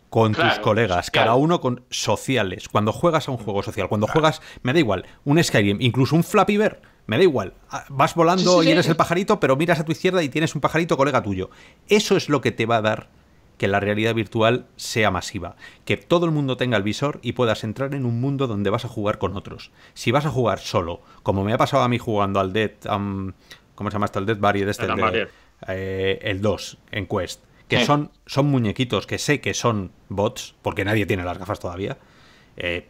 con tus colegas, cada uno con sociales. Cuando juegas a un juego social, cuando juegas, me da igual, un Skyrim, incluso un Flappy Bird, me da igual. Ah, vas volando y eres el pajarito, pero miras a tu izquierda y tienes un pajarito colega tuyo. Eso es lo que te va a dar que la realidad virtual sea masiva, que todo el mundo tenga el visor y puedas entrar en un mundo donde vas a jugar con otros. Si vas a jugar solo, como me ha pasado a mí jugando al Dead, ¿cómo se llama esto? el Dead Barrier? Este, el, de, eh, el 2 en Quest, que son, son muñequitos que sé que son bots, porque nadie tiene las gafas todavía. Eh,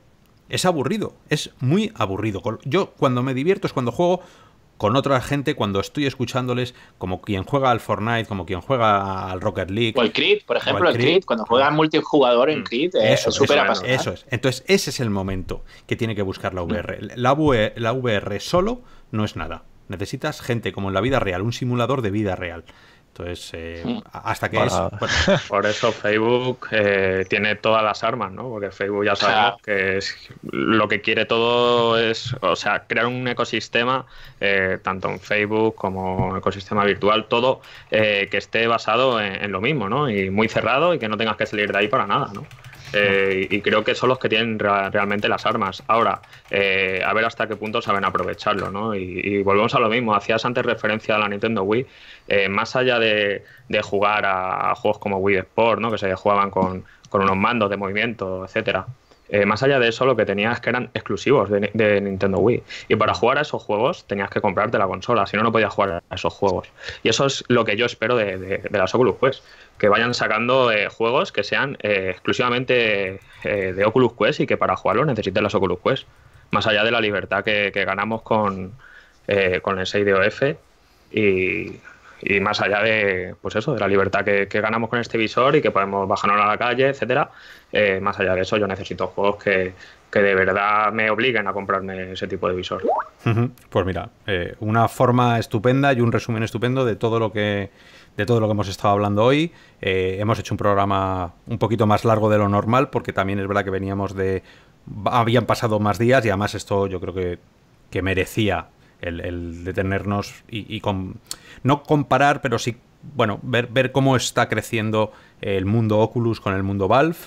es aburrido, es muy aburrido. Yo cuando me divierto es cuando juego con otra gente cuando estoy escuchándoles, como quien juega al Fortnite, como quien juega al Rocket League. O el por ejemplo, el, cuando juega mm. multijugador en mm. Creed, eh, eso, es súper apasionante. Eso es. Entonces, ese es el momento que tiene que buscar La VR, la VR solo no es nada. Necesitas gente como en la vida real, un simulador de vida real. Entonces, eh, mm. hasta que Por eso Facebook eh, tiene todas las armas, ¿no? Porque Facebook ya sabe que es, lo que quiere todo es, o sea, crear un ecosistema, eh, tanto en Facebook como ecosistema virtual, todo que esté basado en, en, lo mismo, ¿no? Y muy cerrado y que no tengas que salir de ahí para nada, ¿no? Eh, y creo que son los que tienen realmente las armas. Ahora, eh, a ver hasta qué punto saben aprovecharlo, ¿no? Y, y, volvemos a lo mismo. Hacías antes referencia a la Nintendo Wii. Eh, más allá de, de jugar a, juegos como Wii Sport, ¿no? Que se jugaban con, con unos mandos de movimiento, etcétera. Eh, más allá de eso, lo que tenías que eran exclusivos de, Nintendo Wii. Y para jugar a esos juegos tenías que comprarte la consola, si no, no podías jugar a esos juegos. Y eso es lo que yo espero de, las Oculus Quest, que vayan sacando eh, juegos que sean eh, exclusivamente de Oculus Quest y que para jugarlos necesiten las Oculus Quest. Más allá de la libertad que, ganamos con, con el 6DOF y y más allá de, pues eso, de la libertad que, ganamos con este visor y que podemos bajarnos a la calle, etcétera, eh, más allá de eso yo necesito juegos que, de verdad me obliguen a comprarme ese tipo de visor. Pues mira, eh, una forma estupenda y un resumen estupendo de todo lo que de todo lo que hemos estado hablando hoy. Eh, hemos hecho un programa un poquito más largo de lo normal, porque también es verdad que veníamos de. habían pasado más días y además esto yo creo que, que merecía el, detenernos y, y con no comparar, pero sí, bueno, ver, cómo está creciendo el mundo Oculus con el mundo Valve.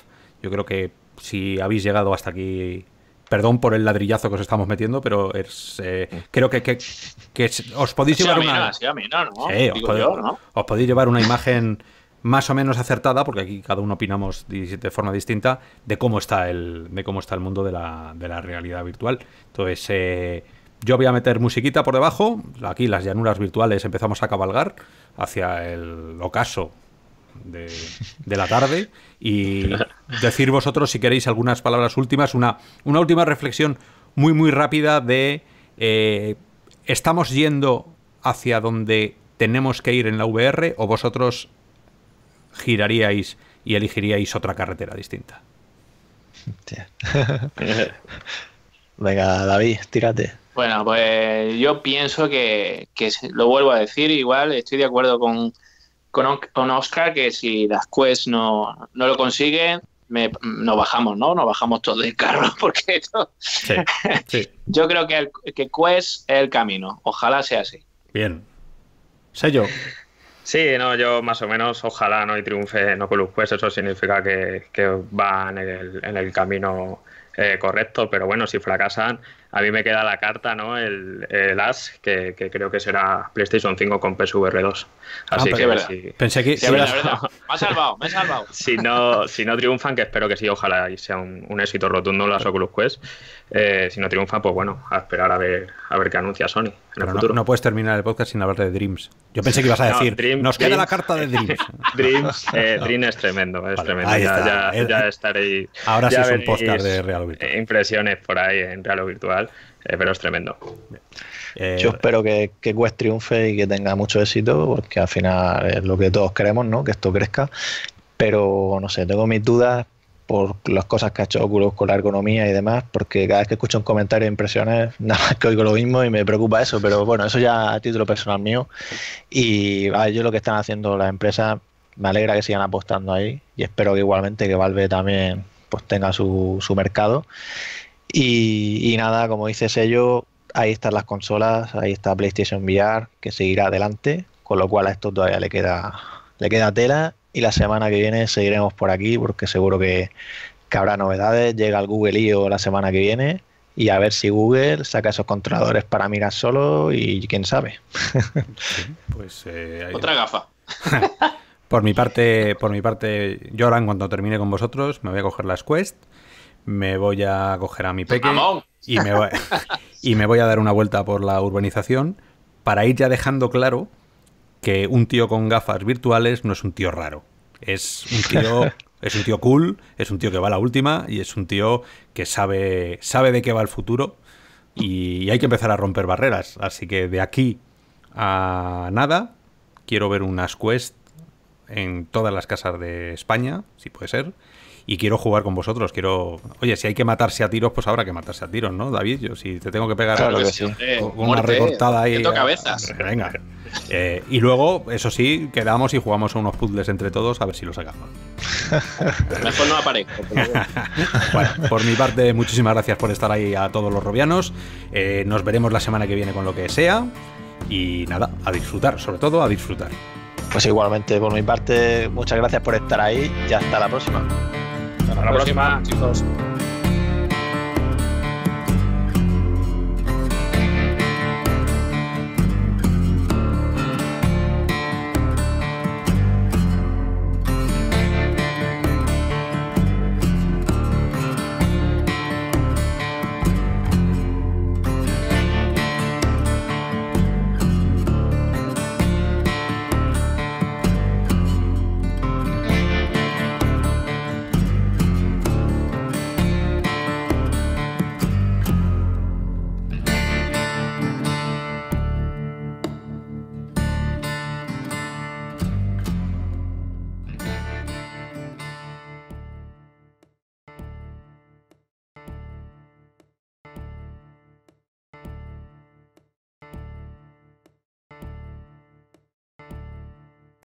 Yo creo que si habéis llegado hasta aquí perdón por el ladrillazo que os estamos metiendo, pero es, eh, creo que, os podéis llevar una. os, podéis llevar una imagen más o menos acertada, porque aquí cada uno opinamos de, forma distinta, de cómo está el, de cómo está el mundo de la, de la realidad virtual. Entonces, eh, yo voy a meter musiquita por debajo. Aquí las llanuras virtuales empezamos a cabalgar hacia el ocaso de, la tarde y decir vosotros si queréis algunas palabras últimas, una, una última reflexión muy muy rápida de eh, ¿estamos yendo hacia donde tenemos que ir en la VR o vosotros giraríais y elegiríais otra carretera distinta? Venga, David, tírate. Bueno, pues yo pienso que, lo vuelvo a decir, igual estoy de acuerdo con, con, Oscar que si las quests no, no lo consiguen, nos bajamos, ¿no? Nos bajamos todo del carro porque sí, yo creo que, que Quest es el camino. Ojalá sea así. Bien. Sé yo. Sí, no, yo más o menos, ojalá no y triunfe no Quest, eso significa que, que va en el, en el camino eh, correcto, pero bueno, si fracasan, a mí me queda la carta, ¿no? El, el que, creo que será PlayStation 5 con PSVR 2. Ah, Así pues que si... que... Me ha salvado, me ha salvado. si, no, si no triunfan, que espero que sí, ojalá y sea un, éxito rotundo las Oculus Quest, eh, si no triunfan, pues bueno, a esperar a ver, a ver qué anuncia Sony. Pero no, puedes terminar el podcast sin hablar de Dreams. Yo pensé que ibas a decir, nos queda la carta de Dreams. Dreams, eh, es tremendo, es tremendo. ya, eh, Ahora sí es un podcast de Real Virtual. Eh, impresiones por ahí en Real Virtual, pero es tremendo. Yo espero que, que Quest triunfe y que tenga mucho éxito, porque al final es lo que todos queremos, ¿no? Que esto crezca. Pero no sé, tengo mis dudas por las cosas que ha hecho Oculus con la ergonomía y demás, porque cada vez que escucho un comentario de impresiones, nada más que oigo lo mismo y me preocupa eso, pero bueno, eso ya a título personal mío. Y a ellos lo que están haciendo las empresas, me alegra que sigan apostando ahí y espero que igualmente que Valve también pues tenga su, mercado. Y, nada, como dice Sello, ahí están las consolas, ahí está PlayStation VR, que seguirá adelante, con lo cual a esto todavía le queda, le queda tela y la semana que viene seguiremos por aquí porque seguro que, habrá novedades. Llega el Google IO la semana que viene y a ver si Google saca esos controladores para mirar solo y quién sabe. pues eh, otra gafa. por mi parte, por mi parte, yo ahora en cuanto termine con vosotros me voy a coger las Quest, me voy a coger a mi peque y me, y me voy a dar una vuelta por la urbanización para ir ya dejando claro que un tío con gafas virtuales no es un tío raro. Es un tío, es un tío cool, es un tío que va a la última y es un tío que sabe, sabe de qué va el futuro y hay que empezar a romper barreras. Así que de aquí a nada, quiero ver unas quest en todas las casas de España, si puede ser y quiero jugar con vosotros. Quiero, oye, si hay que matarse a tiros, pues habrá que matarse a tiros, ¿no, David? Yo, si te tengo que pegar una recortada ahí. cabezas. venga. Eh, y luego, eso sí, quedamos y jugamos unos puzzles entre todos a ver si lo sacamos. Mejor no aparezco. bueno, por mi parte, muchísimas gracias por estar ahí a todos los robianos. Eh, nos veremos la semana que viene con lo que sea. Y nada, a disfrutar, sobre todo a disfrutar. Pues igualmente, por mi parte, muchas gracias por estar ahí y hasta la próxima. Hasta la, próxima, chicos.